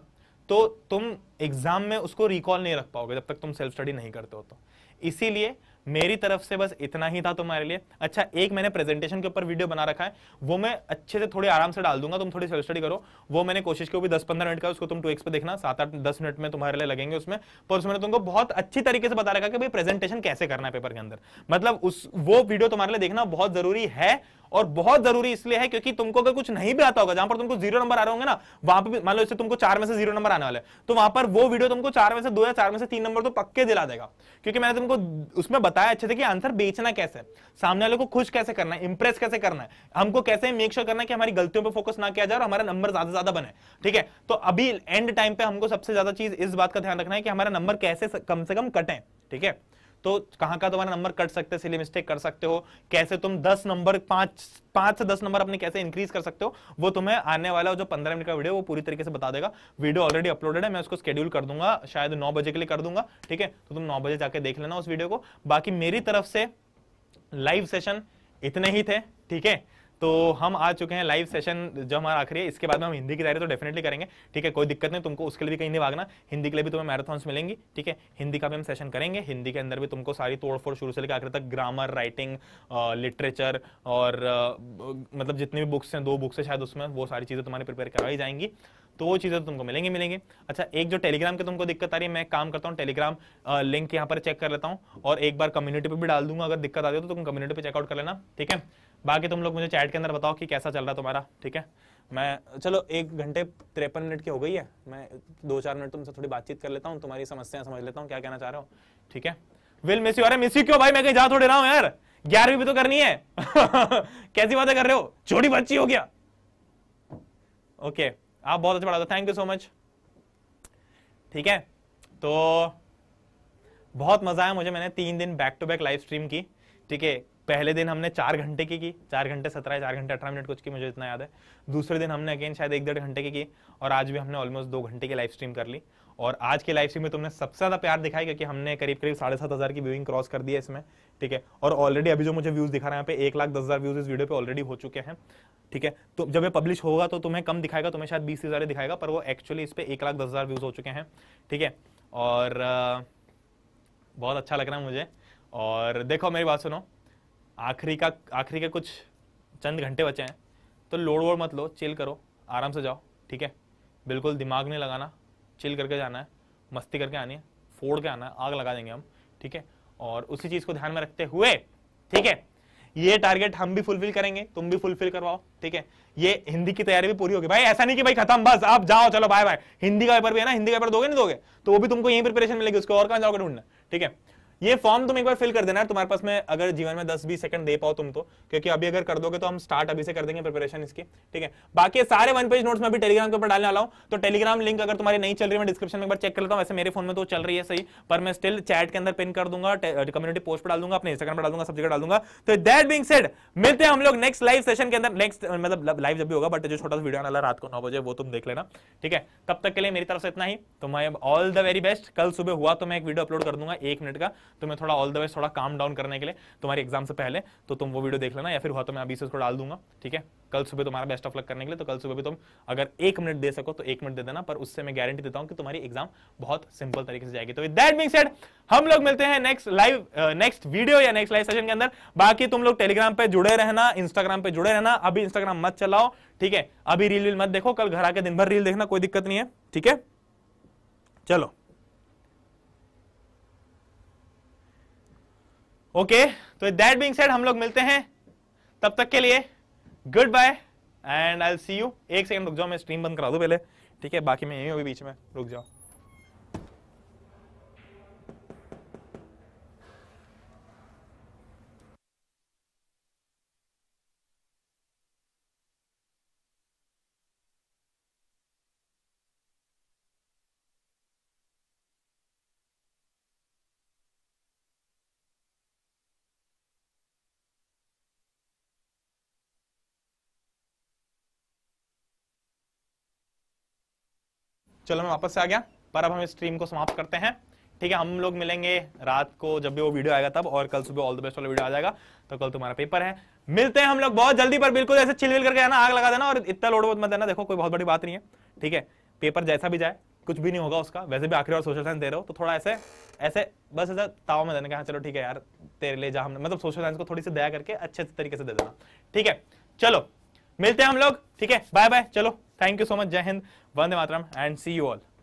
तो तुम एग्जाम में उसको रिकॉल नहीं रख पाओगे जब तक तुम सेल्फ स्टडी नहीं करते हो तो इसीलिए मेरी तरफ से बस इतना ही था तुम्हारे लिए अच्छा एक मैंने प्रेजेंटेशन के ऊपर वीडियो बना रखा है वो मैं अच्छे से थोड़े आराम से डाल दूंगा तुम थोड़ी सेल्फ स्टडी करो वो मैंने कोशिश की वो भी दस पंद्रह मिनट का उसको तुम टू एक्स पे देखना सात आठ दस मिनट में तुम्हारे लिए लगेंगे उसमें पर उसमें तुमको बहुत अच्छी तरीके से बता रखा कि भाई प्रेजेंटेशन कैसे करना है पेपर के अंदर मतलब उस वो वीडियो तुम्हारे लिए देखना बहुत जरूरी है और बहुत जरूरी इसलिए है क्योंकि तुमको अगर कुछ नहीं भी आता होगा जहां पर तुमको जीरो नंबर आ रहे होंगे ना वहां पर मान लो इससे तुमको चार में से जीरो नंबर आने वाले तो वहां पर वो वीडियो तुमको चार में से दो या चार में से तीन नंबर तो पक्के दिला देगा क्योंकि मैंने तुमको उसमें बताया अच्छे से कि आंसर बेचना कैसे सामने वाले को खुश कैसे करना है इंप्रेस कैसे करना है हमको कैसे मेक श्योर करना है कि हमारी गलतियों पर फोकस ना किया जाए और हमारा नंबर ज्यादा ज्यादा बने ठीक है तो अभी एंड टाइम पे हमको सबसे ज्यादा चीज इस बात का ध्यान रखना है कि हमारा नंबर कैसे कम से कम कटे ठीक है तो कहां का तुम्हारा नंबर कट सकते सिली मिस्टेक कर सकते हो कैसे तुम दस नंबर पांच पांच से दस नंबर अपने कैसे इंक्रीज कर सकते हो वो तुम्हें आने वाला जो पंद्रह मिनट का वीडियो वो पूरी तरीके से बता देगा वीडियो ऑलरेडी अपलोडेड है मैं उसको स्केड्यूल कर दूंगा शायद नौ बजे के लिए कर दूंगा ठीक है तो तुम नौ बजे जाके देख लेना उस वीडियो को बाकी मेरी तरफ से लाइव सेशन इतने ही थे ठीक है तो हम आ चुके हैं लाइव सेशन जो हमारा आखिरी है इसके बाद में हम हिंदी की तैयारी तो डेफिनेटली करेंगे ठीक है कोई दिक्कत नहीं तुमको उसके लिए भी कहीं नहीं भागना हिंदी के लिए भी तुम्हें मैराथन मिलेंगी ठीक है हिंदी का भी हम सेशन करेंगे हिंदी के अंदर भी तुमको सारी तोड़फोड़ शुरू से लेकर आखिर तक ग्रामर राइटिंग लिटरेचर और मतलब जितनी भी बुक्स हैं दो बुक्स है शायद उसमें वो सारी चीज़ें तुम्हारी प्रिपेयर करवाई जाएंगी तो वो चीज़ें तुमको मिलेंगी मिलेंगी अच्छा एक जो टेलीग्राम की तुमको दिक्कत आ रही है मैं काम करता हूँ टेलीग्राम लिंक यहाँ पर चेक कर लेता हूँ और एक बार कम्युनिटी पर भी डाल दूंगा अगर दिक्कत आ रही हो तो तुम कम्युनिटी पर चेकआउट कर लेना ठीक है बाकी तुम लोग मुझे चैट के अंदर बताओ कि कैसा चल रहा है तुम्हारा ठीक है मैं चलो एक घंटे तिरपन मिनट की हो गई है मैं दो चार मिनट तुमसे थोड़ी बातचीत कर लेता हूँ तुम्हारी समस्याएं समझ लेता हूँ क्या कहना चाह रहे हो ठीक है विल मिस यू अरे मिस यू क्यों भाई मैं कहीं जा थोड़े रहा हूँ यार ग्यारहवीं भी तो करनी है कैसी बातें कर रहे हो छोटी बच्ची हो गया ओके okay. आप बहुत अच्छा पढ़ाते थैंक यू सो मच ठीक है तो बहुत मजा आया मुझे मैंने तीन दिन back to back live stream की ठीक है पहले दिन हमने चार घंटे की की चार घंटे सत्रह चार घंटे अठारह मिनट कुछ की मुझे इतना याद है दूसरे दिन हमने अगेन शायद एक डेढ़ घंटे की की और आज भी हमने ऑलमोस्ट दो घंटे की लाइव स्ट्रीम कर ली और आज के लाइव स्ट्रीम में तुमने सबसे ज़्यादा प्यार दिखाया क्योंकि हमने करीब करीब साढ़े सात हज़ार की व्यूइंग क्रॉस कर दी है इसमें ठीक है और ऑलरेडी अभी जो मुझे व्यूज़ दिखा रहे हैं यहाँ पे एक लाख दस हज़ार व्यूज़ इस वीडियो पे ऑलरेडी हो चुके हैं ठीक है तो जब ये पब्लिश होगा तो तुम्हें कम दिखाएगा तुम्हें शायद बीस हज़ार दिखाएगा पर वो एक्चुअली इस पर एक लाख दस हज़ार व्यूज़ हो चुके हैं ठीक है और बहुत अच्छा लग रहा है मुझे और देखो मेरी बात सुनो आखिरी का आखिरी के कुछ चंद घंटे बचे हैं तो लोड वोड मत लो चिल करो आराम से जाओ ठीक है बिल्कुल दिमाग नहीं लगाना चिल करके जाना है मस्ती करके आनी है फोड़ के आना है आग लगा देंगे हम ठीक है और उसी चीज को ध्यान में रखते हुए ठीक है ये टारगेट हम भी फुलफिल करेंगे तुम भी फुलफिल करवाओ ठीक है ये हिंदी की तैयारी भी पूरी होगी भाई ऐसा नहीं कि भाई खत्म बस आप जाओ चलो बाय बाय हिंदी का पेपर भी है ना हिंदी का पेपर दोगे नहीं दोगे तो वो भी तुमको यही प्रिपरेशन मिलेगी उसको और कहा जाओगे ढूंढना ठीक है ये फॉर्म तुम एक बार फिल कर देना है तुम्हारे पास में अगर जीवन में दस बीस सेकंड दे पाओ तुम तो क्योंकि अभी अगर कर दोगे तो हम स्टार्ट अभी से कर देंगे प्रिपरेशन इसकी ठीक है बाकी सारे वन पेज नोट्स में अभी टेलीग्राम के ऊपर डालने वाला हूँ तो टेलीग्राम लिंक अगर तुम्हारी नहीं चल रही मैं डिस्क्रिप्शन में एक बार चेक कर लेता हूँ वैसे मेरे फोन में तो चल रही है सही पर मैं स्टिल चैट के अंदर पिन कर दूंगा कम्युनिटी पोस्ट पर डाल दूंगा अपने इंस्टाग्राम पर डालूंगा सब जगह डालूंगा तो दैट बिंग सेड मिलते हैं हम लोग नेक्स्ट लाइव सेशन के अंदर नेक्स्ट मतलब लाइव जब भी होगा बट जो छोटा सा वीडियो आने रात को नौ बजे वो तुम देख लेना ठीक है तब तक के लिए मेरी तरफ से इतना ही तो मैं ऑल द वेरी बेस्ट कल सुबह हुआ तो मैं एक वीडियो अपलोड कर दूंगा एक मिनट का तो मैं थोड़ा ऑल द वेस्ट थोड़ा काम डाउन करने के लिए तुम्हारे एग्जाम से पहले तो तुम वो वीडियो देख लेना या फिर हुआ तो मैं अभी से उसको डाल दूंगा ठीक है कल सुबह तुम्हारा बेस्ट ऑफ लक करने के लिए तो कल सुबह भी तुम अगर एक मिनट दे सको तो एक मिनट दे देना पर उससे मैं गारंटी देता हूँ कि तुम्हारी एग्जाम बहुत सिंपल तरीके से जाएगी तो विद दैट बीइंग सेड हम लोग मिलते हैं नेक्स्ट लाइव नेक्स्ट वीडियो या नेक्स्ट लाइव सेशन के अंदर बाकी तुम लोग टेलीग्राम पे जुड़े रहना इंस्टाग्राम पे जुड़े रहना अभी इंस्टाग्राम मत चलाओ ठीक है अभी रील रील मत देखो कल घर आके दिन भर रील देखना कोई दिक्कत नहीं है ठीक है चलो ओके तो दैट बीइंग सेड हम लोग मिलते हैं तब तक के लिए good bye and I see you एक सेकंड रुक जाओ मैं स्ट्रीम बंद करा दूं पहले ठीक है बाकी मैं यहीं अभी बीच में रुक जाओ चलो मैं वापस से आ गया पर अब हम इस स्ट्रीम को समाप्त करते हैं ठीक है हम लोग मिलेंगे रात को जब भी वो वीडियो आएगा तब और कल सुबह ऑल द बेस्ट वाला वीडियो आ जाएगा तो कल तुम्हारा पेपर है मिलते हैं हम लोग बहुत जल्दी पर बिल्कुल ऐसे चिलविल करके आना आग लगा देना और इतना लोड मत देना देखो कोई बहुत बड़ी बात नहीं है ठीक है पेपर जैसा भी जाए कुछ भी नहीं होगा उसका वैसे भी आखिरी और सोशल साइंस दे रहे हो तो थोड़ा ऐसे ऐसे बस ऐसा ताव में देने का हाँ चलो ठीक है यार तेरे लिए जा हमने मतलब सोशल साइंस को थोड़ी सी दया करके अच्छे तरीके से दे देना ठीक है चलो मिलते हैं हम लोग ठीक है बाय बाय चलो Thank you so much, Jai Hind, Vande Mataram, and see you all.